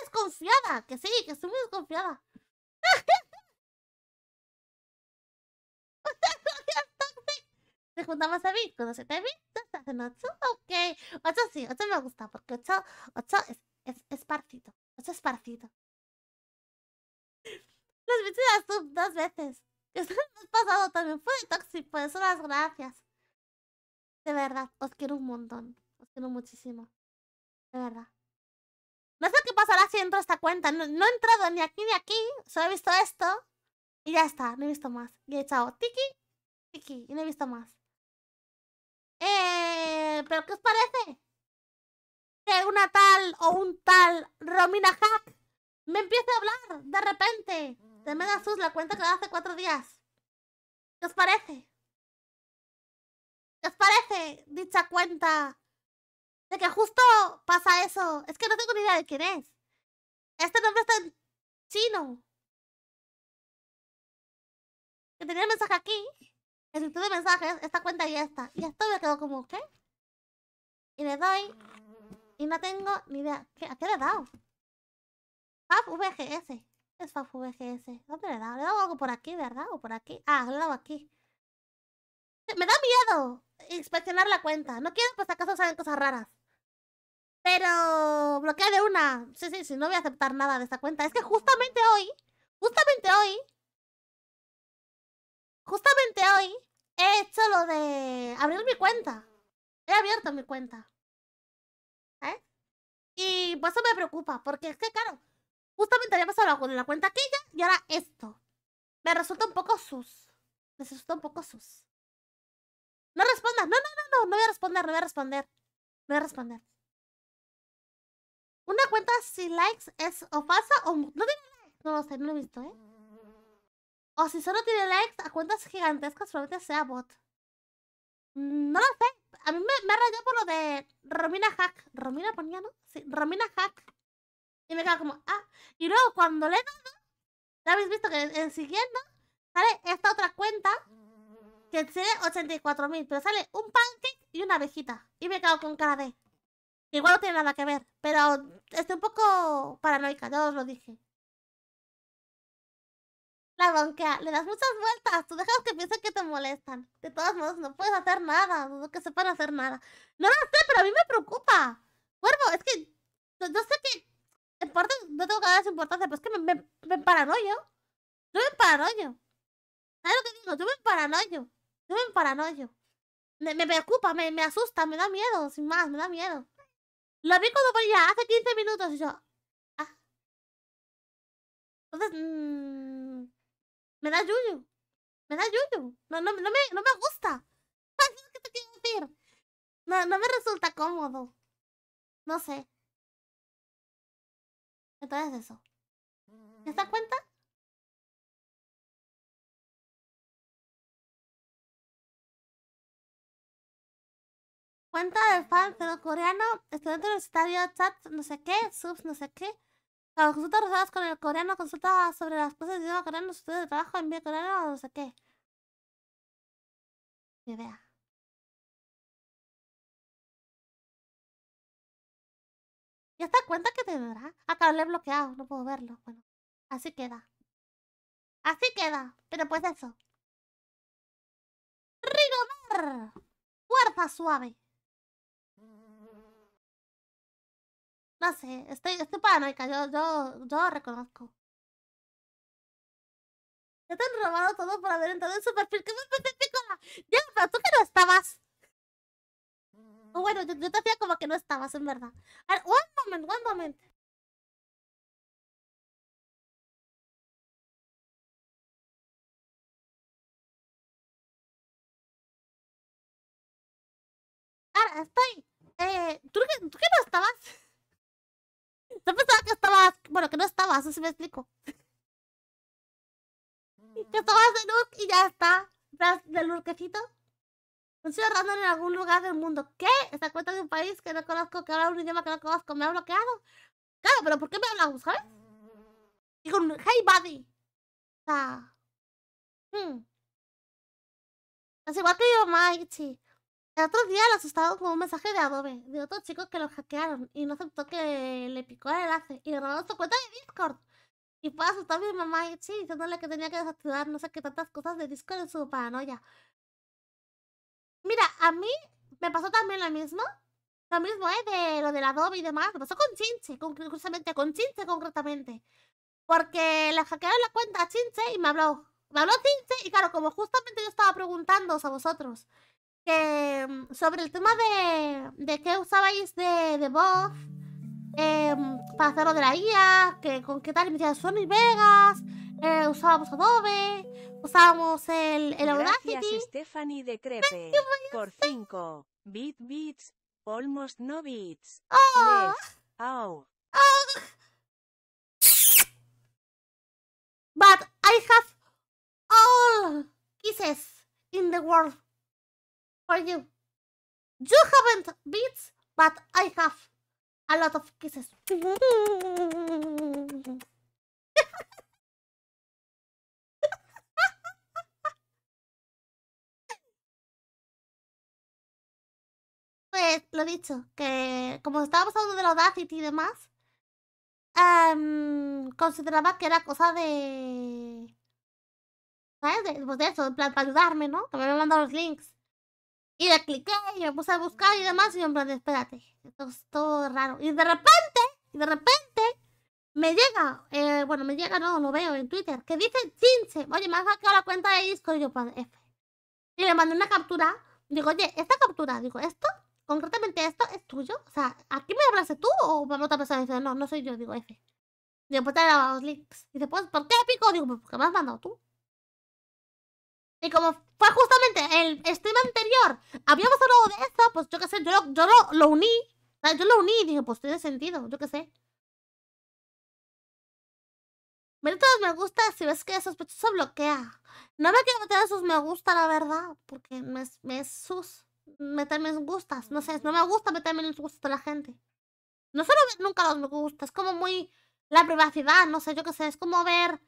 desconfiada, que sí, que estoy muy desconfiada. te juntamos a mí, cuando se te vi, estás hacen 8, ok. 8 sí, 8 me gusta, porque 8, 8 es, es, 8 es Los Las veces las dos veces. Es pasado también fue tóxico, pues unas gracias. De verdad, os quiero un montón. Os quiero muchísimo. De verdad. No sé qué pasará si entro a esta cuenta. No, he entrado ni aquí ni aquí. Solo he visto esto. Y ya está. No he visto más. Y he echado tiki, tiki. Y no he visto más. Eh, ¿Pero qué os parece? Que una tal o un tal Romina Hack me empieza a hablar de repente. De da Sus, la cuenta que hace cuatro días. ¿Qué os parece? ¿Qué os parece dicha cuenta? De que justo pasa eso. Es que no tengo ni idea de quién es. Este nombre está en chino. Que tenía el mensaje aquí. El sitio de mensajes, esta cuenta y esta. Y esto me quedó como, ¿qué? Y le doy. Y no tengo ni idea. ¿A qué le he dado? ¿Qué ah, Es FabVGS. ¿Dónde le he dado? Le he dado algo por aquí, ¿verdad? O por aquí. Ah, le he dado aquí. Eh, me da miedo inspeccionar la cuenta. No quiero, pues acaso salen cosas raras. Pero bloquea de una. Sí, sí, sí, no voy a aceptar nada de esta cuenta. Es que justamente hoy, justamente hoy, justamente hoy, he hecho lo de abrir mi cuenta. He abierto mi cuenta. ¿Eh? Y Pues eso me preocupa, porque es que, claro, Justamente había pasado con la cuenta aquella y ahora esto. Me resulta un poco sus. Me resulta un poco sus. No responda No, no, no, no. No voy a responder, no voy a responder. No voy a responder. Una cuenta sin likes es o falsa o... No tiene likes. No lo sé, no lo he visto, ¿eh? O si solo tiene likes a cuentas gigantescas, probablemente sea bot. Mm, no lo sé. A mí me, ha rayado por lo de Romina Hack. Romina ponía, ¿no? Sí, Romina Hack. Y me cago como, ah. Y luego cuando le he dado, ya habéis visto que en siguiendo sale esta otra cuenta que tiene 84.000, pero sale un pancake y una abejita. Y me cago con cara de. Igual no tiene nada que ver, pero estoy un poco paranoica, ya os lo dije. La banquea, le das muchas vueltas, tú dejas que piensen que te molestan. De todos modos, no puedes hacer nada, no que sepan hacer nada. No lo sé, pero a mí me preocupa. Cuervo, es que no sé qué, en parte no tengo que dar importancia, pero es que me, me, me paranoio. Yo me paranoio. ¿Sabes lo que digo? Yo me paranoio. Yo me paranoio. Me, preocupa, me, asusta, me da miedo, sin más, me da miedo. Lo vi cuando ya hace 15 minutos y yo. Ah". Entonces, mmm, me da yuyu. Me da yuyu. No, no, no, me, no me gusta. ¿Qué te quiero decir? No, no me resulta cómodo. No sé. Entonces eso. ¿Esta mm. cuenta? Cuenta del fan mm. pero coreano, estudiante universitario, chat, no sé qué, subs, no sé qué. Cuando consultas relacionadas con el coreano, Consulta sobre las cosas de idioma coreano, estudios de trabajo, envío coreano, no sé qué. Ya está cuenta que tendrá? Acá lo he bloqueado, no puedo verlo. Bueno, así queda. Así queda. Pero pues eso. Rigodar. Fuerza suave. No sé, estoy, estoy paranoica, yo, yo, reconozco. Ya te han robado todo por haber entrado en su perfil. ¡Qué me específico! Ya, pero tú que no estabas bueno, yo, te hacía como que no estabas, en verdad. Ver, ah, one moment, one moment. Ahora, estoy... Eh, ¿tú, ¿tú qué no estabas? Yo pensaba que estabas... Bueno, que no estabas, así me explico. Que mm. estabas de luz y ya está. De lurquecito sigo pues, random en algún lugar del mundo. ¿Qué? ¿Esta cuenta de un país que no conozco, que habla un idioma que no conozco? ¿Me ha bloqueado? Claro, pero ¿por qué me hablas sabes? Digo, hey, buddy. sea... Hmm. Es pues, igual que mi mamá, Ichi. El otro día le asustaron con un mensaje de Adobe, de otro chico que lo hackearon y no aceptó que le picó el enlace y le robaron su cuenta de Discord. Y fue asustar a mi mamá, chi diciéndole que tenía que desactivar no sé qué tantas cosas de Discord en su paranoia. Mira, a mí me pasó también lo mismo. Lo mismo, ¿eh? De lo del Adobe y demás. Me pasó con Chinche, con, con Chinche concretamente. Porque le hackearon la cuenta a Chinche y me habló. Me habló Chinche y claro, como justamente yo estaba preguntándoos a vosotros que mm, sobre el tema de, de qué usabais de, de voz em, para hacer lo de la IA, que con qué tal me decía Sony Vegas, eh, usábamos Adobe Usamos el, el Audacity. Gracias Stephanie de Crepe por 5 Beat Beats almost no Beats Oh. oh. oh. But I have all kisses in the world for you. You haven't beats, but I have a lot of kisses. lo eh, lo dicho, que como estaba hablando de la Audacity y demás, em, consideraba que era cosa de. ¿Sabes? De, pues de eso, plan, para ayudarme, ¿no? Que me habían los links. Y le cliqué y me puse a buscar y demás, y yo en plan, espérate, esto es todo raro. Y de repente, de repente, me llega, eh, bueno, me llega, no, lo veo en Twitter, que dice Chinche, oye, me han hackeado la cuenta de Discord y yo, F. Y le mandé una captura, digo, oye, esta captura, digo, esto concretamente esto es tuyo. O sea, ¿aquí me hablaste tú o vamos otra persona? Dice, no, no soy yo, digo F. Digo, pues a los links. Dice, pues, ¿por qué pico? Digo, pues porque me has mandado tú. Y como fue justamente el stream anterior, habíamos hablado de esto, pues yo qué sé, yo lo, yo lo, uní. yo lo uní y dije, pues tiene sentido, yo qué sé. Mira todos me gusta si ves que sospechoso bloquea. No me quiero meter a sus me gusta, la verdad, porque me es sus meterme en gustas. No sé, no me gusta meterme en los gustos de la gente. No solo nunca los gusta, es como muy la privacidad, no sé, yo qué sé, es como ver,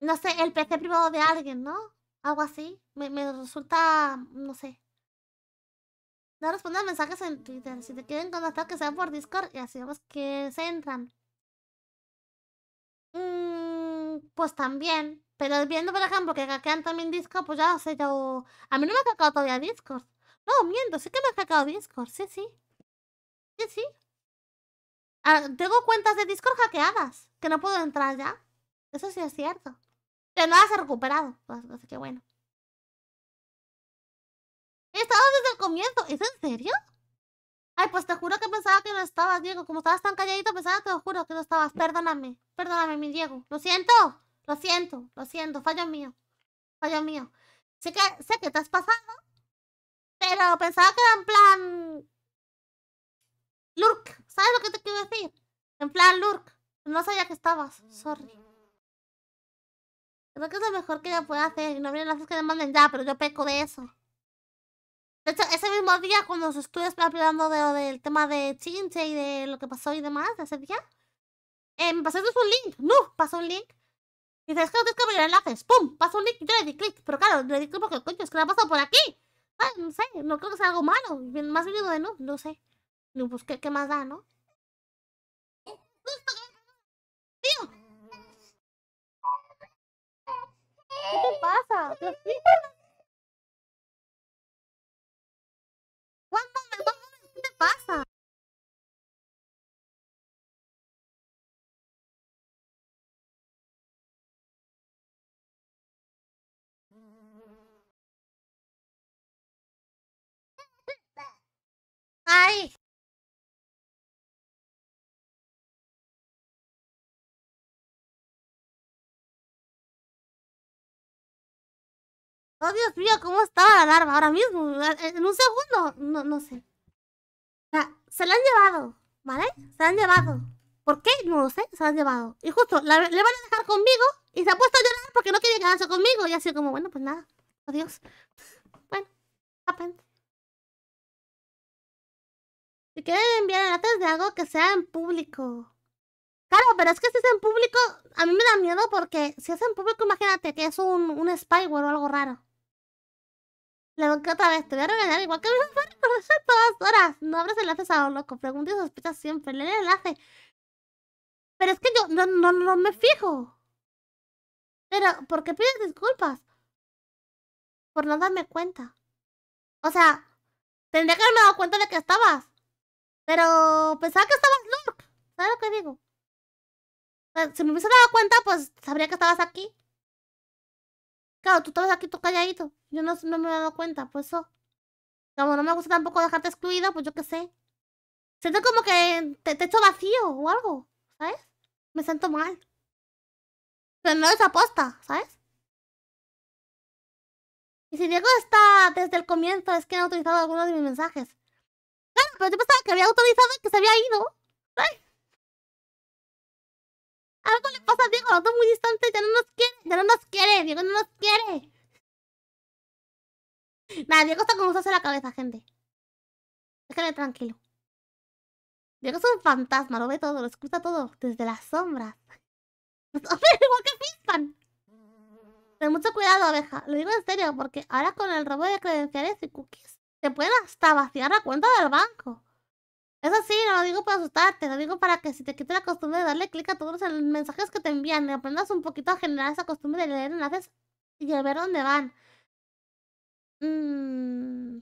no sé, el PC privado de alguien, ¿no? Algo así. Me, resulta, no sé. No respondan mensajes en Twitter. Si te quieren contactar, que sea por Discord y así vamos que se entran. Mm, pues también. Pero viendo, por ejemplo, que hackean también Discord, pues ya, sé, yo... A mí no me ha tocado todavía Discord. No, miento, sí que me ha sacado Discord, sí, sí. Sí, sí. Ah, tengo cuentas de Discord hackeadas, que no puedo entrar ya. Eso sí es cierto. Pero no las he recuperado, pues, así que bueno. He estado desde el comienzo, ¿es en serio? Ay, pues te juro que pensaba que no estabas, Diego. Como estabas tan calladito, pensaba, te lo juro que no estabas. Perdóname, perdóname, mi Diego. Lo siento, lo siento, lo siento. Fallo mío, fallo mío. Sé que, sé que te has pasado, pero pensaba que era en plan. Lurk. ¿Sabes lo que te quiero decir? En plan Lurk. No sabía que estabas. Sorry. Creo que es lo mejor que yo pueda hacer. Y no había enlaces que me manden ya, pero yo peco de eso. De hecho, ese mismo día, cuando os estuve hablando de del tema de Chinche y de lo que pasó y demás, de ese día, eh, me pasaste un link. No, pasó un link. Dices, es que no tienes que abrir enlaces. ¡Pum! Pasó un link y yo le di clic. Pero claro, le di clic porque, coño, es que me ha pasado por aquí. Ah, no sé, no creo que sea algo malo. Más bien de no, no sé. No, pues qué, más da, ¿no? ¡Tío! ¿Qué te pasa? ¿qué te pasa? Oh, Dios mío, ¿cómo estaba la larva ahora mismo? En un segundo. No, no sé. O sea, se la han llevado, ¿vale? Se la han llevado. ¿Por qué? No lo sé, se la han llevado. Y justo, le van a dejar conmigo y se ha puesto a llorar porque no quiere quedarse conmigo. Y así como, bueno, pues nada. Adiós. Bueno, Happened Si quieren enviar notas de algo que sea en público. Claro, pero es que si es en público, a mí me da miedo porque si es en público, imagínate que es un, un spyware o algo raro otra vez, te voy a regañar igual que me por reconocer todas horas. No abres enlaces a con loco. Pregunta y sospechas siempre. Lee el enlace. Pero es que yo no, no, no me fijo. Pero, ¿por qué pides disculpas? Por no darme cuenta. O sea, tendría que haberme dado cuenta de que estabas. Pero pensaba que estabas Lurk. ¿Sabes lo que digo? Si me hubiese dado cuenta, pues sabría que estabas aquí. Claro, tú estabas aquí tú calladito. Yo no, me he dado cuenta, por eso. Como no me gusta tampoco dejarte excluido pues yo qué sé. Siento como que te, te echo vacío o algo, ¿sabes? Me siento mal. Pero no es aposta, ¿sabes? Y si Diego está desde el comienzo, es que ha autorizado algunos de mis mensajes. Claro, ah, pero yo pensaba que había autorizado y que se había ido. ¿sabes? Algo le pasa a Diego, está muy distante, ya no nos quiere, ya no nos quiere, Diego no nos quiere. Nada, Diego está como se la cabeza, gente. Déjale tranquilo. Diego es un fantasma, lo ve todo, lo escucha todo, desde las sombras. igual que Fispan. Ten mucho cuidado, abeja. Lo digo en serio, porque ahora con el robo de credenciales y cookies, te pueden hasta vaciar la cuenta del banco. Eso sí, no lo digo para asustarte, lo digo para que si te quites la costumbre de darle clic a todos los mensajes que te envían y aprendas un poquito a generar esa costumbre de leer enlaces y de ver dónde van. Mmm...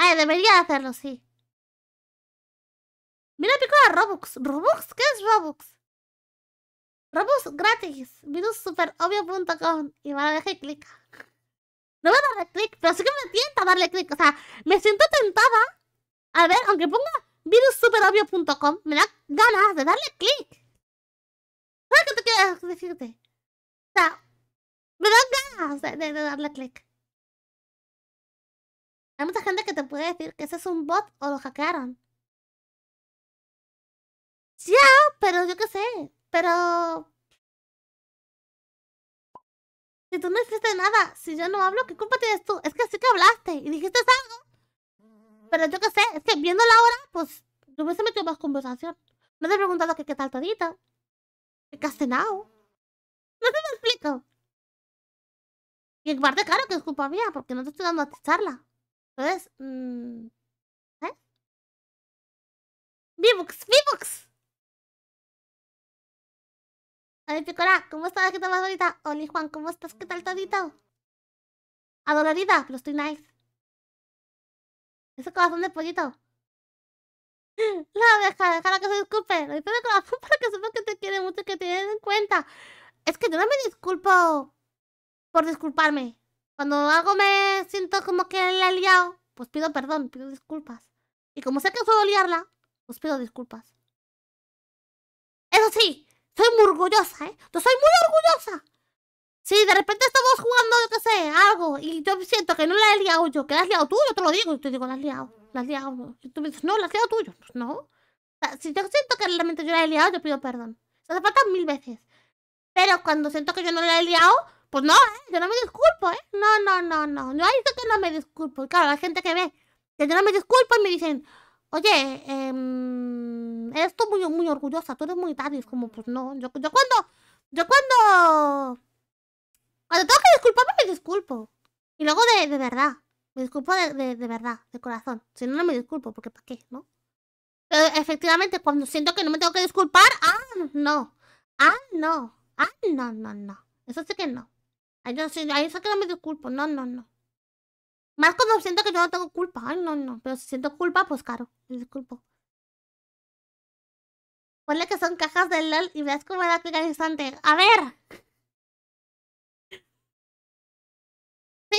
Ay, ah, debería hacerlo, sí. Mira, pico a Robux. ¿Robux? ¿Qué es Robux? Robux gratis. Virussuperobvio.com. Y van a dejar clic. No voy a darle clic, pero sí que me tienta darle clic. O sea, me siento tentada. A ver, aunque ponga virussuperobvio.com, me da ganas de darle clic. ¿Sabes qué te quiero decirte? O sea, ¡Me da ganas de, darle clic! Hay mucha gente que te puede decir que ese es un bot o lo hackearon. Ya, pero yo qué sé. Pero... Si tú no hiciste nada, si yo no hablo, ¿qué culpa tienes tú? Es que sí que hablaste y dijiste algo. Pero yo qué sé, es que viendo la hora, pues yo hubiese metido más conversación. Me he preguntado que qué tal todito. ¿Qué has cenado? No te lo explico. Y en parte, claro que es culpa mía, porque no te estoy dando a charla. Entonces, mmm, ¿eh? ¡Vibux! ¡Vibux! Hola, Picora, ¿cómo estás? ¿Qué tal más bonita? Oli, Juan, ¿cómo estás? ¿Qué tal todito? Adolorida, pero estoy nice. Ese corazón de pollito. La deja. por disculparme. Cuando algo me siento como que la he liado, pues pido perdón, pido disculpas. Y como sé que suelo liarla, pues pido disculpas. Eso sí, soy muy orgullosa, ¿eh? Yo soy muy orgullosa. Si de repente estamos jugando, yo qué sé, algo, y yo siento que no la he liado yo, que la has liado tú, yo te lo digo, yo te digo, la has liado, la has liado. Y tú me dices, no, la has liado tú, yo, pues no. O sea, si yo siento que realmente yo la he liado, yo pido perdón. Se hace falta mil veces. Pero cuando siento que yo no la he liado, pues no, ¿eh? yo no me disculpo, ¿eh? No, no, no, no. Yo sé que no me disculpo. claro, la gente que ve que yo no me disculpo y me dicen, oye, eh, em, esto tú muy, muy orgullosa, tú eres muy es como, pues no. Yo, yo cuando. Yo cuando. Cuando tengo que disculparme, me disculpo. Y luego de, de verdad. Me disculpo de, de, verdad, de corazón. Si no, no me disculpo, porque ¿para qué? ¿No? efectivamente, cuando siento que no me tengo que disculpar, ah, no. Ah, no. Ah, no, no, no. Eso sí que no. Yo sí, ahí que no me disculpo. No, no, no. Más cuando siento que yo no tengo culpa. Ay, no, no. Pero si siento culpa, pues claro, me disculpo. Ponle que son cajas de LOL y veas cómo da clic al instante. ¡A ver! Sí,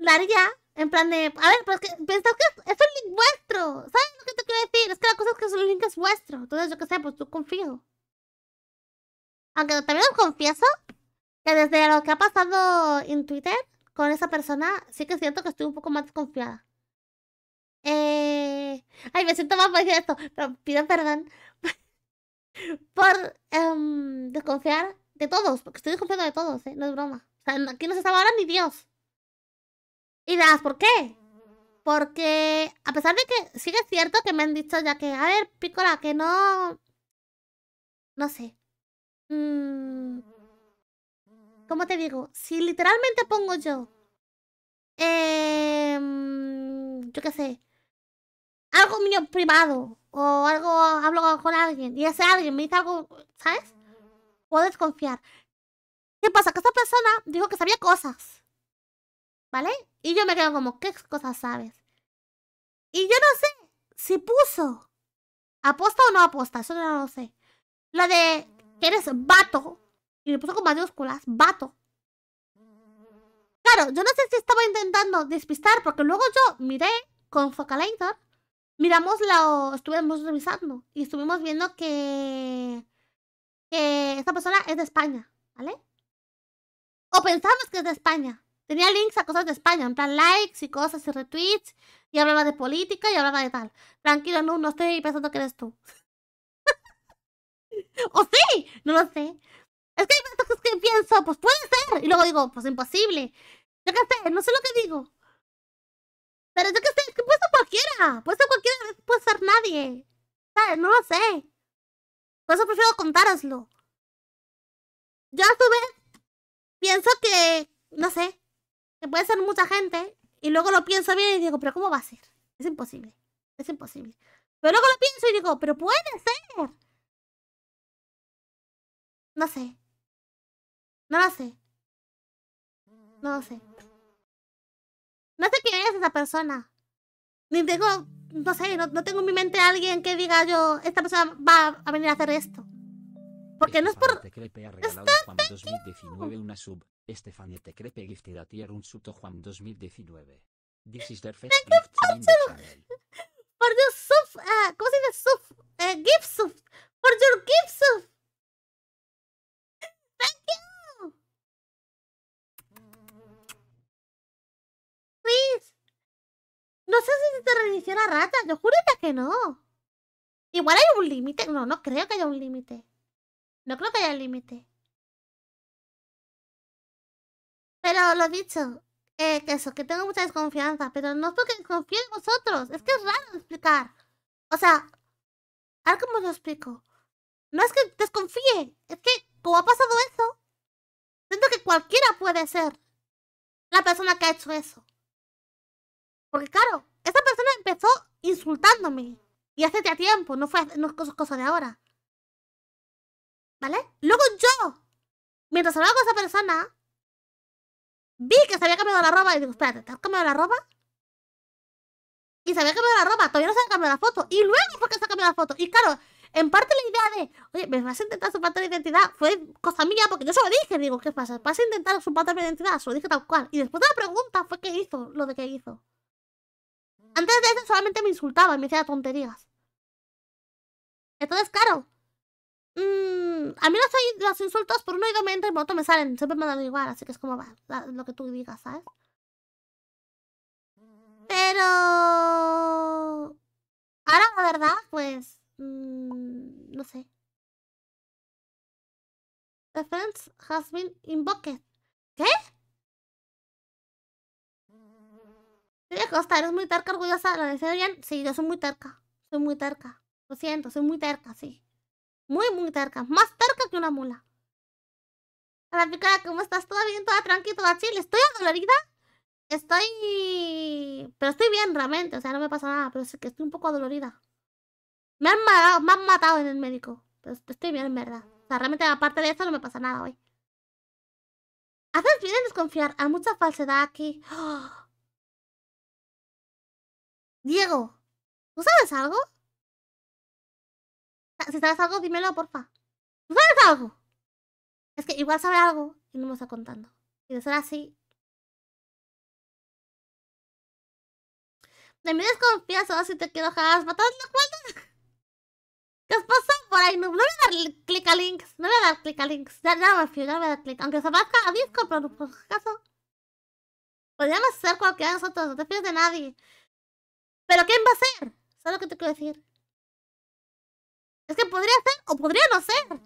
daría. En plan de. A ver, pues que pensad que es un link vuestro. ¿Sabes lo que te quiero decir? Es que la cosa es que su link es vuestro. Entonces, yo qué sé, pues tú confío. Aunque también os confieso que desde lo que ha pasado en Twitter con esa persona, sí que siento que estoy un poco más desconfiada. Eh... Ay, me siento más de esto, pero pido perdón por em, desconfiar de todos, porque estoy desconfiando de todos, ¿eh? no es broma. aquí no se estaba ahora ni Dios. Y nada, ¿por qué? Porque a pesar de que Sigue cierto que me han dicho ya que, a ver, Pícola, que no... No sé. Mm, ¿Cómo te digo? Si literalmente pongo yo... Eh, yo qué sé. Algo mío privado. O algo... Hablo con alguien. Y ese alguien me dice algo... ¿Sabes? Puedo confiar. ¿Qué pasa? Que esta persona dijo que sabía cosas. ¿Vale? Y yo me quedo como, ¿qué cosas sabes? Y yo no sé si puso aposta o no aposta, eso no lo sé. Lo de que eres vato y le puso con mayúsculas, vato. Claro, yo no sé si estaba intentando despistar, porque luego yo miré con Focalizer, miramos la. estuvimos revisando y estuvimos viendo que. que esta persona es de España, ¿vale? O pensamos que es de España. Tenía links a cosas de España, en plan likes y cosas y retweets, y hablaba de política y hablaba de tal. Tranquilo, no, no estoy pensando que eres tú. ¡O sí! No lo sé. Es que hay que pienso, pues puede ser. Y luego digo, pues imposible. Yo qué sé, no sé lo que digo. Pero yo qué sé, que puede ser cualquiera. Puede ser cualquiera, puede ser nadie. ¿Sabes? Ah, no lo sé. Por eso prefiero contároslo. Yo a su vez pienso que, no sé, que puede ser mucha gente. Y luego lo pienso bien y digo, pero ¿cómo va a ser? Es imposible. Es imposible. Pero luego lo pienso y digo, pero puede ser. No sé. No lo sé. No lo sé. No sé quién es esa persona. Ni tengo, no sé, no, no tengo en mi mente a alguien que diga yo, esta persona va a venir a hacer esto. Porque este no es por... Crepe ha regalado Juan 2019 una sub. Este te Crepe gifted a tier un subto Juan 2019. This is their first gift Por your sub... Eh, ¿Cómo se dice sub? Uh, gift sub. For your gift sub. No sé si te reinició la rata, yo júrate que no. Igual hay un límite. No, no creo que haya un límite. No creo que haya límite. Pero lo dicho, eh, que eso, que tengo mucha desconfianza, pero no es porque confíe en vosotros. Es que es raro explicar. O sea, a ver cómo lo explico. No es que desconfíe, es que como ha pasado eso, siento que cualquiera puede ser la persona que ha hecho eso. Porque claro, esta persona empezó insultándome. Y hace ya tiempo, no fue no es cosa de ahora. ¿Vale? Luego yo, mientras hablaba con esa persona, vi que se había cambiado la ropa y digo, espérate, ¿te has cambiado la ropa? Y se había cambiado la ropa, todavía no se había cambiado la foto. Y luego fue que se ha cambiado la foto. Y claro, en parte la idea de, oye, me vas a intentar suplantar la identidad, fue cosa mía, porque yo se lo dije, digo, ¿qué pasa? ¿Vas a intentar suplantar mi identidad? Se dije tal cual. Y después de la pregunta fue que hizo, lo de que hizo. Antes de eso solamente me insultaba y me hacía tonterías. Entonces, claro. Mmm, a mí los, los, insultos por un oído me entran y por me salen. Siempre me dan igual, así que es como va, lo que tú digas, ¿sabes? Pero... Ahora, la verdad, pues... Mm, no sé. The friends has been invoked. ¿Qué? ¿Eres eres muy terca, orgullosa. ¿Lo deseo bien? Sí, yo soy muy terca. Soy muy terca. Lo siento, soy muy terca, sí. Muy, muy terca. Más terca que una mula. ¿cómo estás? ¿Todo bien? ¿Toda tranquila? ¿Toda chile? ¿Estoy adolorida? Estoy... Pero estoy bien realmente, o sea, no me pasa nada, pero sí que estoy un poco adolorida. Me han matado, me han matado en el médico, pero estoy bien en verdad. O sea, realmente aparte de eso no me pasa nada hoy. Haces bien en desconfiar, hay mucha falsedad aquí. ¡Ah! Diego, ¿tú sabes algo? Ah, si sabes algo, dímelo, porfa. ¿Tú sabes algo? Es que igual sabe algo y no me está contando. Y de ser así. Me mí desconfías si te quiero jalar las cuentas. ¿Qué os pasa por ahí? No, no voy a dar clic a links. No voy a dar clic a links. Ya, ya me fío, ya voy a clic. Aunque se vaya a Discord, pero por caso. Podríamos ser cualquiera de nosotros, no te fíes de nadie. ¿Pero quién va a ser? ¿Sabes lo que te quiero decir? Es que podría ser o podría no ser.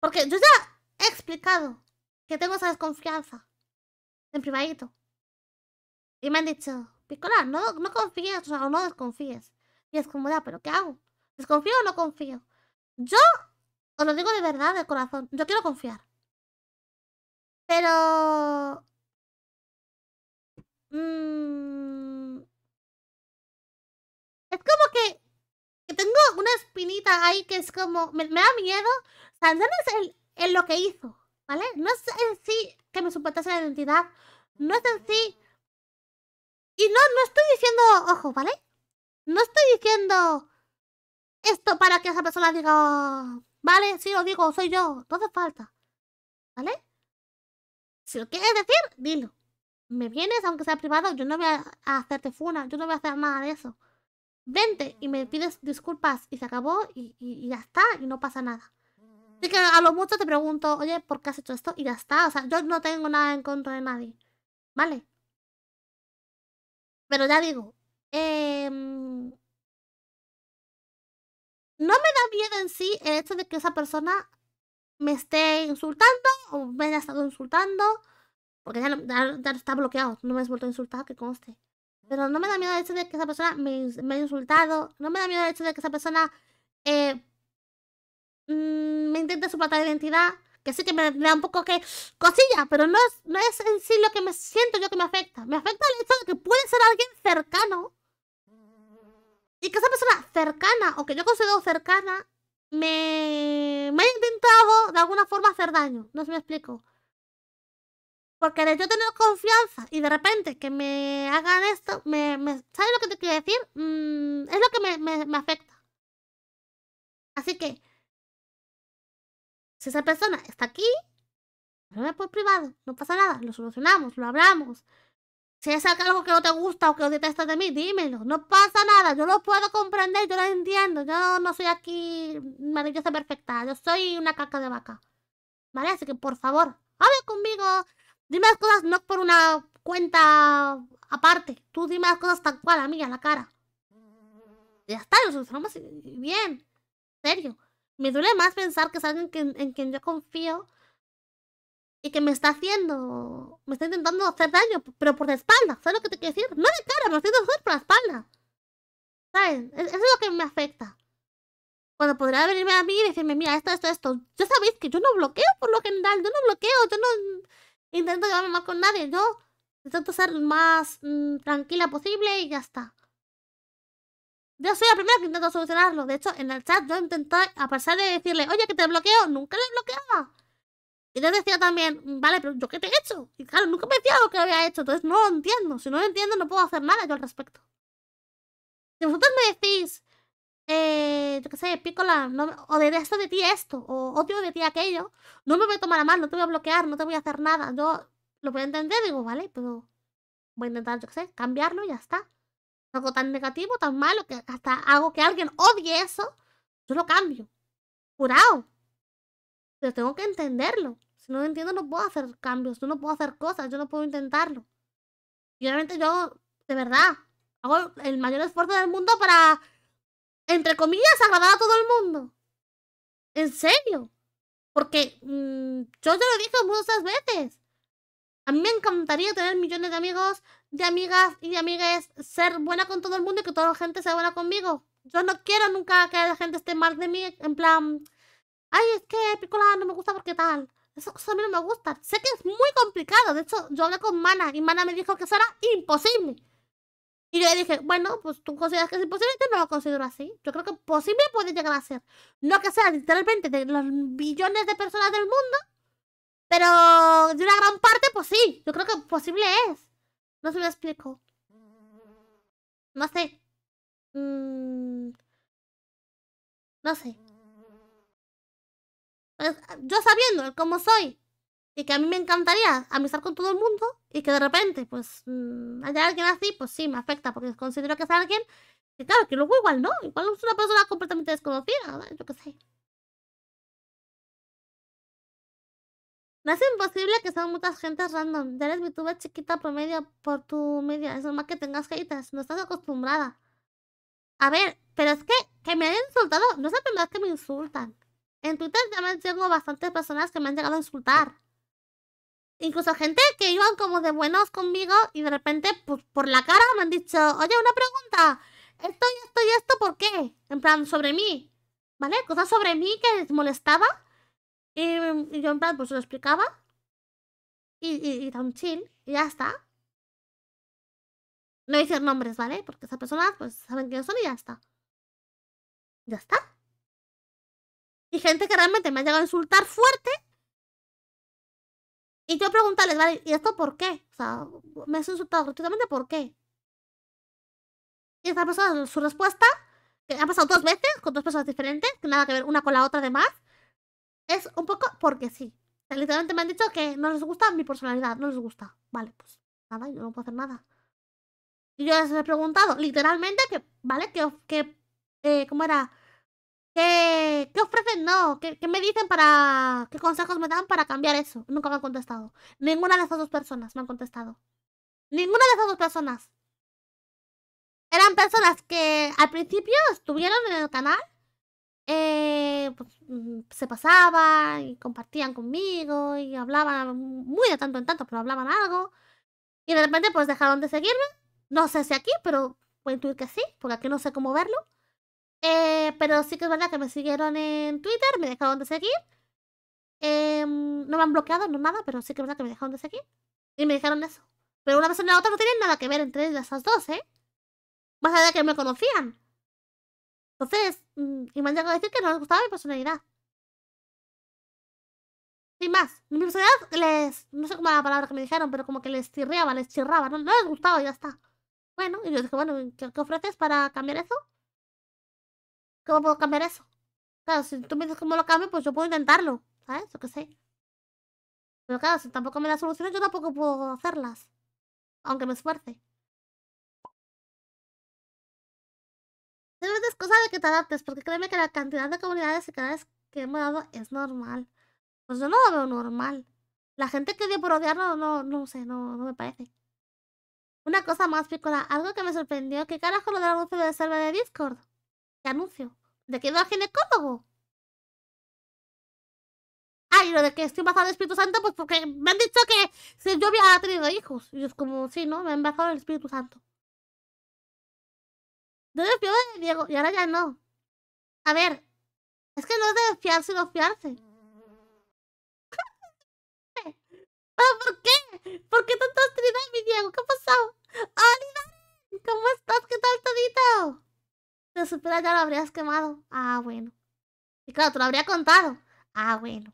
Porque yo ya he explicado que tengo esa desconfianza en privadito. Y me han dicho, Picola, no, no confíes o, sea, no desconfíes. Y es como, ya, ah, ¿pero qué hago? ¿Desconfío o no confío? Yo os lo digo de verdad, de corazón. Yo quiero confiar. Pero... Mmm es como que, que tengo una espinita ahí que es como, me, da miedo. Sansan es el, en lo que hizo, ¿vale? No es en sí que me suportase la identidad. No es en sí... Y no, no estoy diciendo, ojo, ¿vale? No estoy diciendo esto para que esa persona diga, oh, vale, sí lo digo, soy yo, no hace falta. ¿Vale? Si lo quieres decir, dilo. Me vienes, aunque sea privado, yo no voy a hacerte funa, yo no voy a hacer nada de eso vente y me pides disculpas y se acabó y, ya está y no pasa nada. Así que a lo mucho te pregunto, oye, ¿por qué has hecho esto? Y ya está, o sea, yo no tengo nada en contra de nadie, ¿vale? Pero ya digo, eh, no me da miedo en sí el hecho de que esa persona me esté insultando o me haya estado insultando, porque ya, ya está bloqueado, no me has vuelto a insultar, que conste. Pero no me da miedo el hecho de que esa persona me, me haya insultado. No me da miedo el hecho de que esa persona eh, mm, me intente suplantar identidad. Que sí que me, da un poco que cosilla, pero no es, no es en sí lo que me siento yo que me afecta. Me afecta el hecho de que puede ser alguien cercano. Y que esa persona cercana, o que yo considero cercana, me, me ha intentado de alguna forma hacer daño. No se me explico. Porque de yo tener confianza y de repente que me hagan esto, me, me ¿sabes lo que te quiero decir? Mm, es lo que me, me, afecta. Así que, si esa persona está aquí, me por privado, no pasa nada, lo solucionamos, lo hablamos. Si es algo que no te gusta o que detestas de mí, dímelo, no pasa nada, yo lo puedo comprender, yo lo entiendo, yo no soy aquí maravillosa perfecta, yo soy una caca de vaca. ¿Vale? Así que por favor, hable conmigo, Dime las cosas no por una cuenta aparte. Tú dime las cosas tal cual, a mí, a la cara. Ya está, nos vamos bien. En serio. Me duele más pensar que es alguien en quien yo confío y que me está haciendo, me está intentando hacer daño, pero por la espalda, ¿sabes lo que te quiero decir? No de cara, me lo estoy hacer por la espalda. ¿Sabes? Eso es lo que me afecta. Cuando podrá venirme a mí y decirme, mira, esto, esto, esto. Ya sabéis que yo no bloqueo por lo general, yo no bloqueo, yo no... Intento llevarme mal con nadie, ¿no? Intento ser más mm, tranquila posible y ya está. Yo soy la primera que intento solucionarlo. De hecho, en el chat yo intenté, a pesar de decirle, oye, que te bloqueo, nunca le bloqueaba. Y yo decía también, mm, vale, pero ¿yo qué te he hecho? Y claro, nunca me decía lo que había hecho, entonces no lo entiendo. Si no lo entiendo, no puedo hacer nada yo al respecto. Si vosotros me decís, eh, yo qué sé, pícola, no, o esto, de ti esto, o odio de ti aquello, no me voy a tomar a mal, no te voy a bloquear, no te voy a hacer nada. Yo lo voy a entender, digo, vale, pero pues voy a intentar, yo qué sé, cambiarlo y ya está. Algo tan negativo, tan malo, que hasta hago que alguien odie eso, yo lo cambio. Curado. Pero tengo que entenderlo. Si no entiendo, no puedo hacer cambios, yo no puedo hacer cosas, yo no puedo intentarlo. Y obviamente yo, de verdad, hago el mayor esfuerzo del mundo para entre comillas, agradar a todo el mundo. En serio. Porque mm, yo te lo dije muchas veces. A mí me encantaría tener millones de amigos, de amigas y de amigues, ser buena con todo el mundo y que toda la gente sea buena conmigo. Yo no quiero nunca que la gente esté mal de mí, en plan, ay, es que Picola no me gusta porque tal. Esas cosas a mí no me gustan. Sé que es muy complicado. De hecho, yo hablé con Mana y Mana me dijo que eso era imposible. Y yo le dije, bueno, pues tú consideras que es imposible, yo no lo considero así. Yo creo que posible pues, puede llegar a ser. No que sea literalmente de los billones de personas del mundo, pero de una gran parte, pues sí. Yo creo que posible es. No se lo explico. No sé. Mm. No sé. Pues, yo sabiendo cómo soy, y que a mí me encantaría amistar con todo el mundo y que de repente pues mm, haya alguien así, pues sí, me afecta porque considero que es alguien que claro, que luego igual no, igual es una persona completamente desconocida, yo qué sé. No es imposible que sean muchas gentes random. Ya eres VTuber chiquita promedio por tu media. Es normal que tengas haters. No estás acostumbrada. A ver, pero es que que me hayan insultado no es la primera vez que me insultan. En Twitter ya me tengo bastantes personas que me han llegado a insultar incluso gente que iban como de buenos conmigo y de repente pues, por la cara me han dicho, oye, una pregunta, esto y esto y esto, ¿por qué? En plan, sobre mí, ¿vale? Cosas sobre mí que les molestaba. Y, yo en plan, pues lo explicaba. Y, da un tan chill, y ya está. No hice nombres, ¿vale? Porque esas personas pues saben quiénes son y ya está. Ya está. Y gente que realmente me ha llegado a insultar fuerte y yo preguntarles, vale, ¿y esto por qué? O sea, me has insultado gratuitamente, ¿por qué? Y esta persona, su respuesta, que ha pasado dos veces, con dos personas diferentes, que nada que ver una con la otra además, es un poco porque sí. O sea, literalmente me han dicho que no les gusta mi personalidad, no les gusta. Vale, pues nada, yo no puedo hacer nada. Y yo les he preguntado, literalmente, que, ¿vale? Que, que eh, ¿cómo era? ¿Qué, qué ofrecen? No, ¿qué, me dicen para... ¿Qué consejos me dan para cambiar eso? Nunca me han contestado. Ninguna de esas dos personas me han contestado. Ninguna de esas dos personas. Eran personas que al principio estuvieron en el canal. Eh, pues, mm, se pasaban y compartían conmigo y hablaban muy de tanto en tanto, pero hablaban algo. Y de repente pues dejaron de seguirme. No sé si aquí, pero puedo intuir que sí, porque aquí no sé cómo verlo. Eh, pero sí que es verdad que me siguieron en Twitter, me dejaron de seguir. Em, no me han bloqueado, no nada, pero sí que es verdad que me dejaron de seguir. Y me dijeron eso. Pero una persona y la otra no tienen nada que ver entre esas dos, ¿eh? Más allá de que me conocían. Entonces, mm, y me han llegado a decir que no les gustaba mi personalidad. Sin más, mi personalidad les. No sé cómo era la palabra que me dijeron, pero como que les chirriaba, les chirraba. No, no les gustaba y ya está. Bueno, y yo dije, bueno, qué ofreces para cambiar eso? ¿Cómo puedo cambiar eso? Claro, si tú me dices cómo lo cambio, pues yo puedo intentarlo, ¿sabes? Yo qué sé. Pero claro, si tampoco me da soluciones, yo tampoco puedo hacerlas. Aunque me esfuerce. Realmente es cosa de que te adaptes, porque créeme que la cantidad de comunidades y canales que hemos dado es normal. Pues yo no lo veo normal. La gente que dio por odiarlo, no, no, sé, no, no me parece. Una cosa más, Picola, algo que me sorprendió, ¿qué carajo lo del anuncio del server de Discord? anuncio. De que va a ginecólogo. Ah, y lo de que estoy embarazada del Espíritu Santo, pues porque me han dicho que si yo había tenido hijos. Y es como, sí, ¿no? Me han embarazado el Espíritu Santo. No fío de Diego, y ahora ya no. A ver, es que no es de fiarse no fiarse. Ah, ¿Por qué? ¿Por qué tanto tenido a mi Diego? ¿Qué ha pasado? ¿Cómo estás? ¿Qué tal, todito? Si supieras ya lo habrías quemado. Ah, bueno. Y claro, te lo habría contado. Ah, bueno.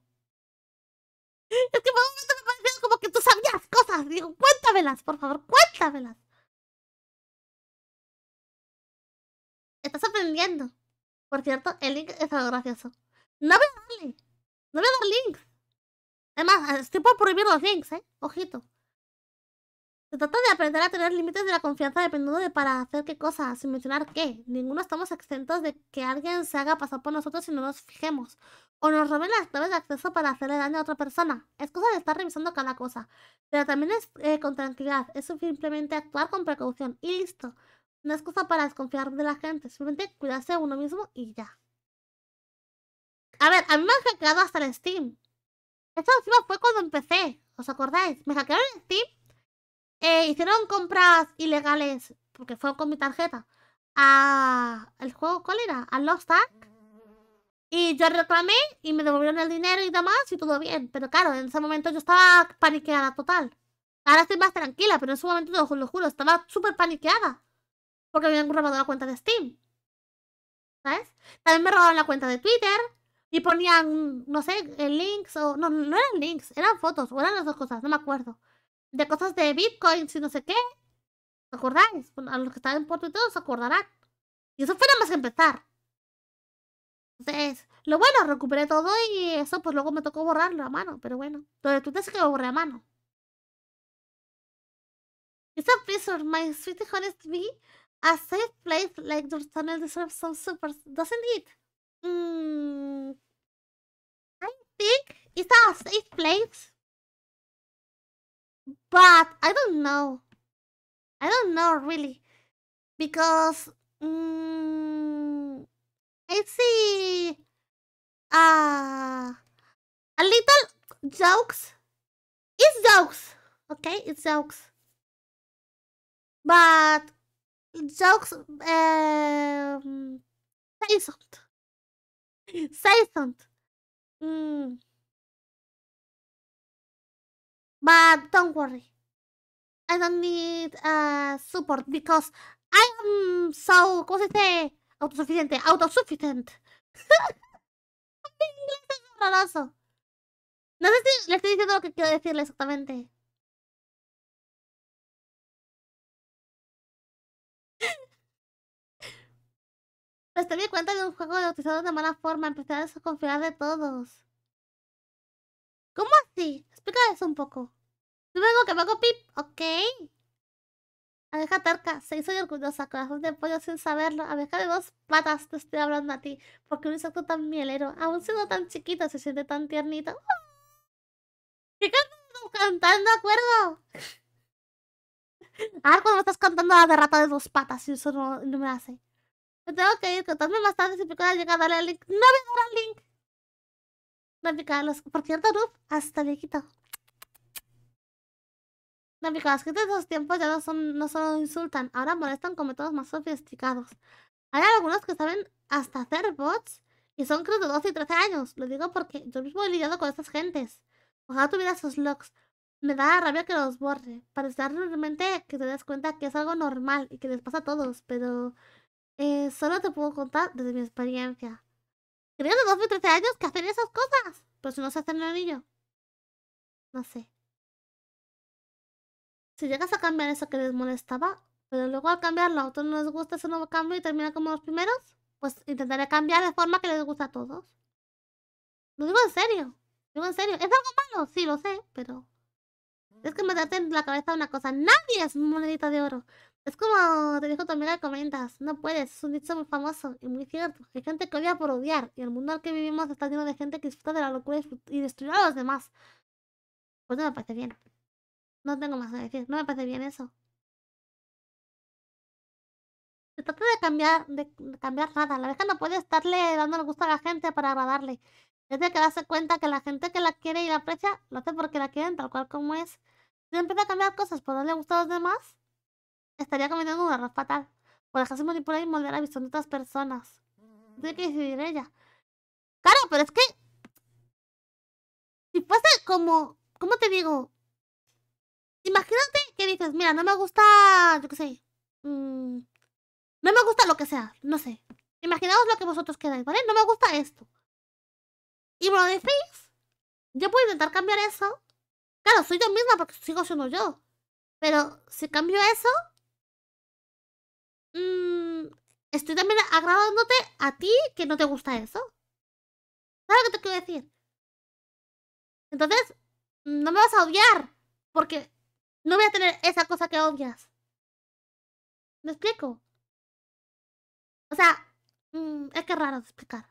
Es que por un momento me parecía como que tú sabías cosas. Digo, cuéntamelas, por favor, cuéntamelas. Estás aprendiendo. Por cierto, el link es algo gracioso. No me a No voy a links. Además, estoy por prohibir los links, ¿eh? Ojito. Se trata de aprender a tener límites de la confianza dependiendo de para hacer qué cosa, sin mencionar qué. Ninguno estamos exentos de que alguien se haga pasar por nosotros si no nos fijemos. O nos roben las claves de acceso para hacerle daño a otra persona. Es cosa de estar revisando cada cosa. Pero también es eh, con tranquilidad. Es simplemente actuar con precaución. Y listo. No es cosa para desconfiar de la gente. Simplemente cuidarse de uno mismo y ya. A ver, a mí me han hackeado hasta el Steam. Esto encima fue cuando empecé. ¿Os acordáis? Me hackearon el Steam eh, hicieron compras ilegales, porque fue con mi tarjeta, a... ¿El juego cuál era? ¿A Lost Ark? Y yo reclamé y me devolvieron el dinero y demás y todo bien. Pero claro, en ese momento yo estaba paniqueada total. Ahora estoy más tranquila, pero en ese momento, os lo juro, estaba súper paniqueada. Porque me habían robado la cuenta de Steam. ¿Sabes? También me robaron la cuenta de Twitter. Y ponían, no sé, links o... No, no eran links, eran fotos o eran las dos cosas, no me acuerdo de cosas de bitcoins y no sé qué. ¿Os acordáis? a los que están en Porto y todo se acordarán. Y eso fue más que empezar. Entonces, lo bueno, recuperé todo y eso pues luego me tocó borrarlo a mano, pero bueno. Lo de te sí que lo borré a mano. It's a pleasure, my sweet honest be A safe place like your tunnel deserves some super, doesn't it? Mm, I think it's a safe place But I don't know. I don't know really. Because um, I see uh, a little jokes. It's jokes. Okay, it's jokes. But jokes um, say something. Say something. Mm. But don't worry. I don't need uh, support because I am so, ¿cómo se Autosuficiente, ¡Autosuficiente! No sé si le estoy diciendo lo que quiero decirle exactamente. Pues te di cuenta de un juego de utilizado de mala forma, empezar a desconfiar de todos. ¿Cómo Sí, eso un poco. Luego que me hago pip, ok. Abeja terca, se hizo orgullosa, corazón de pollo sin saberlo. Abeja de dos patas, te estoy hablando a ti. Porque un insecto tan mielero, aún siendo tan chiquito, se siente tan tiernito. ¡Oh! ¿Qué cantas cantando, acuerdo? ver ah, cuando me estás cantando la de de dos patas Si eso no, no me hace. Me tengo que ir, contando más tarde si pico a darle al link. ¡No me el link! Por Por cierto, Ruf, hasta viejito. las que de esos tiempos ya no, solo insultan, ahora molestan con métodos más sofisticados. Hay algunos que saben hasta hacer bots y son creo de 12 y 13 años. Lo digo porque yo mismo he lidiado con estas gentes. Ojalá tuviera sus logs. Me da rabia que los borre. Parece realmente que te des cuenta que es algo normal y que les pasa a todos, pero eh, solo te puedo contar desde mi experiencia. Creo de 12 o 13 años que hacen esas cosas. Pero si no se hacen el anillo. No sé. Si llegas a cambiar eso que les molestaba, pero luego al cambiarlo a otros no les gusta ese nuevo cambio y termina como los primeros, pues intentaré cambiar de forma que les gusta a todos. Lo digo en serio. Lo digo en serio. ¿Es algo malo? Sí, lo sé, pero... Es que me mm. en la cabeza una cosa. Nadie es monedita de oro. Es como te dijo tu amiga comentas, no puedes, es un dicho muy famoso y muy cierto. Hay gente que odia por odiar y el mundo al que vivimos está lleno de gente que disfruta de la locura y destruye a los demás. Pues no me parece bien. No tengo más que decir, no me parece bien eso. Se trata de cambiar, de, cambiar nada. La abeja no puede estarle dando el gusto a la gente para agradarle. de que darse cuenta que la gente que la quiere y la aprecia, lo hace porque la quieren tal cual como es. Si empieza a cambiar cosas por darle gusto a los demás, estaría cometiendo un error fatal. Por dejarse manipular y moldear la visión de otras personas. Tiene que decidir ella. Claro, pero es que. Si fuese como. ¿Cómo te digo? Imagínate que dices, mira, no me gusta. Yo qué sé. Mm, no me gusta lo que sea. No sé. Imaginaos lo que vosotros queráis, ¿vale? No me gusta esto. Y me lo decís. Yo puedo intentar cambiar eso. Claro, soy yo misma porque sigo siendo yo. Pero si cambio eso, Mm, estoy también agradándote a ti que no te gusta eso. ¿Sabes lo que te quiero decir? Entonces, no me vas a odiar, porque no voy a tener esa cosa que odias. ¿Me explico? O sea, mm, es que es raro explicar.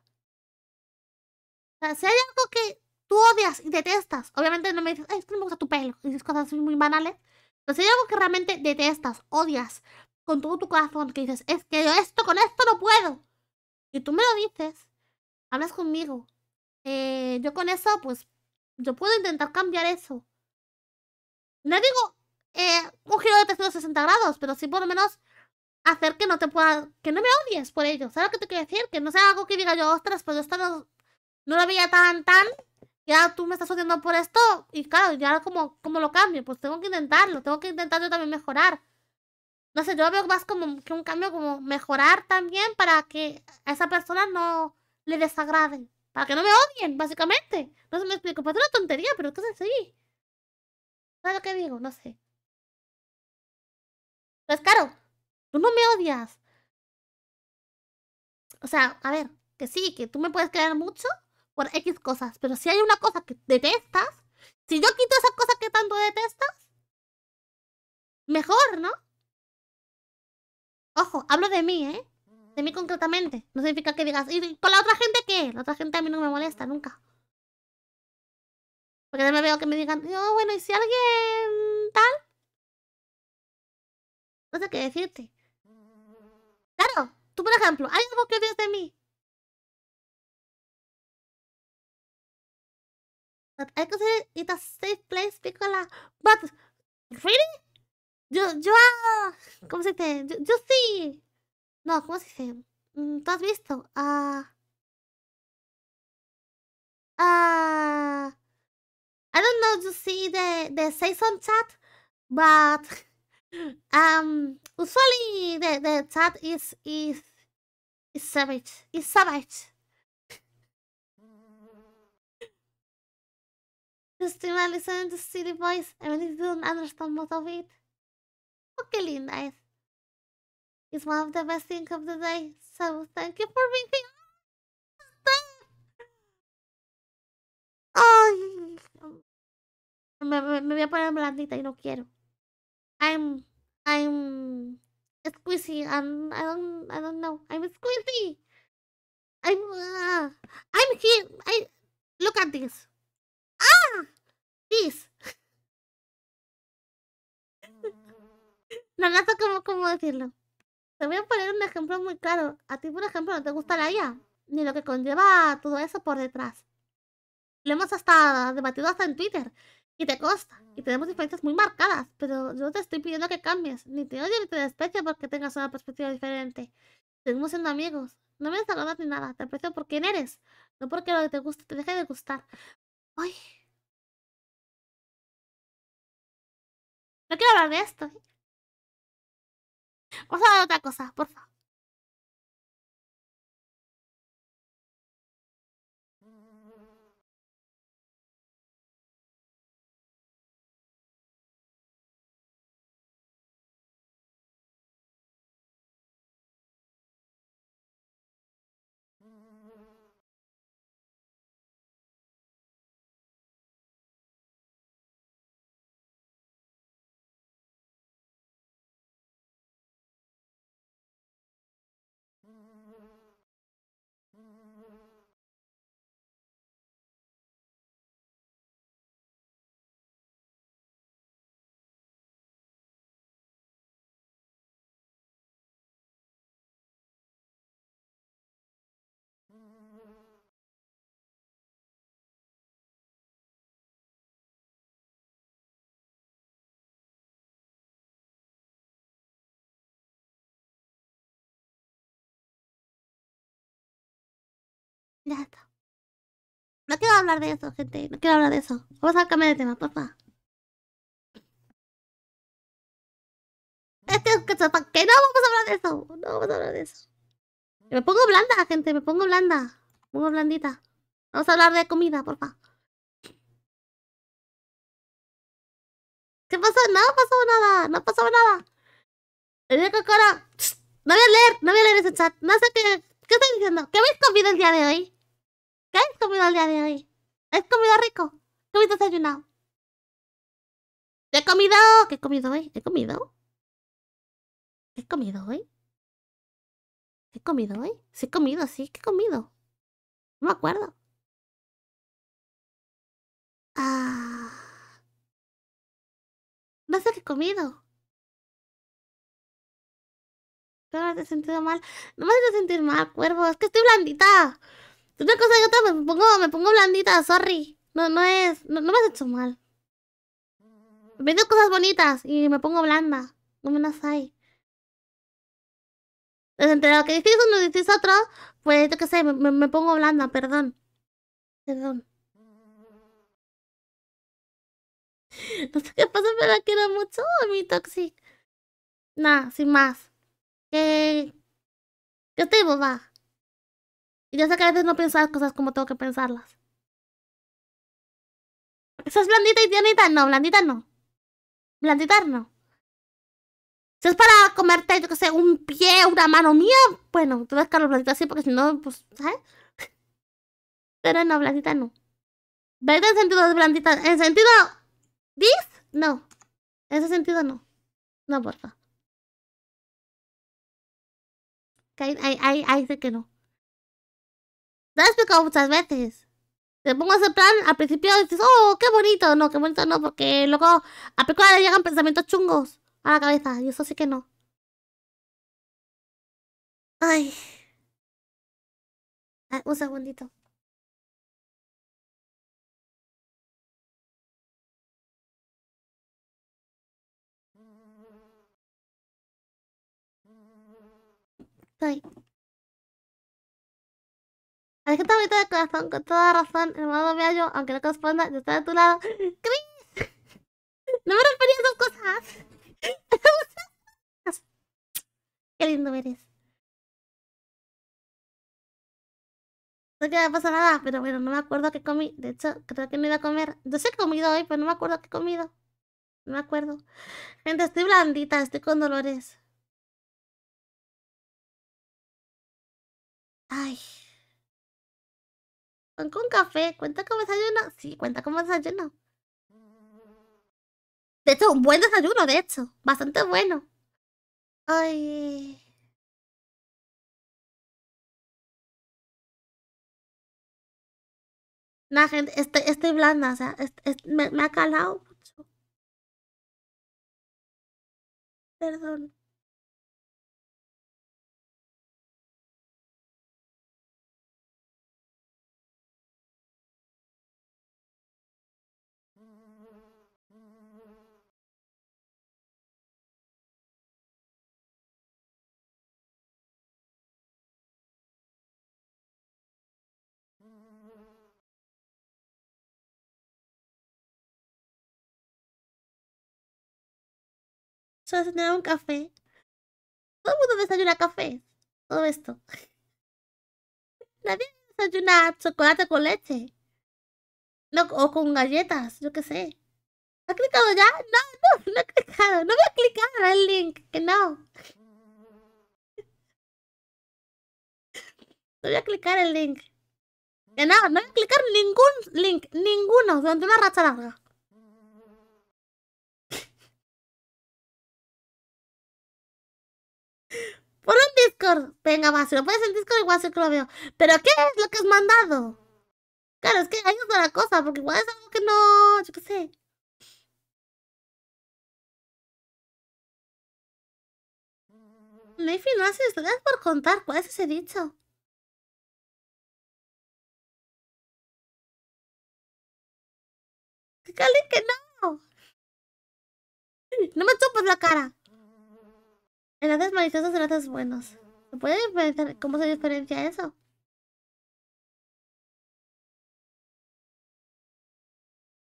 O sea, si hay algo que tú odias y detestas, obviamente no me dices, Ay, es que no me gusta tu pelo, y dices cosas muy banales, pero si hay algo que realmente detestas, odias, con todo tu corazón, que dices, es que yo esto con esto no puedo. Y tú me lo dices, hablas conmigo. Eh, yo con eso, pues, yo puedo intentar cambiar eso. No digo eh, un giro de 360 grados, pero sí por lo menos hacer que no te pueda, que no me odies por ello. ¿Sabes lo que te quiero decir? Que no sea algo que diga yo, ostras, pues yo esto no, no lo veía tan, tan, ahora tú me estás odiando por esto, y claro, ya como, como lo cambio, pues tengo que intentarlo, tengo que intentar yo también mejorar no sé, yo veo más como que un cambio como mejorar también para que a esa persona no le desagraden, para que no me odien, básicamente. No sé, me explico, parece una tontería, pero entonces sí. ¿Sabes lo que digo? No sé. Pues claro, tú no me odias. O sea, a ver, que sí, que tú me puedes querer mucho por X cosas, pero si hay una cosa que detestas, si yo quito esa cosa que tanto detestas, mejor, ¿no? Ojo, hablo de mí, ¿eh? De mí concretamente. No significa que digas, ¿y con la otra gente qué? La otra gente a mí no me molesta nunca. Porque no me veo que me digan, no, bueno, ¿y si alguien tal? No sé qué decirte. Claro, tú por ejemplo, ¿hay algo que odias de mí? But I consider a safe place because, but really? Yo, yo, ¿cómo se dice? Yo, yo sí. No, ¿cómo se dice? Mm, ¿Tú has visto? Ah. Uh, ah. Uh, I don't know You see the the season chat, but um, usually the the chat is is is savage. Is savage. Just imagine listening to silly voice. I really didn't understand most of it. Oh, really nice. It's one of the best things of the day. So thank you for being here. Ay, me, me, me, voy a poner blandita y no quiero. I'm I'm squishy and I don't I don't know. I'm squishy. I'm uh, I'm here. I look at this. Ah, this. No, no sé cómo, decirlo. Te voy a poner un ejemplo muy claro. A ti, por ejemplo, no te gusta la IA, ni lo que conlleva todo eso por detrás. Lo hemos hasta debatido hasta en Twitter, y te consta, y ah, tenemos diferencias muy marcadas, pero yo te estoy pidiendo que cambies, ni te odio ni te desprecio porque tengas una perspectiva diferente. Seguimos siendo amigos, no me desagradas ni nada, te aprecio por quién eres, no porque lo que te gusta te deje de gustar. Ay. No quiero hablar de esto, ¿eh? Por favor, otra cosa, por favor. No quiero hablar de eso, gente. No quiero hablar de eso. Vamos a cambiar de tema, papá. Es un que que no vamos a hablar de eso. No vamos a hablar de eso. Me pongo blanda, gente. Me pongo blanda. Muy blandita. Vamos a hablar de comida, porfa. ¿Qué pasó? No pasó nada, no pasó nada. El de Cocora, no voy a leer, no voy a leer ese chat. No sé qué, qué estoy diciendo. ¿Qué habéis comido el día de hoy? ¿Qué habéis comido el día de hoy? has comido rico? ¿Qué habéis desayunado? ¿Qué he comido? ¿Qué he comido hoy? ¿He comido? ¿Qué he comido hoy? ¿Qué he comido hoy? Sí, he comido, sí, ¿qué he comido? No me acuerdo. Ah. No sé qué he comido. no me he sentido mal. No me hecho sentir mal, cuervo. Es que estoy blandita. una cosa y otra me pongo, me pongo blandita, sorry. No, no es. No, me has hecho mal. Me cosas bonitas y me pongo blanda. No me las hay. Entre lo que decís uno y decís otro, pues yo qué sé, me, pongo blanda, perdón. Perdón. No sé qué pasa, pero la quiero mucho mi Toxic. Nah, sin más. Que. Yo estoy boba. Y yo sé que a veces no pienso cosas como tengo que pensarlas. estás blandita y tianita? No, blandita no. Blandita no es para comerte, yo que sé, un pie, una mano mía, bueno, tú ves Carlos Blandita así, porque si no, pues, ¿sabes? Pero no, Blandita no. ¿Ves? en sentido de Blandita. En sentido. ¿This? No. En ese sentido no. No, porfa. favor. Ahí, ahí, ahí sé que no. Te he explicado muchas veces. Te pongo ese plan, al principio dices, oh, qué bonito. No, qué bonito no, porque luego a le llegan pensamientos chungos a la cabeza. Y eso sí que no. Ay. Ay ah, un segundito. Estoy. Es que está bonito de corazón, con toda razón, hermano me yo, aunque no corresponda, yo estoy de tu lado. ¡Cris! ¡No me refería a esas cosas! lindo eres. No que me pasa nada, pero bueno, no me acuerdo qué comí. De hecho, creo que no iba a comer. Yo sé que he comido hoy, pero no me acuerdo qué he comido. No me acuerdo. Gente, estoy blandita, estoy con dolores. Ay. con café, ¿cuenta como desayuno? Sí, cuenta como desayuno. De hecho, un buen desayuno, de hecho. Bastante bueno. Ay. Na gente, estoy, estoy blanda, o sea, me ha calado mucho. Perdón. solo un café. Todo el mundo desayuna café. Todo esto. Nadie desayuna chocolate con leche. No, o con galletas, yo qué sé. ¿Ha clicado ya? No, no, no he clicado. No voy a clicar el link, que no. No voy a clicar el link. Que no, no voy a clicar ningún link, ninguno, durante una racha larga. Por un Discord. Venga, va, si lo puedes en Discord igual sí que lo veo. Pero ¿qué es lo que has mandado? Claro, es que hay otra la cosa, porque igual es algo que no... Yo qué sé. hay no te historias por contar. ¿Cuál es ese dicho? ¡Cali que no! ¡No me chupas la cara! Enlaces maliciosos, enlaces buenos. ¿Se puede ¿Cómo se diferencia eso?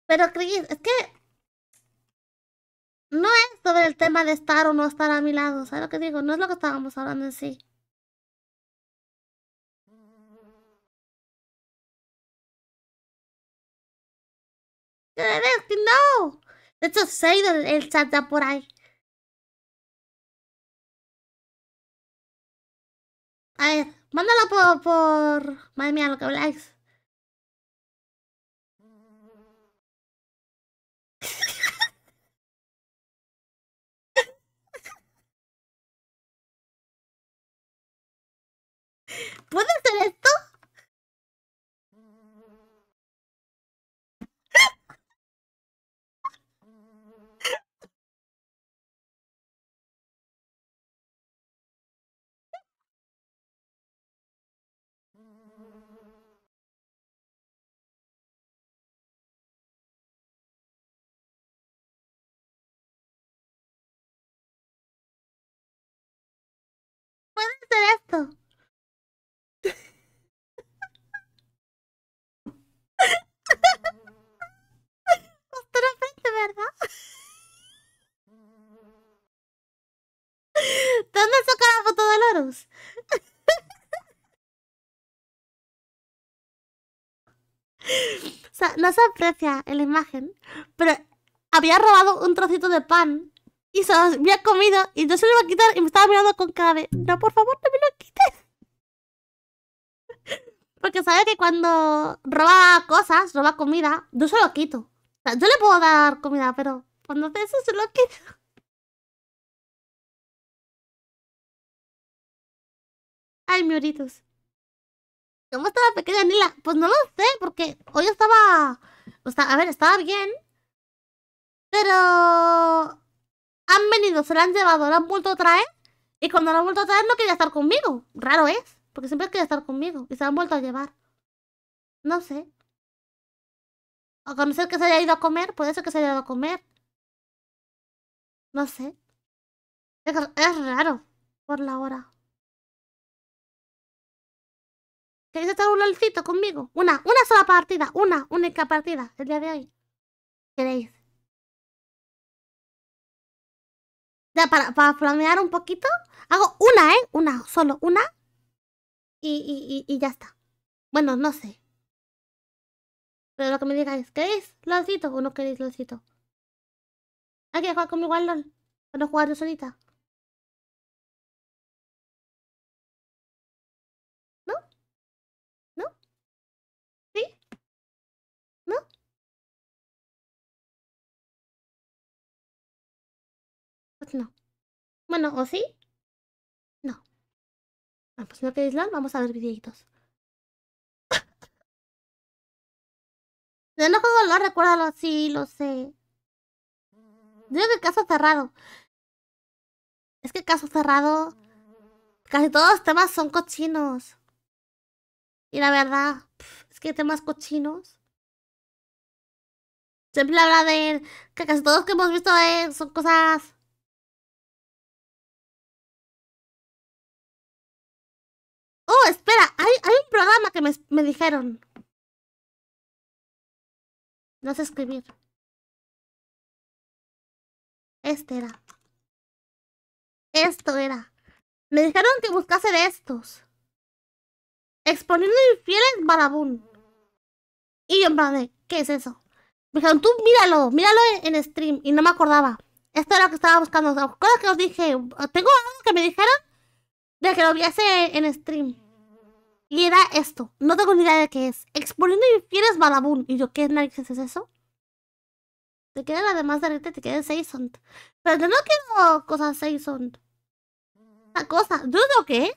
Pero, Chris, es que... No es sobre el tema de estar o no estar a mi lado, ¿sabes lo que digo? No es lo que estábamos hablando en sí. ¡No! De hecho, sé ido el chat ya por ahí. A ver, mándalo por, por... Madre mía, lo que habláis. ¿Puedo no se aprecia en la imagen, pero había robado un trocito de pan y se había comido y yo se lo iba a quitar y me estaba mirando con cara de, no, por favor, no me lo quites. Porque sabe que cuando roba cosas, roba comida, yo se lo quito. yo le puedo dar comida, pero cuando hace eso se lo quito. Ay, miuritos. ¿Cómo estaba pequeña Nila? Pues no lo sé, porque hoy estaba... O sea, a ver, estaba bien. Pero... Han venido, se la han llevado, la han vuelto a traer. Y cuando la han vuelto a traer no quería estar conmigo. Raro es, porque siempre quería estar conmigo. Y se la han vuelto a llevar. No sé. A conocer que se haya ido a comer, puede ser que se haya ido a comer. No sé. es raro por la hora. ¿Queréis hacer un lolcito conmigo? Una, una sola partida, una única partida el día de hoy. ¿Queréis? Ya, para, para flamear un poquito, hago una, ¿eh? Una, solo una. Y, y, y, ya está. Bueno, no sé. Pero lo que me digáis, ¿queréis lolcito o no queréis lolcito? ¿Hay que jugar conmigo al LOL? ¿Para no jugar yo solita? no. Bueno, ¿o sí? No. Ah, pues no queréis vamos a ver videitos. Yo no juego LOL, recuérdalo. Sí, lo sé. Digo que caso cerrado. Es que caso cerrado... Casi todos los temas son cochinos. Y la verdad, es que temas cochinos. Siempre habla de que casi todos que hemos visto son cosas Oh, espera, hay, un programa que me, dijeron. No sé escribir. Este era. Esto era. Me dijeron que buscase de estos. Exponiendo infieles barabún. Y yo en plan ¿qué es eso? Me dijeron, tú míralo, míralo en, stream. Y no me acordaba. Esto era lo que estaba buscando. ¿Te que os dije? Tengo algo que me dijeron de que lo vi hace en stream. Y era esto. No tengo ni idea de qué es. Exponiendo infieles Badabun. Y yo, ¿qué narices es eso? Te queda la demás de Rita, te queda Saison. Pero yo no quiero cosas seison. Esa cosa, ¿dudo qué es?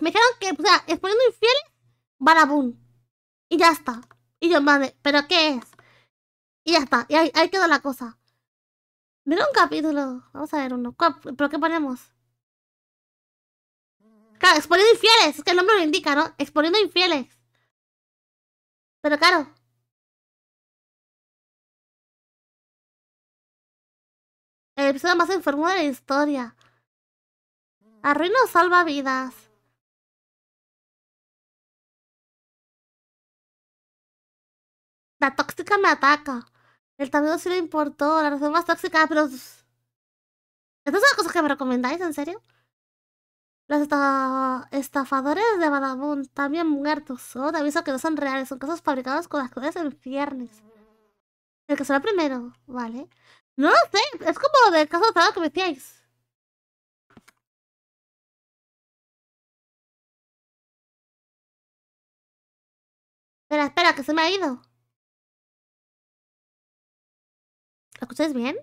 Me dijeron que, o sea, exponiendo infieles Badabun. Y ya está. Y yo, madre, ¿pero qué es? Y ya está. Y ahí, queda la cosa. Mira un capítulo. Vamos a ver uno. ¿Pero qué ponemos? Claro, exponiendo infieles. Es que el nombre lo indica, ¿no? Exponiendo infieles. Pero claro. El episodio más enfermo de la historia. Arruino salva vidas. La tóxica me ataca. El también sí lo importó, la razón más tóxica, pero... ¿Estas son las cosas que me recomendáis, en serio? Los estafadores de Badabun, también muertos. Oh, te aviso que no son reales, son casos fabricados con las cosas en viernes. El que será primero, vale. No lo sé, es como del caso de que me decíais. Espera, espera, que se me ha ido. ¿Lo escuchas bien?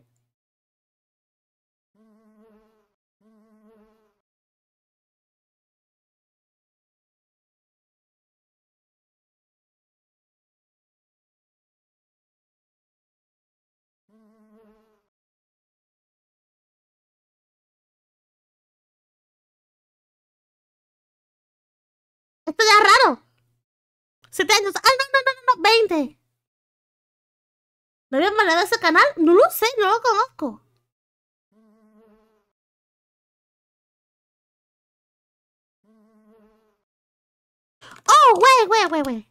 Esto ya es raro. 7 años. ¡Ah, no, no, no, no! ¡20! ¿No habían mandado ese canal? No lo sé, no lo conozco. ¡Oh, güey, güey, güey, güey!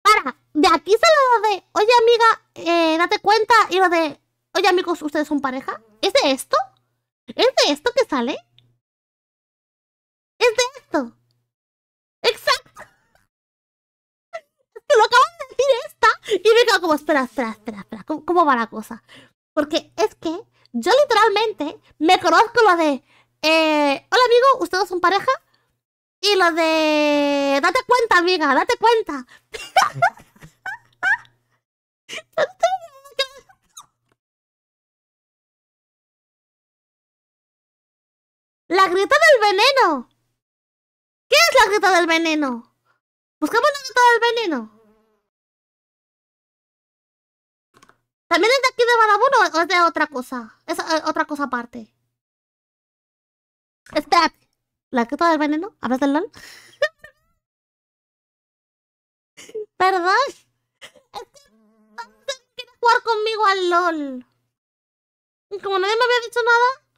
Para, de aquí sale lo de, oye amiga, eh, date cuenta, y lo de, oye amigos, ¿ustedes son pareja? ¿Es de esto? ¿Es de esto que sale? ¿Es de esto? ¡Exacto! ¡Te lo acaban de decir, es ¿eh? Y me quedo como, espera, espera, espera, ¿cómo, cómo va la cosa? Porque es que yo literalmente me conozco lo de, eh, hola amigo, ustedes son pareja. Y lo de, date cuenta, amiga, date cuenta. La grieta del veneno. ¿Qué es la grieta del veneno? Buscamos la grieta del veneno. ¿También es de aquí de Badabun o es de otra cosa? Es eh, otra cosa aparte. Espérate. ¿La que del veneno? ¿Hablas del LOL? Perdón. Es jugar conmigo al LOL. Y como nadie me había dicho nada,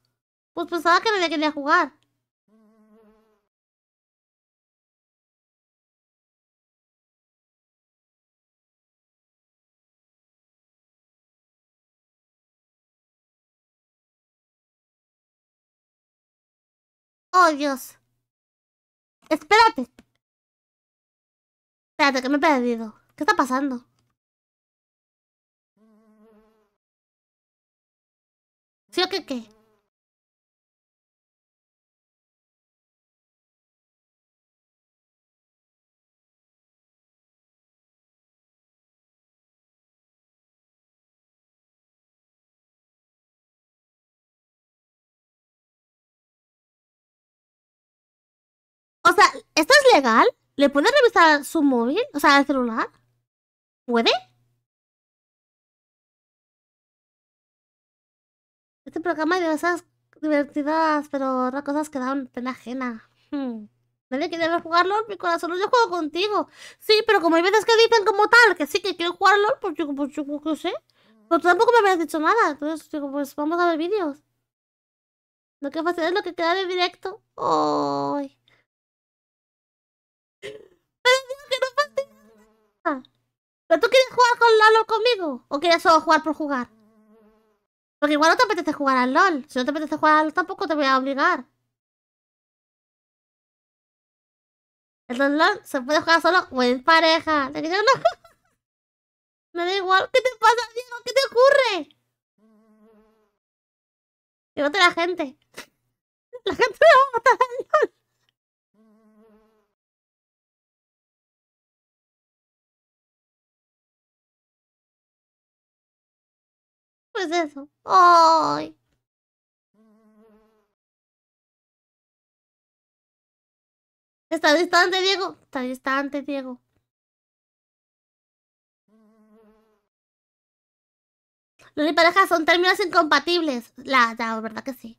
pues pensaba que nadie quería jugar. Oh, Dios. Espérate. Espérate, que me he perdido. ¿Qué está pasando? ¿Sí o qué qué? O sea, ¿esto es legal? ¿Le puede revisar su móvil? O sea, el celular. ¿Puede? Este programa hay diversas divertidas, pero otras cosas que dan pena ajena. Hmm. Nadie quiere jugarlo, mi corazón, yo juego contigo. Sí, pero como hay veces que dicen como tal que sí que quiero jugarlo, pues yo, pues yo qué sé. Pero tú tampoco me habías dicho nada, entonces digo, pues vamos a ver vídeos. Lo que fácil es lo que queda de directo. ¡Ay! ¿Pero tú quieres jugar con LOL conmigo? ¿O quieres solo jugar por jugar? Porque igual no te apetece jugar al LOL. Si no te apetece jugar al LOL, tampoco te voy a obligar. El LOL se puede jugar solo o en pareja. Me da igual. ¿Qué te pasa, Diego? ¿Qué te ocurre? a la gente. La gente va a matar al LOL. Pues eso. ¡Ay! Está distante, Diego. Está distante, Diego. los y pareja son términos incompatibles. La, la verdad que sí.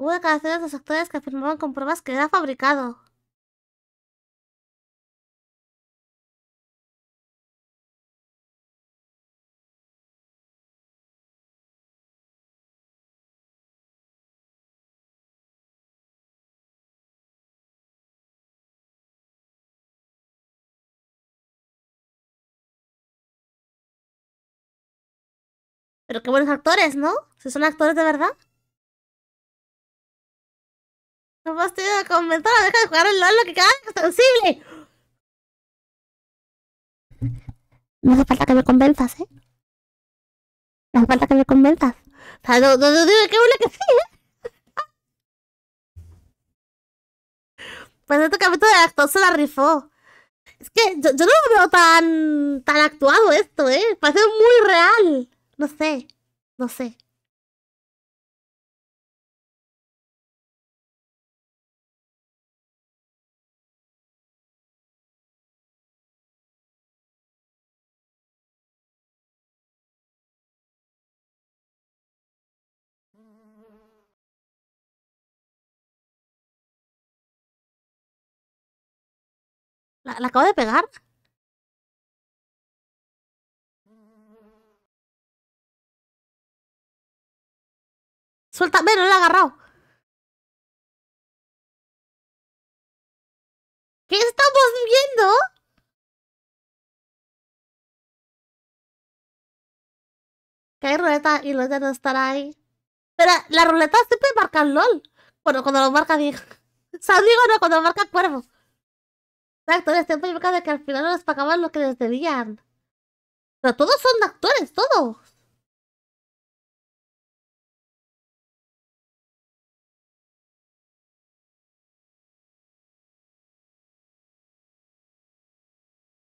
Hubo declaraciones de los actores que afirmaban con pruebas que era fabricado. Pero qué buenos actores, ¿no? Si son actores de verdad. Nomás te a convencer deja de jugar el lo que cada vez es sensible? No hace falta que me convenzas, ¿eh? No hace falta que me convenzas. O sea, no, no, no digo que una que sí, ¿eh? Pues este capítulo de actor se la rifó. Es que yo, yo no lo veo tan, tan actuado esto, ¿eh? Parece muy real. No sé, no sé. ¿La, acabo de pegar? Suéltame, no la he agarrado. ¿Qué estamos viendo? Que hay ruleta y ruleta no estará ahí. Pero la ruleta siempre marca LOL. Bueno, cuando lo marca digo, O sea, digo no, cuando marca cuervo. Exacto, les tiempo de que al final no les pagaban lo que les debían. Pero todos son actores, todos.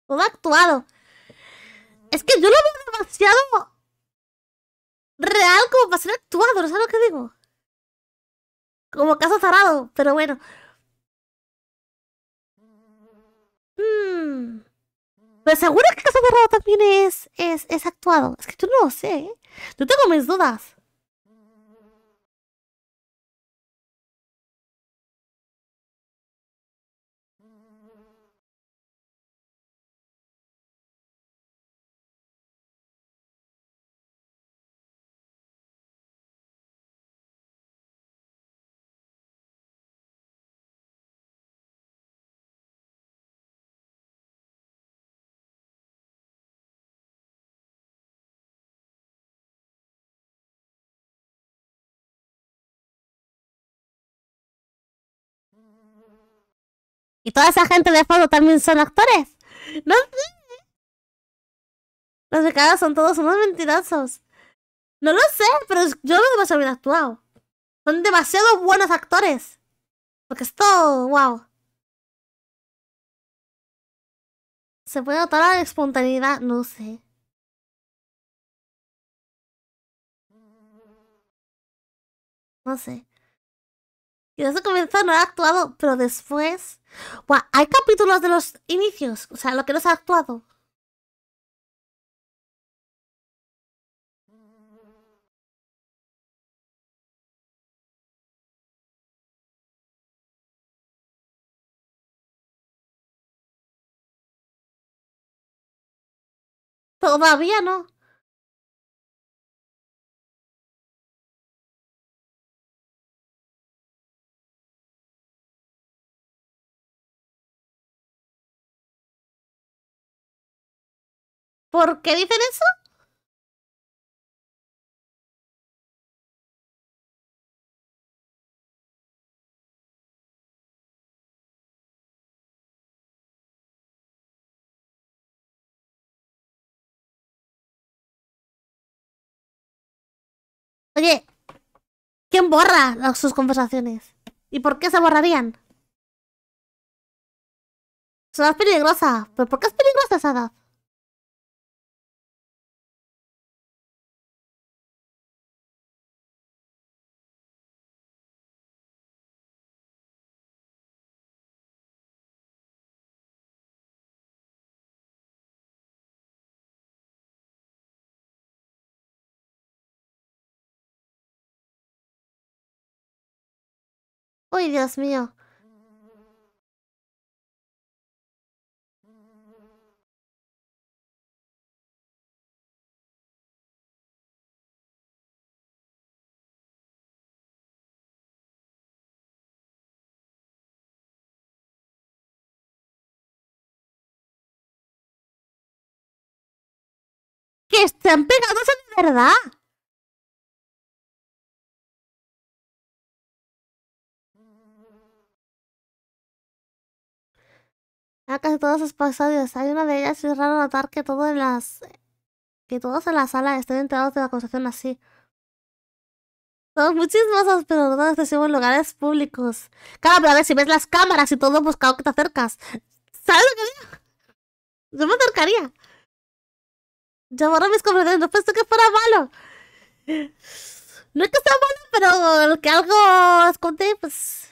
Todo actuado. Es que yo lo veo demasiado real como para ser actuado, ¿no sabes lo que digo? Como caso cerrado, pero bueno. Hmm. Pero seguro que Casa de también es, es, es actuado. Es que yo no lo sé. ¿eh? Yo tengo mis dudas. Y toda esa gente de fondo también son actores. No. sé Los becados son todos unos mentirosos. No lo sé, pero yo lo demasiado bien actuado. Son demasiado buenos actores. Porque esto... wow. ¿Se puede notar la espontaneidad? No sé. No sé. Y desde el comenzó, no ha actuado, pero después... Buah, hay capítulos de los inicios, o sea, lo que no se ha actuado. Todavía no. ¿Por qué dicen eso? Oye, ¿quién borra sus conversaciones? ¿Y por qué se borrarían? Son peligrosa ¿Pero por qué es peligrosa esa edad? Uy, Dios mío. ¡Que están pegados de verdad! Ah, casi todos los episodios. Hay una de ellas y es raro notar que todos en las que todos en la sala estén enterados de la conversación así. Son muchísimas pero no decimos en lugares públicos. Claro, pero a ver, si ves las cámaras y todo, buscado que te acercas. ¿Sabes lo que digo? Yo me acercaría. Yo borro mis conversaciones, no pensé que fuera malo. No es que sea malo, pero que algo esconde, pues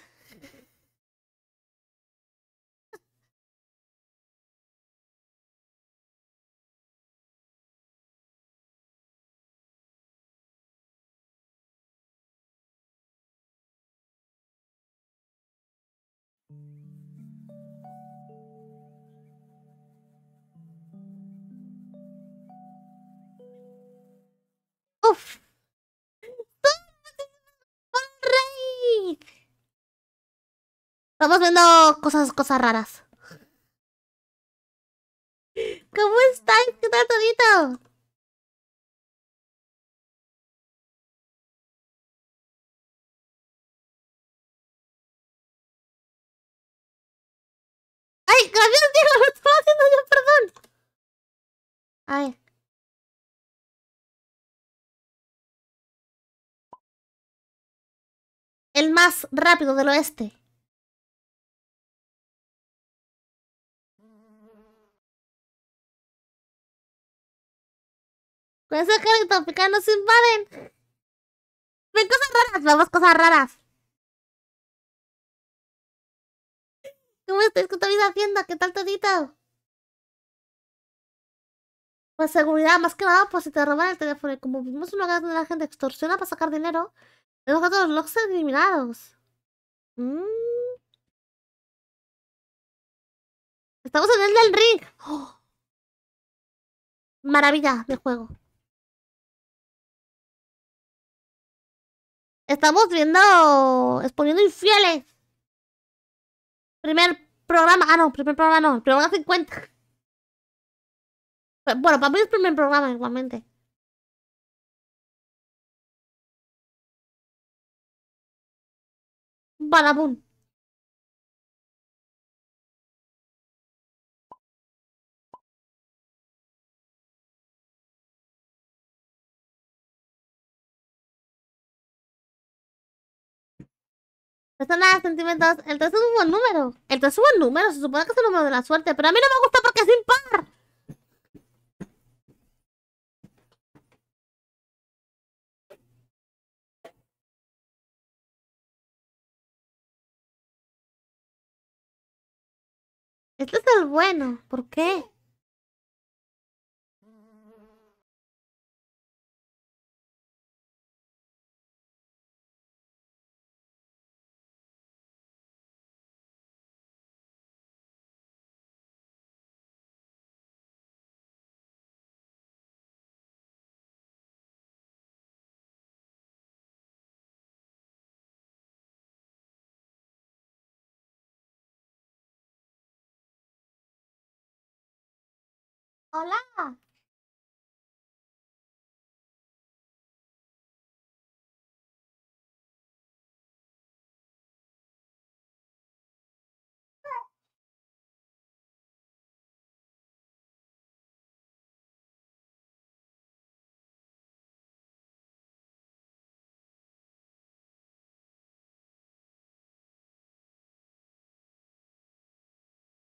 Uf. Estamos viendo cosas, cosas raras. ¿Cómo están? ¿Qué tal todito? ¡Ay! ¡Gracias, Diego! ¡Lo estaba haciendo yo, perdón! A ver el más rápido del oeste. Con ese tropical se invaden. Ven cosas raras, vamos cosas raras. ¿Cómo estáis con tu vida hacienda? ¿Qué tal todito? Pues seguridad, más que nada, por pues si te roban el teléfono. Y como vimos una lugar donde la gente extorsiona para sacar dinero, a todos los eliminados. Mm. Estamos en el del ring. ¡Oh! Maravilla de juego. Estamos viendo... Exponiendo infieles. Primer programa... Ah, no. Primer programa no. programa 50. Bueno, para mí es primer programa igualmente. Badabun. Personas, sentimientos. El 3 es un buen número. El 3 es un buen número. Se supone que es el número de la suerte. Pero a mí no me gusta porque es impar. Este es el bueno. ¿Por qué? Hola.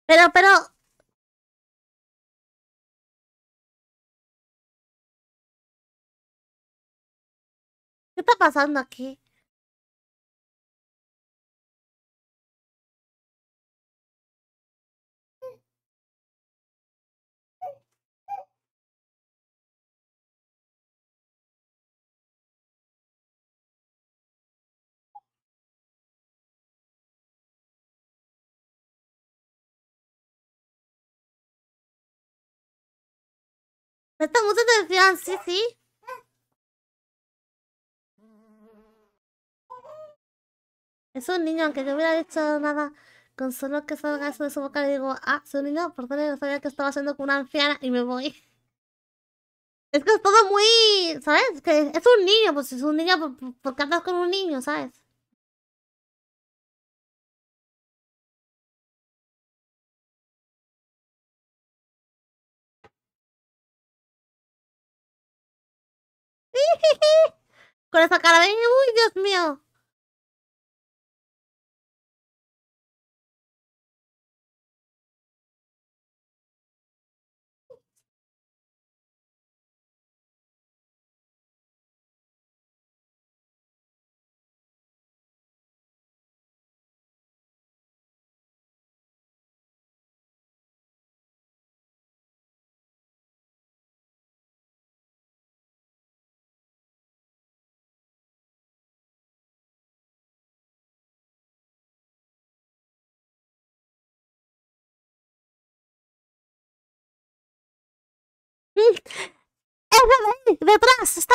Pero, pero, ¿Qué está pasando aquí? está mucho de confianza, sí, sí. Es un niño, aunque yo hubiera dicho nada. Con solo que salga eso de su boca le digo, ah, es un niño, perdón, no sabía que estaba haciendo con una anciana y me voy. Es que es todo muy, ¿sabes? Que es un niño, pues es un niño, ¿por qué andas con un niño, sabes? Con esa cara de, uy, Dios mío. É eu falei, meu braço está.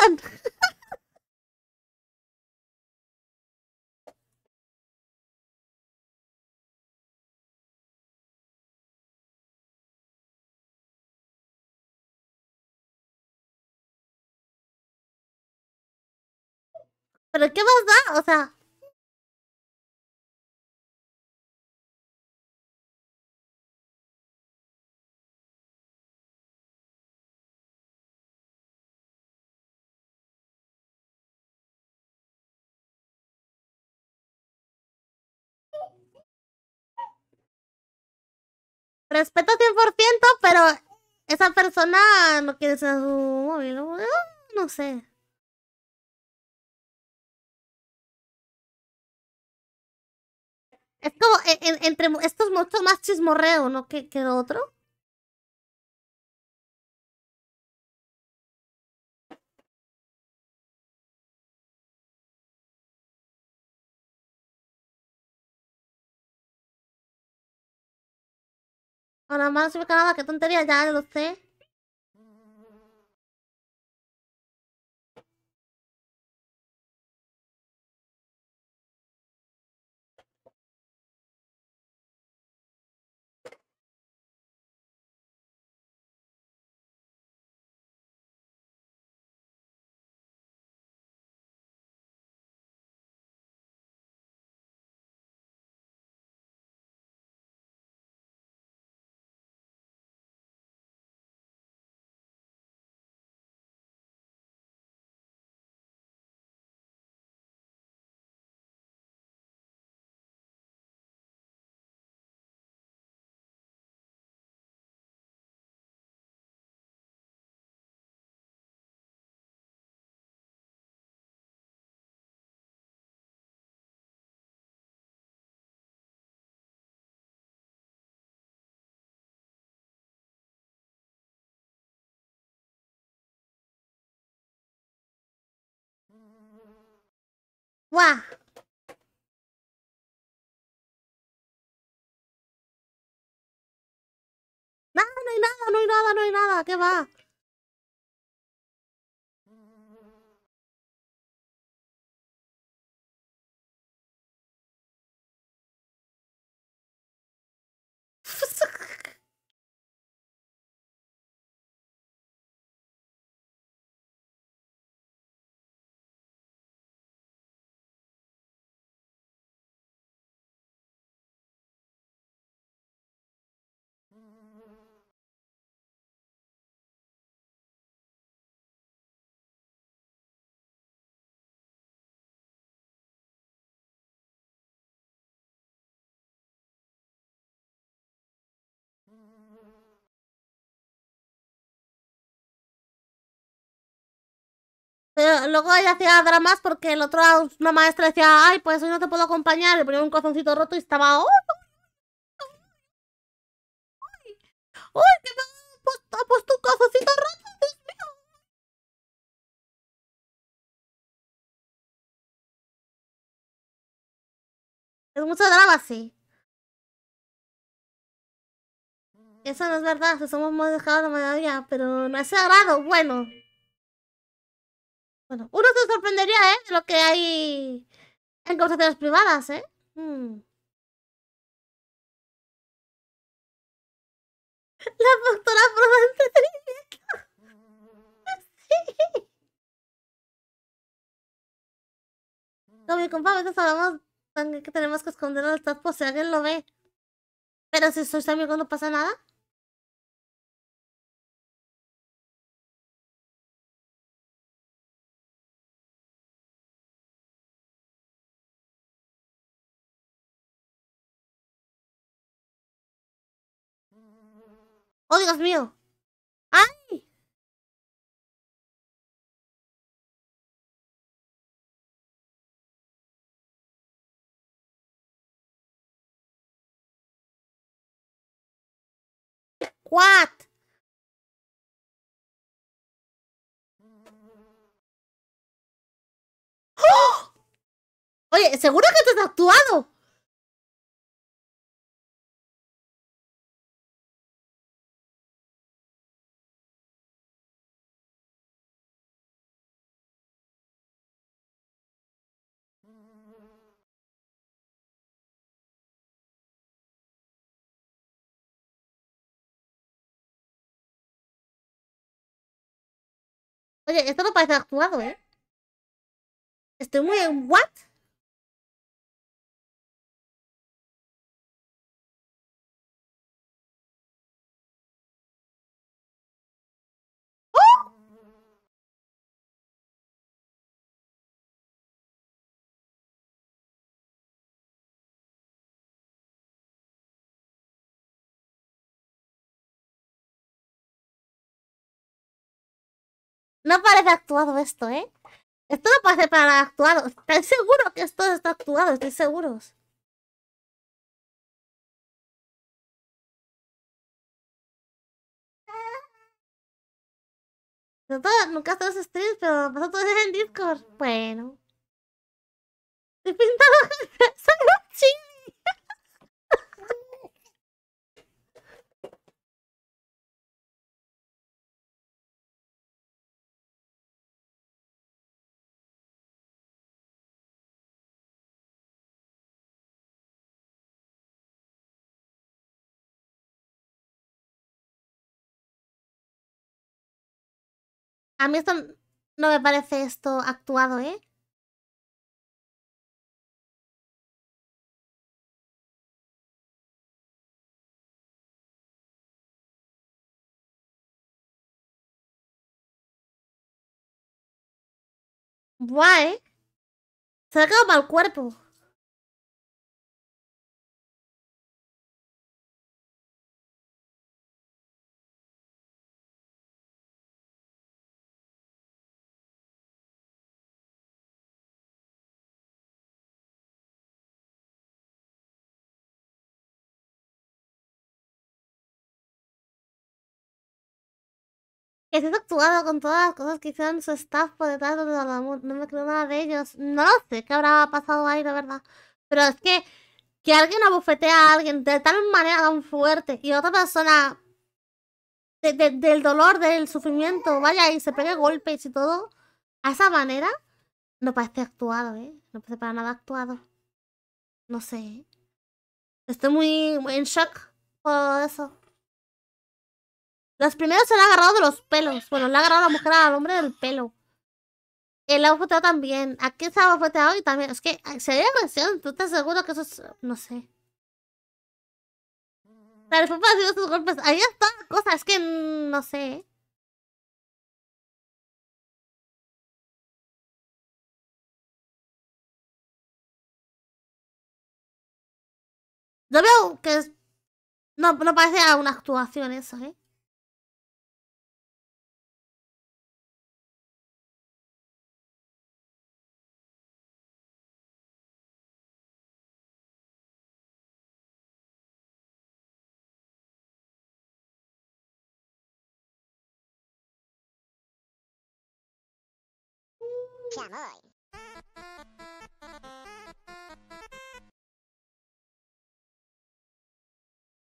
Pero qué más da, o sea. respeto 100%, pero esa persona ah, no quiere ser su móvil. No sé. Es como e, entre esto es mucho más chismorreo, ¿no? Que, que otro. Ahora más, nada, que tontería, ya lo sé. No, no hay nada, no hay nada, no hay nada. ¿Qué va? luego ella hacía dramas porque el otro, una maestra decía, ay, pues hoy no te puedo acompañar, le ponía un corazoncito roto y estaba, oh, ¡Ay, que me pues, ah, puesto tu cazacito rato, Dios mío! Es mucho drama, sí. Eso no es verdad, se somos muy dejados la mayoría, pero no es sagrado, bueno. Bueno, uno se sorprendería, ¿eh? De lo que hay en conversaciones privadas, ¿eh? Mm. La doctora probante de entretenimiento. Sí. No mi compa a veces que tenemos que esconder los tapo si alguien lo ve. Pero si sois amigos no pasa nada. ¡Oh, Dios mío! ¡Ay! What? ¡Oh! Oye, ¿seguro que te has actuado? Oye, esto no parece actuado, ¿eh? Estoy muy en... ¿What? No parece actuado esto, ¿eh? Esto no parece para actuado. Estoy seguro que esto está actuado, estoy seguro. nunca haces streams, pero pasó todo en Discord. Bueno. Estoy pintado A mí esto no me parece esto actuado, ¿eh? Guay. ¿eh? Se ha quedado mal cuerpo. que actuado con todas las cosas que hicieron su staff por detrás de No me creo nada de ellos. No lo sé qué habrá pasado ahí, la verdad. Pero es que que alguien abofetea a alguien de tal manera tan fuerte y otra persona del dolor, del sufrimiento, vaya y se pegue golpes y todo, a esa manera, no parece actuado, ¿eh? No parece para nada actuado. No sé. ¿eh? Estoy muy, muy en shock por eso. Los primeros se la ha agarrado de los pelos. Bueno, le ha agarrado a la mujer al hombre del pelo. El ha bofeteado también. Aquí se ha bofeteado y también. Es que sería agresión. ¿Tú estás seguro que eso es.? No sé. Pero después para sido sus golpes. Ahí está la cosa. Es que mm, no sé. ¿eh? Yo veo que. Es... No, no parece una actuación eso, ¿eh?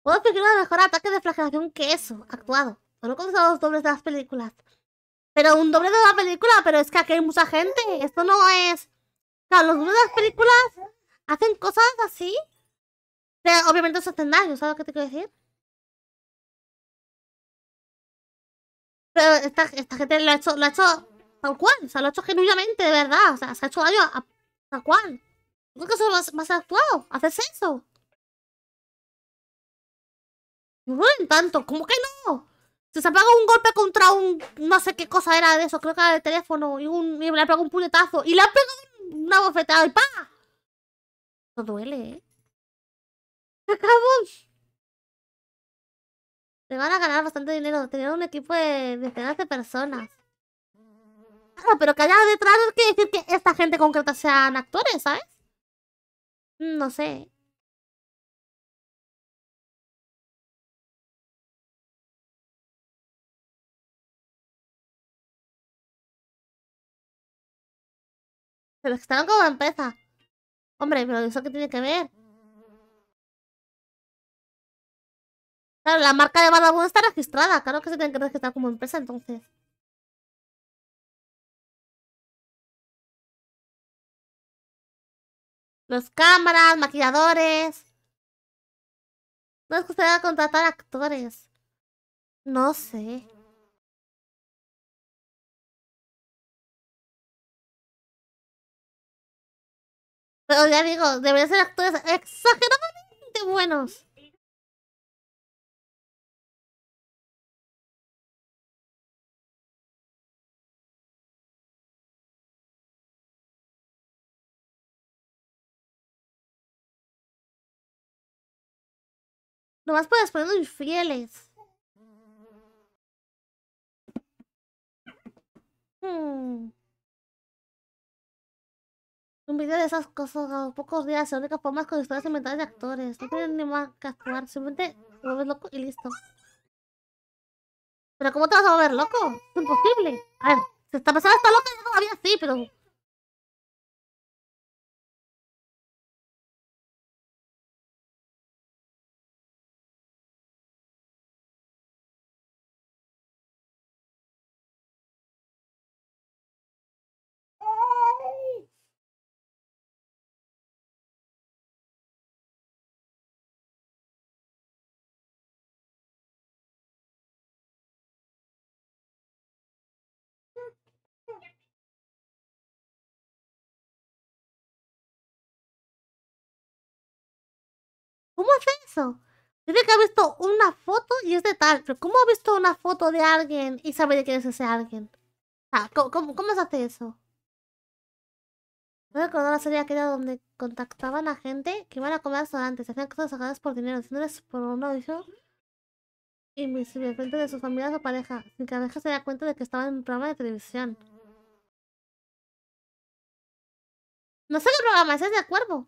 Puedo fingir un mejor ataque de flagelación que eso, actuado. Solo con los dobles de las películas. Pero un doble de la película, pero es que aquí hay mucha gente. Esto no es. Claro, los dobles de las películas hacen cosas así. Pero obviamente es escenario, ¿sabes lo que te quiero decir? Pero esta, esta gente lo ha hecho, lo ha hecho Tal cual, o sea, lo ha hecho genuinamente, de verdad. O sea, se ha hecho daño a, tal cual. que eso más, más actuado, hacerse eso. No duelen tanto, ¿cómo que no? Si se apaga un golpe contra un. No sé qué cosa era de eso, creo que era el teléfono, y, un, le ha pegado un puñetazo, y le ha pegado una bofetada y ¡pa! No duele, ¿eh? ¡Acabos! Le van a ganar bastante dinero. Tener un equipo de decenas de personas. Ah, pero que haya detrás no que decir que esta gente concreta sean actores, ¿sabes? Mm, no sé. Se registraron como empresa. Hombre, pero eso que tiene que ver. Claro, la marca de Badabun está registrada. Claro que se tiene que registrar como empresa entonces. Los cámaras, maquilladores. Nos gustaría contratar actores. No sé. Pero ya digo, deberían ser actores exageradamente buenos. Nomás puedes poner los infieles. Hmm. Un video de esas cosas a pocos días se única más con historias inventadas de actores. No tienen ni más que actuar. Simplemente te loco y listo. ¿Pero cómo te vas a volver loco? Es imposible. A ver, si esta persona esta loca, todavía sí, pero ¿Cómo hace eso? Dice que ha visto una foto y es de tal, pero ¿cómo ha visto una foto de alguien y sabe de quién es ese alguien? Ah, ¿cómo, cómo, se hace eso? No a la serie aquella donde contactaban a gente que iban a comer antes, hacían cosas sacadas por dinero, haciéndoles por un Y invisible frente de sus familias o pareja, sin que la pareja se diera cuenta de que estaba en un programa de televisión. No sé qué programa ¿estás de acuerdo?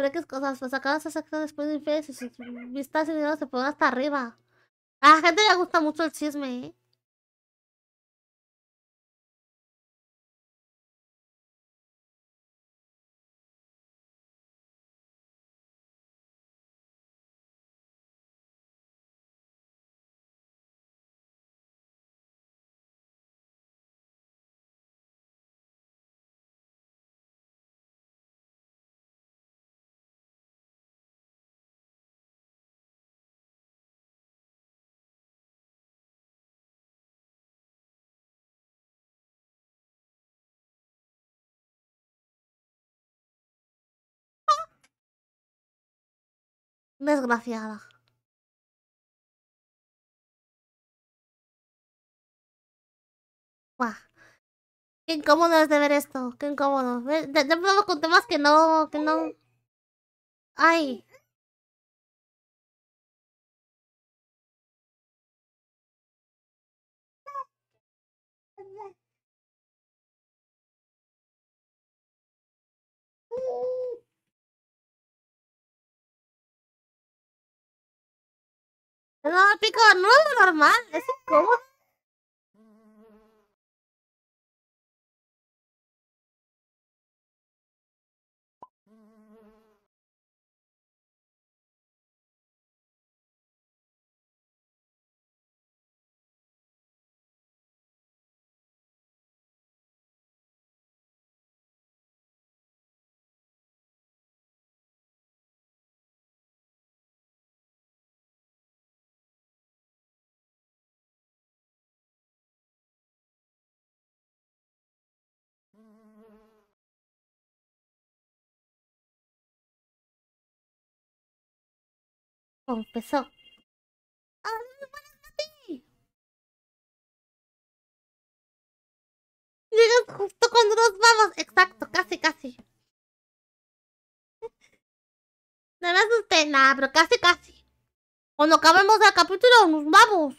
con X cosas, pues, acabas se exactas después de un y sus vistas y se ponen hasta arriba. A la gente le gusta mucho el chisme, ¿eh? Desgraciada. Buah. Qué incómodo es de ver esto, qué incómodo. Ya probado con temas que no, que no. Ay. No, pico, no normal, es ya incómodo. confesó. Llegas justo cuando nos vamos. Exacto, casi, casi. No me asusté, nada, pero casi, casi. Cuando acabemos el capítulo, nos vamos.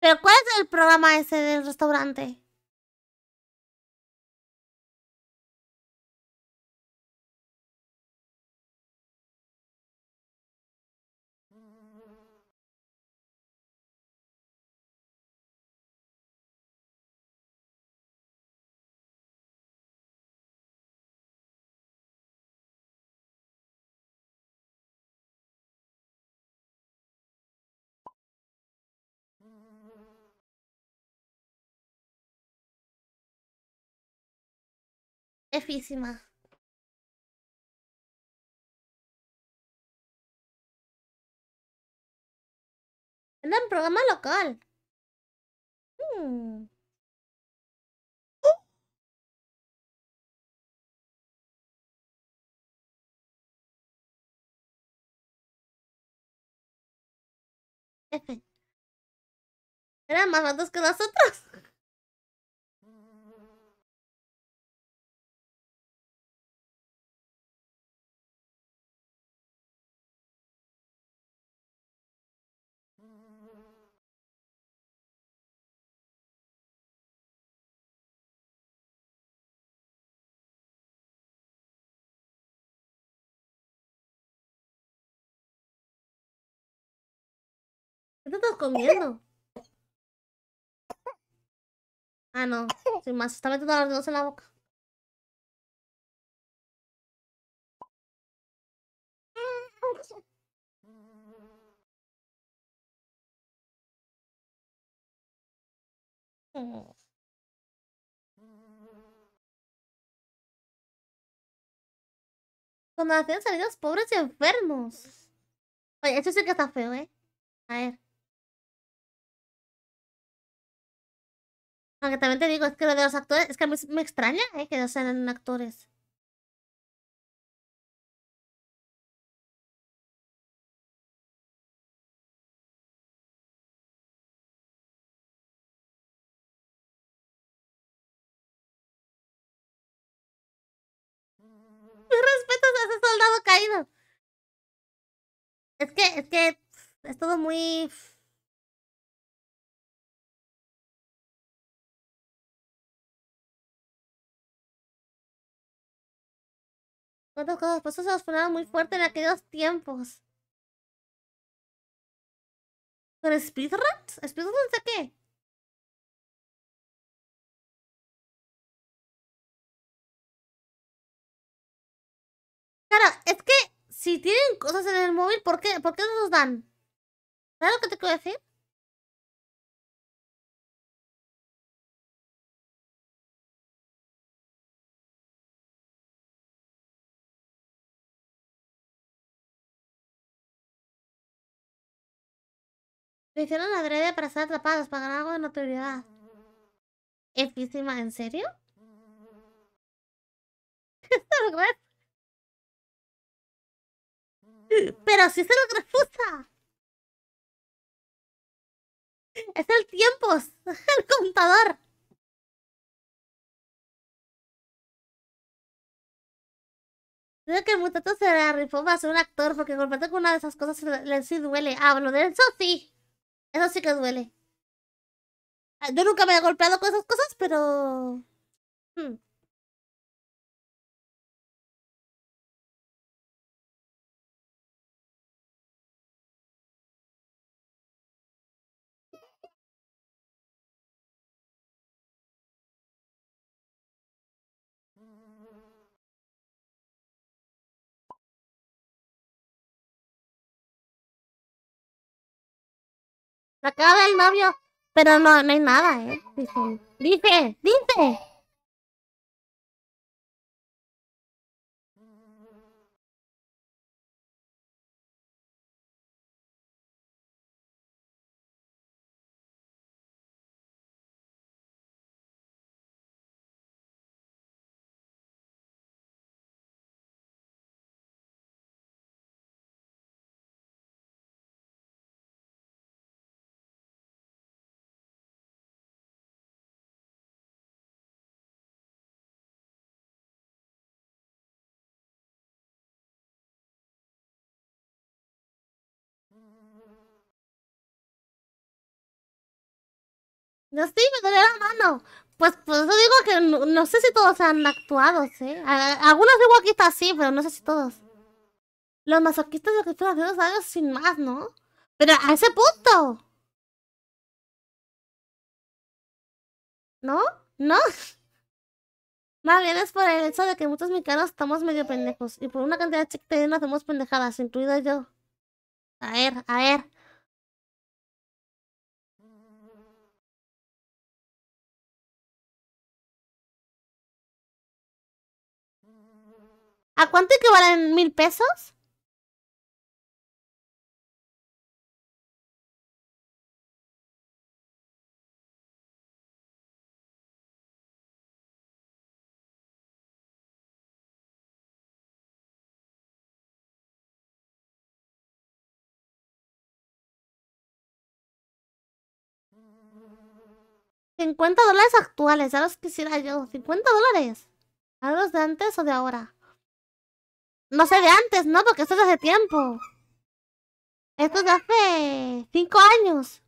¿Pero cuál es el programa ese del restaurante? Efísima. un programa local. Hmm. Eran más dos que nosotros. comiendo? Ah, no. Sin más, está metiendo las dos en la boca. Cuando hacen salidos pobres y enfermos. Oye, esto sí que está feo, ¿eh? A ver. que también te digo, es que lo de los actores, es que a me extraña eh, que no sean actores. a ese soldado caído. Es que, es que es todo muy... ¿Cuántas cosas? Pues eso sonado muy fuerte en aquellos tiempos. ¿Son speedruns? ¿Speedruns de qué? Claro, es que si tienen cosas en el móvil, ¿por qué, ¿Por qué no los dan? ¿Sabes lo que te quiero decir? Me hicieron adrede para ser atrapados, para ganar algo de notoriedad. Epísima, ¿en serio? Pero si se lo refusa. Es el tiempo, el contador. Creo que el muchacho se la rifó para ser un actor porque golpeó con una de esas cosas le, le sí duele. Hablo de eso, sí. Eso sí que duele. Ah, yo nunca me he golpeado con esas cosas, pero... Hmm. acaba el novio, pero no, no hay nada, ¿eh? Dice. dice, dice. No, sí, me duele la mano. Pues por eso digo que no, sé si todos han actuado, ¿eh? algunos de está sí, pero no sé si todos. Los masoquistas de que de los años sin más, ¿no? Pero a ese punto. ¿No? ¿No? Más bien es por el hecho de que muchos mexicanos estamos medio pendejos. Y por una cantidad de nos hacemos pendejadas, incluido yo. A ver, a ver. ¿A cuánto equivalen mil pesos? ¿50 dólares actuales? Ya los quisiera yo. ¿50 dólares? ¿A los de antes o de ahora? No sé de antes, ¿no? Porque esto es de hace tiempo. Esto es de hace 5 años.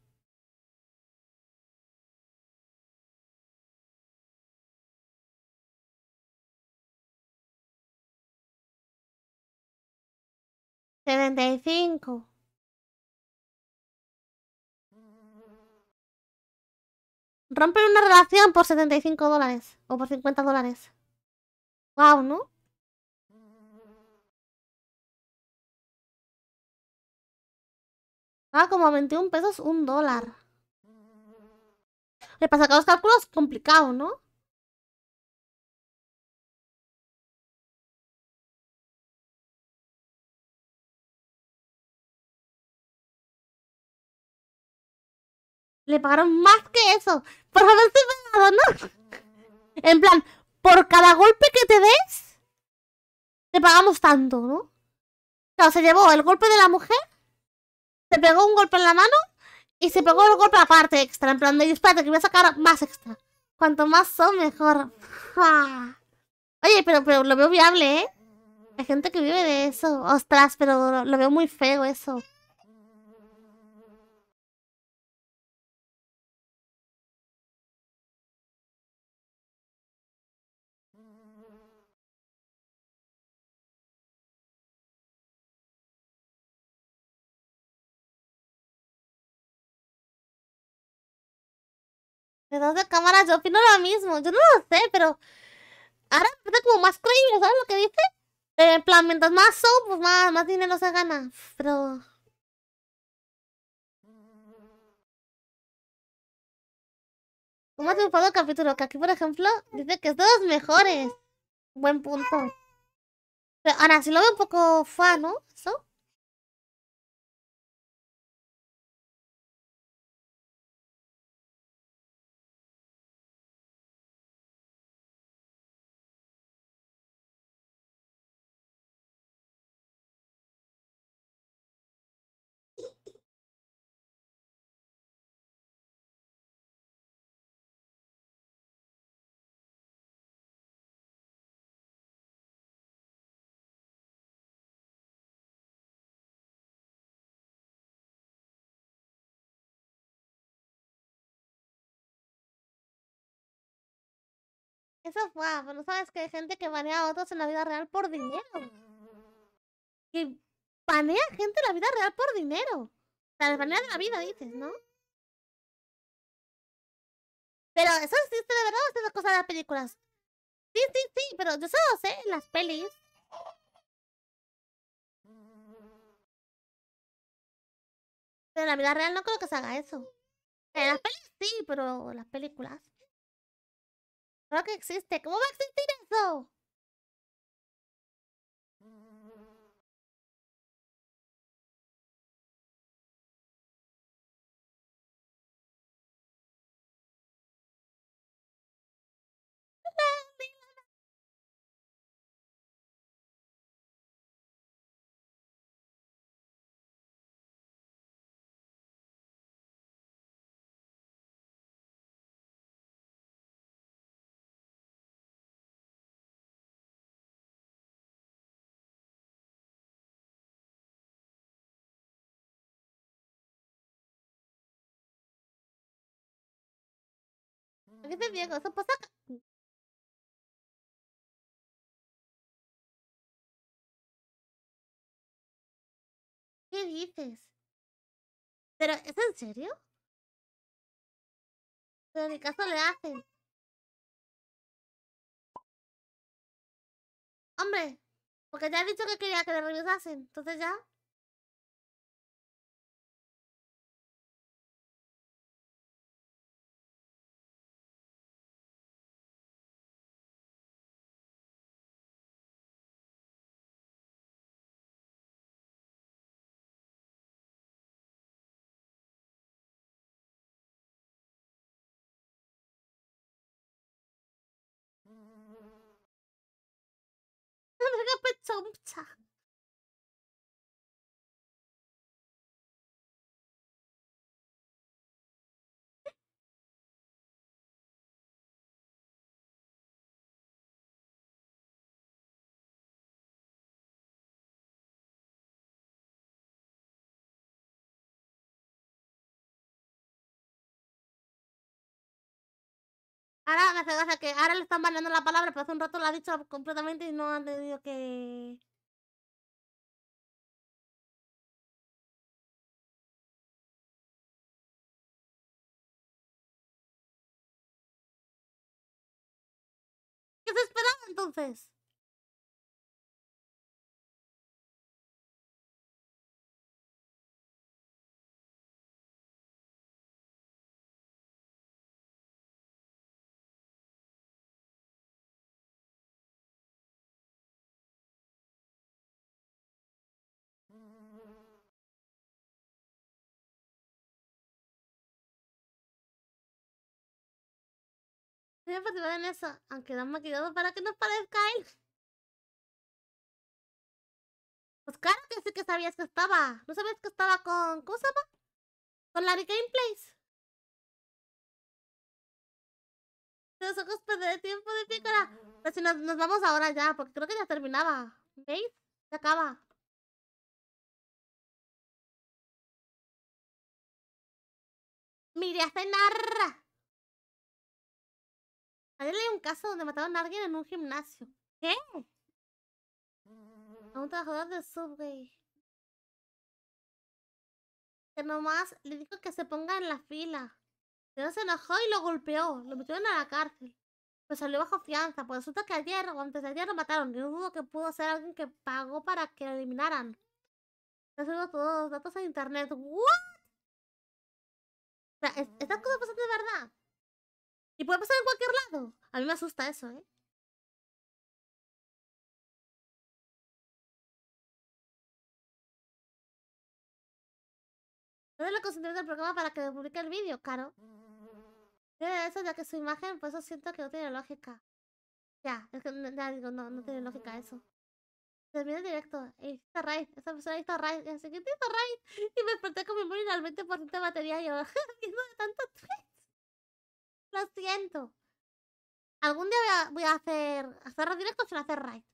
75 Romper una relación por 75 dólares o por 50 dólares. Wow, ¿no? Ah, como a 21 pesos, un dólar. Le pasa que los cálculos complicado, ¿no? le pagaron más que eso por haberse pagado ¿no? En plan, por cada golpe que te des, te pagamos tanto, ¿no? Claro, se llevó el golpe de la mujer se pegó un golpe en la mano y se pegó el golpe aparte extra. En plan de, espérate, que voy a sacar más extra. Cuanto más son, mejor. Ah. Oye, pero, pero lo veo viable, ¿eh? Hay gente que vive de eso. Ostras, pero lo veo muy feo eso. de cámara yo opino lo mismo. Yo no lo sé, pero ahora está como más creíble, ¿sabes lo que dice? Eh, en plan, mientras más son, pues más, más dinero se gana. Pero... ¿Cómo ha triunfado el capítulo? Que aquí, por ejemplo, dice que es de los mejores. Buen punto. Pero ahora sí lo veo un poco fa, ¿no? ¿Eso? Eso es guapo, ah, ¿no sabes que hay gente que banea a otros en la vida real por dinero. Que banea gente en la vida real por dinero. O sea, les banea de la vida, dices, ¿no? Pero eso existe de verdad o es cosa de las películas. Sí, sí, sí, pero yo solo sé las pelis. Pero en la vida real no creo que se haga eso. En las pelis sí, pero las películas. Creo que existe. ¿Cómo va a existir eso? Pues, ¿Qué dices? ¿Pero es en serio? Pero en mi caso le hacen. Hombre, porque ya he dicho que quería que le revisasen, entonces ya. 똥차 Ahora me hace gracia que ahora le están baneando la palabra, pero hace un rato la ha dicho completamente y no han tenido que. ¿Qué se esperaba entonces? en eso, aunque dan maquillado para que no parezca él. Pues claro que sí que sabías que estaba. ¿No sabías que estaba con... ¿Cómo se llama? Con Larry Gameplays. Los ojos perderé tiempo de pícara. Pero pues si nos, vamos ahora ya, porque creo que ya terminaba. ¿Veis? Se acaba. Mire a cenar. Ayer leí un caso donde mataron a alguien en un gimnasio. ¿Qué? A un trabajador de subway. Que nomás le dijo que se ponga en la fila. Pero se enojó y lo golpeó. Lo metieron a la cárcel. Pero pues salió bajo fianza. Pues resulta que ayer o antes de ayer lo mataron. Yo dudo que pudo ser alguien que pagó para que lo eliminaran. todos los datos en internet. ¿What? O sea, estas cosas pasan de verdad. Y puede pasar en cualquier lado. A mí me asusta eso, ¿eh? No es lo en el programa para que publique el vídeo, caro. De eso ya que su imagen, pues eso siento que no tiene lógica. Ya, es que ya digo, no, no tiene lógica eso. termina el directo. Y eh, está Ray, esa persona hizo está y Así que hizo Ray. Y me desperté con mi móvil al 20% de batería y yo, viendo de tanto Lo siento. Algún día voy a, voy a hacer, hacer directo sin hacer raid.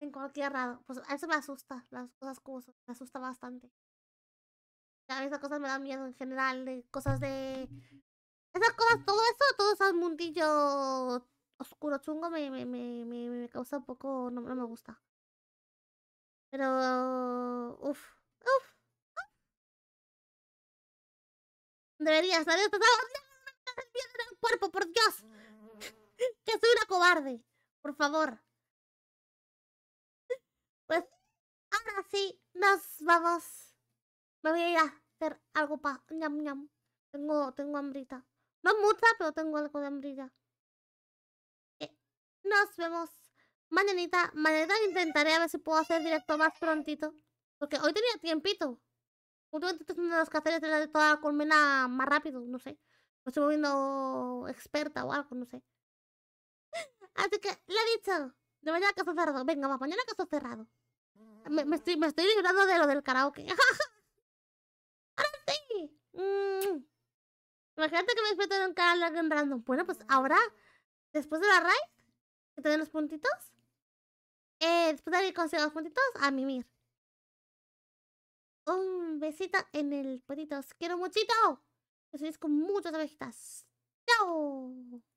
En cualquier lado. Pues eso me asusta. Las cosas como son. Me asusta bastante. Ya, esas cosas me dan miedo en general. cosas de. Esas cosas, todo eso, todo ese mundillo oscuro chungo me, me, me, me, causa un poco. No, no me gusta. Pero. Uff. Deberías haber pensado, el cuerpo, por Dios. que soy una cobarde. Por favor. Pues ahora sí, nos vamos. Me voy a ir a hacer algo para... ñam ñam. Tengo, tengo hambrita. No mucha, pero tengo algo de hambrita. Eh, nos vemos mañanita. Mañana intentaré a ver si puedo hacer directo más prontito. Porque hoy tenía tiempito. Últimamente estoy haciendo las cacerías de la de toda la colmena más rápido, no sé. Me estoy moviendo experta o algo, no sé. Así que, lo he dicho. De mañana caso cerrado. Venga, va, mañana caso cerrado. Me, estoy, me estoy librando de lo del karaoke. ¡Ahora sí! Mm. Imagínate que me despierto en un canal de alguien random. Bueno, pues ahora, después de la raid, que te den los puntitos. Eh, después de haber conseguido los puntitos, a mimir un besito en el potito. ¡Os quiero muchito! Os con muchas abejitas. ¡Chao!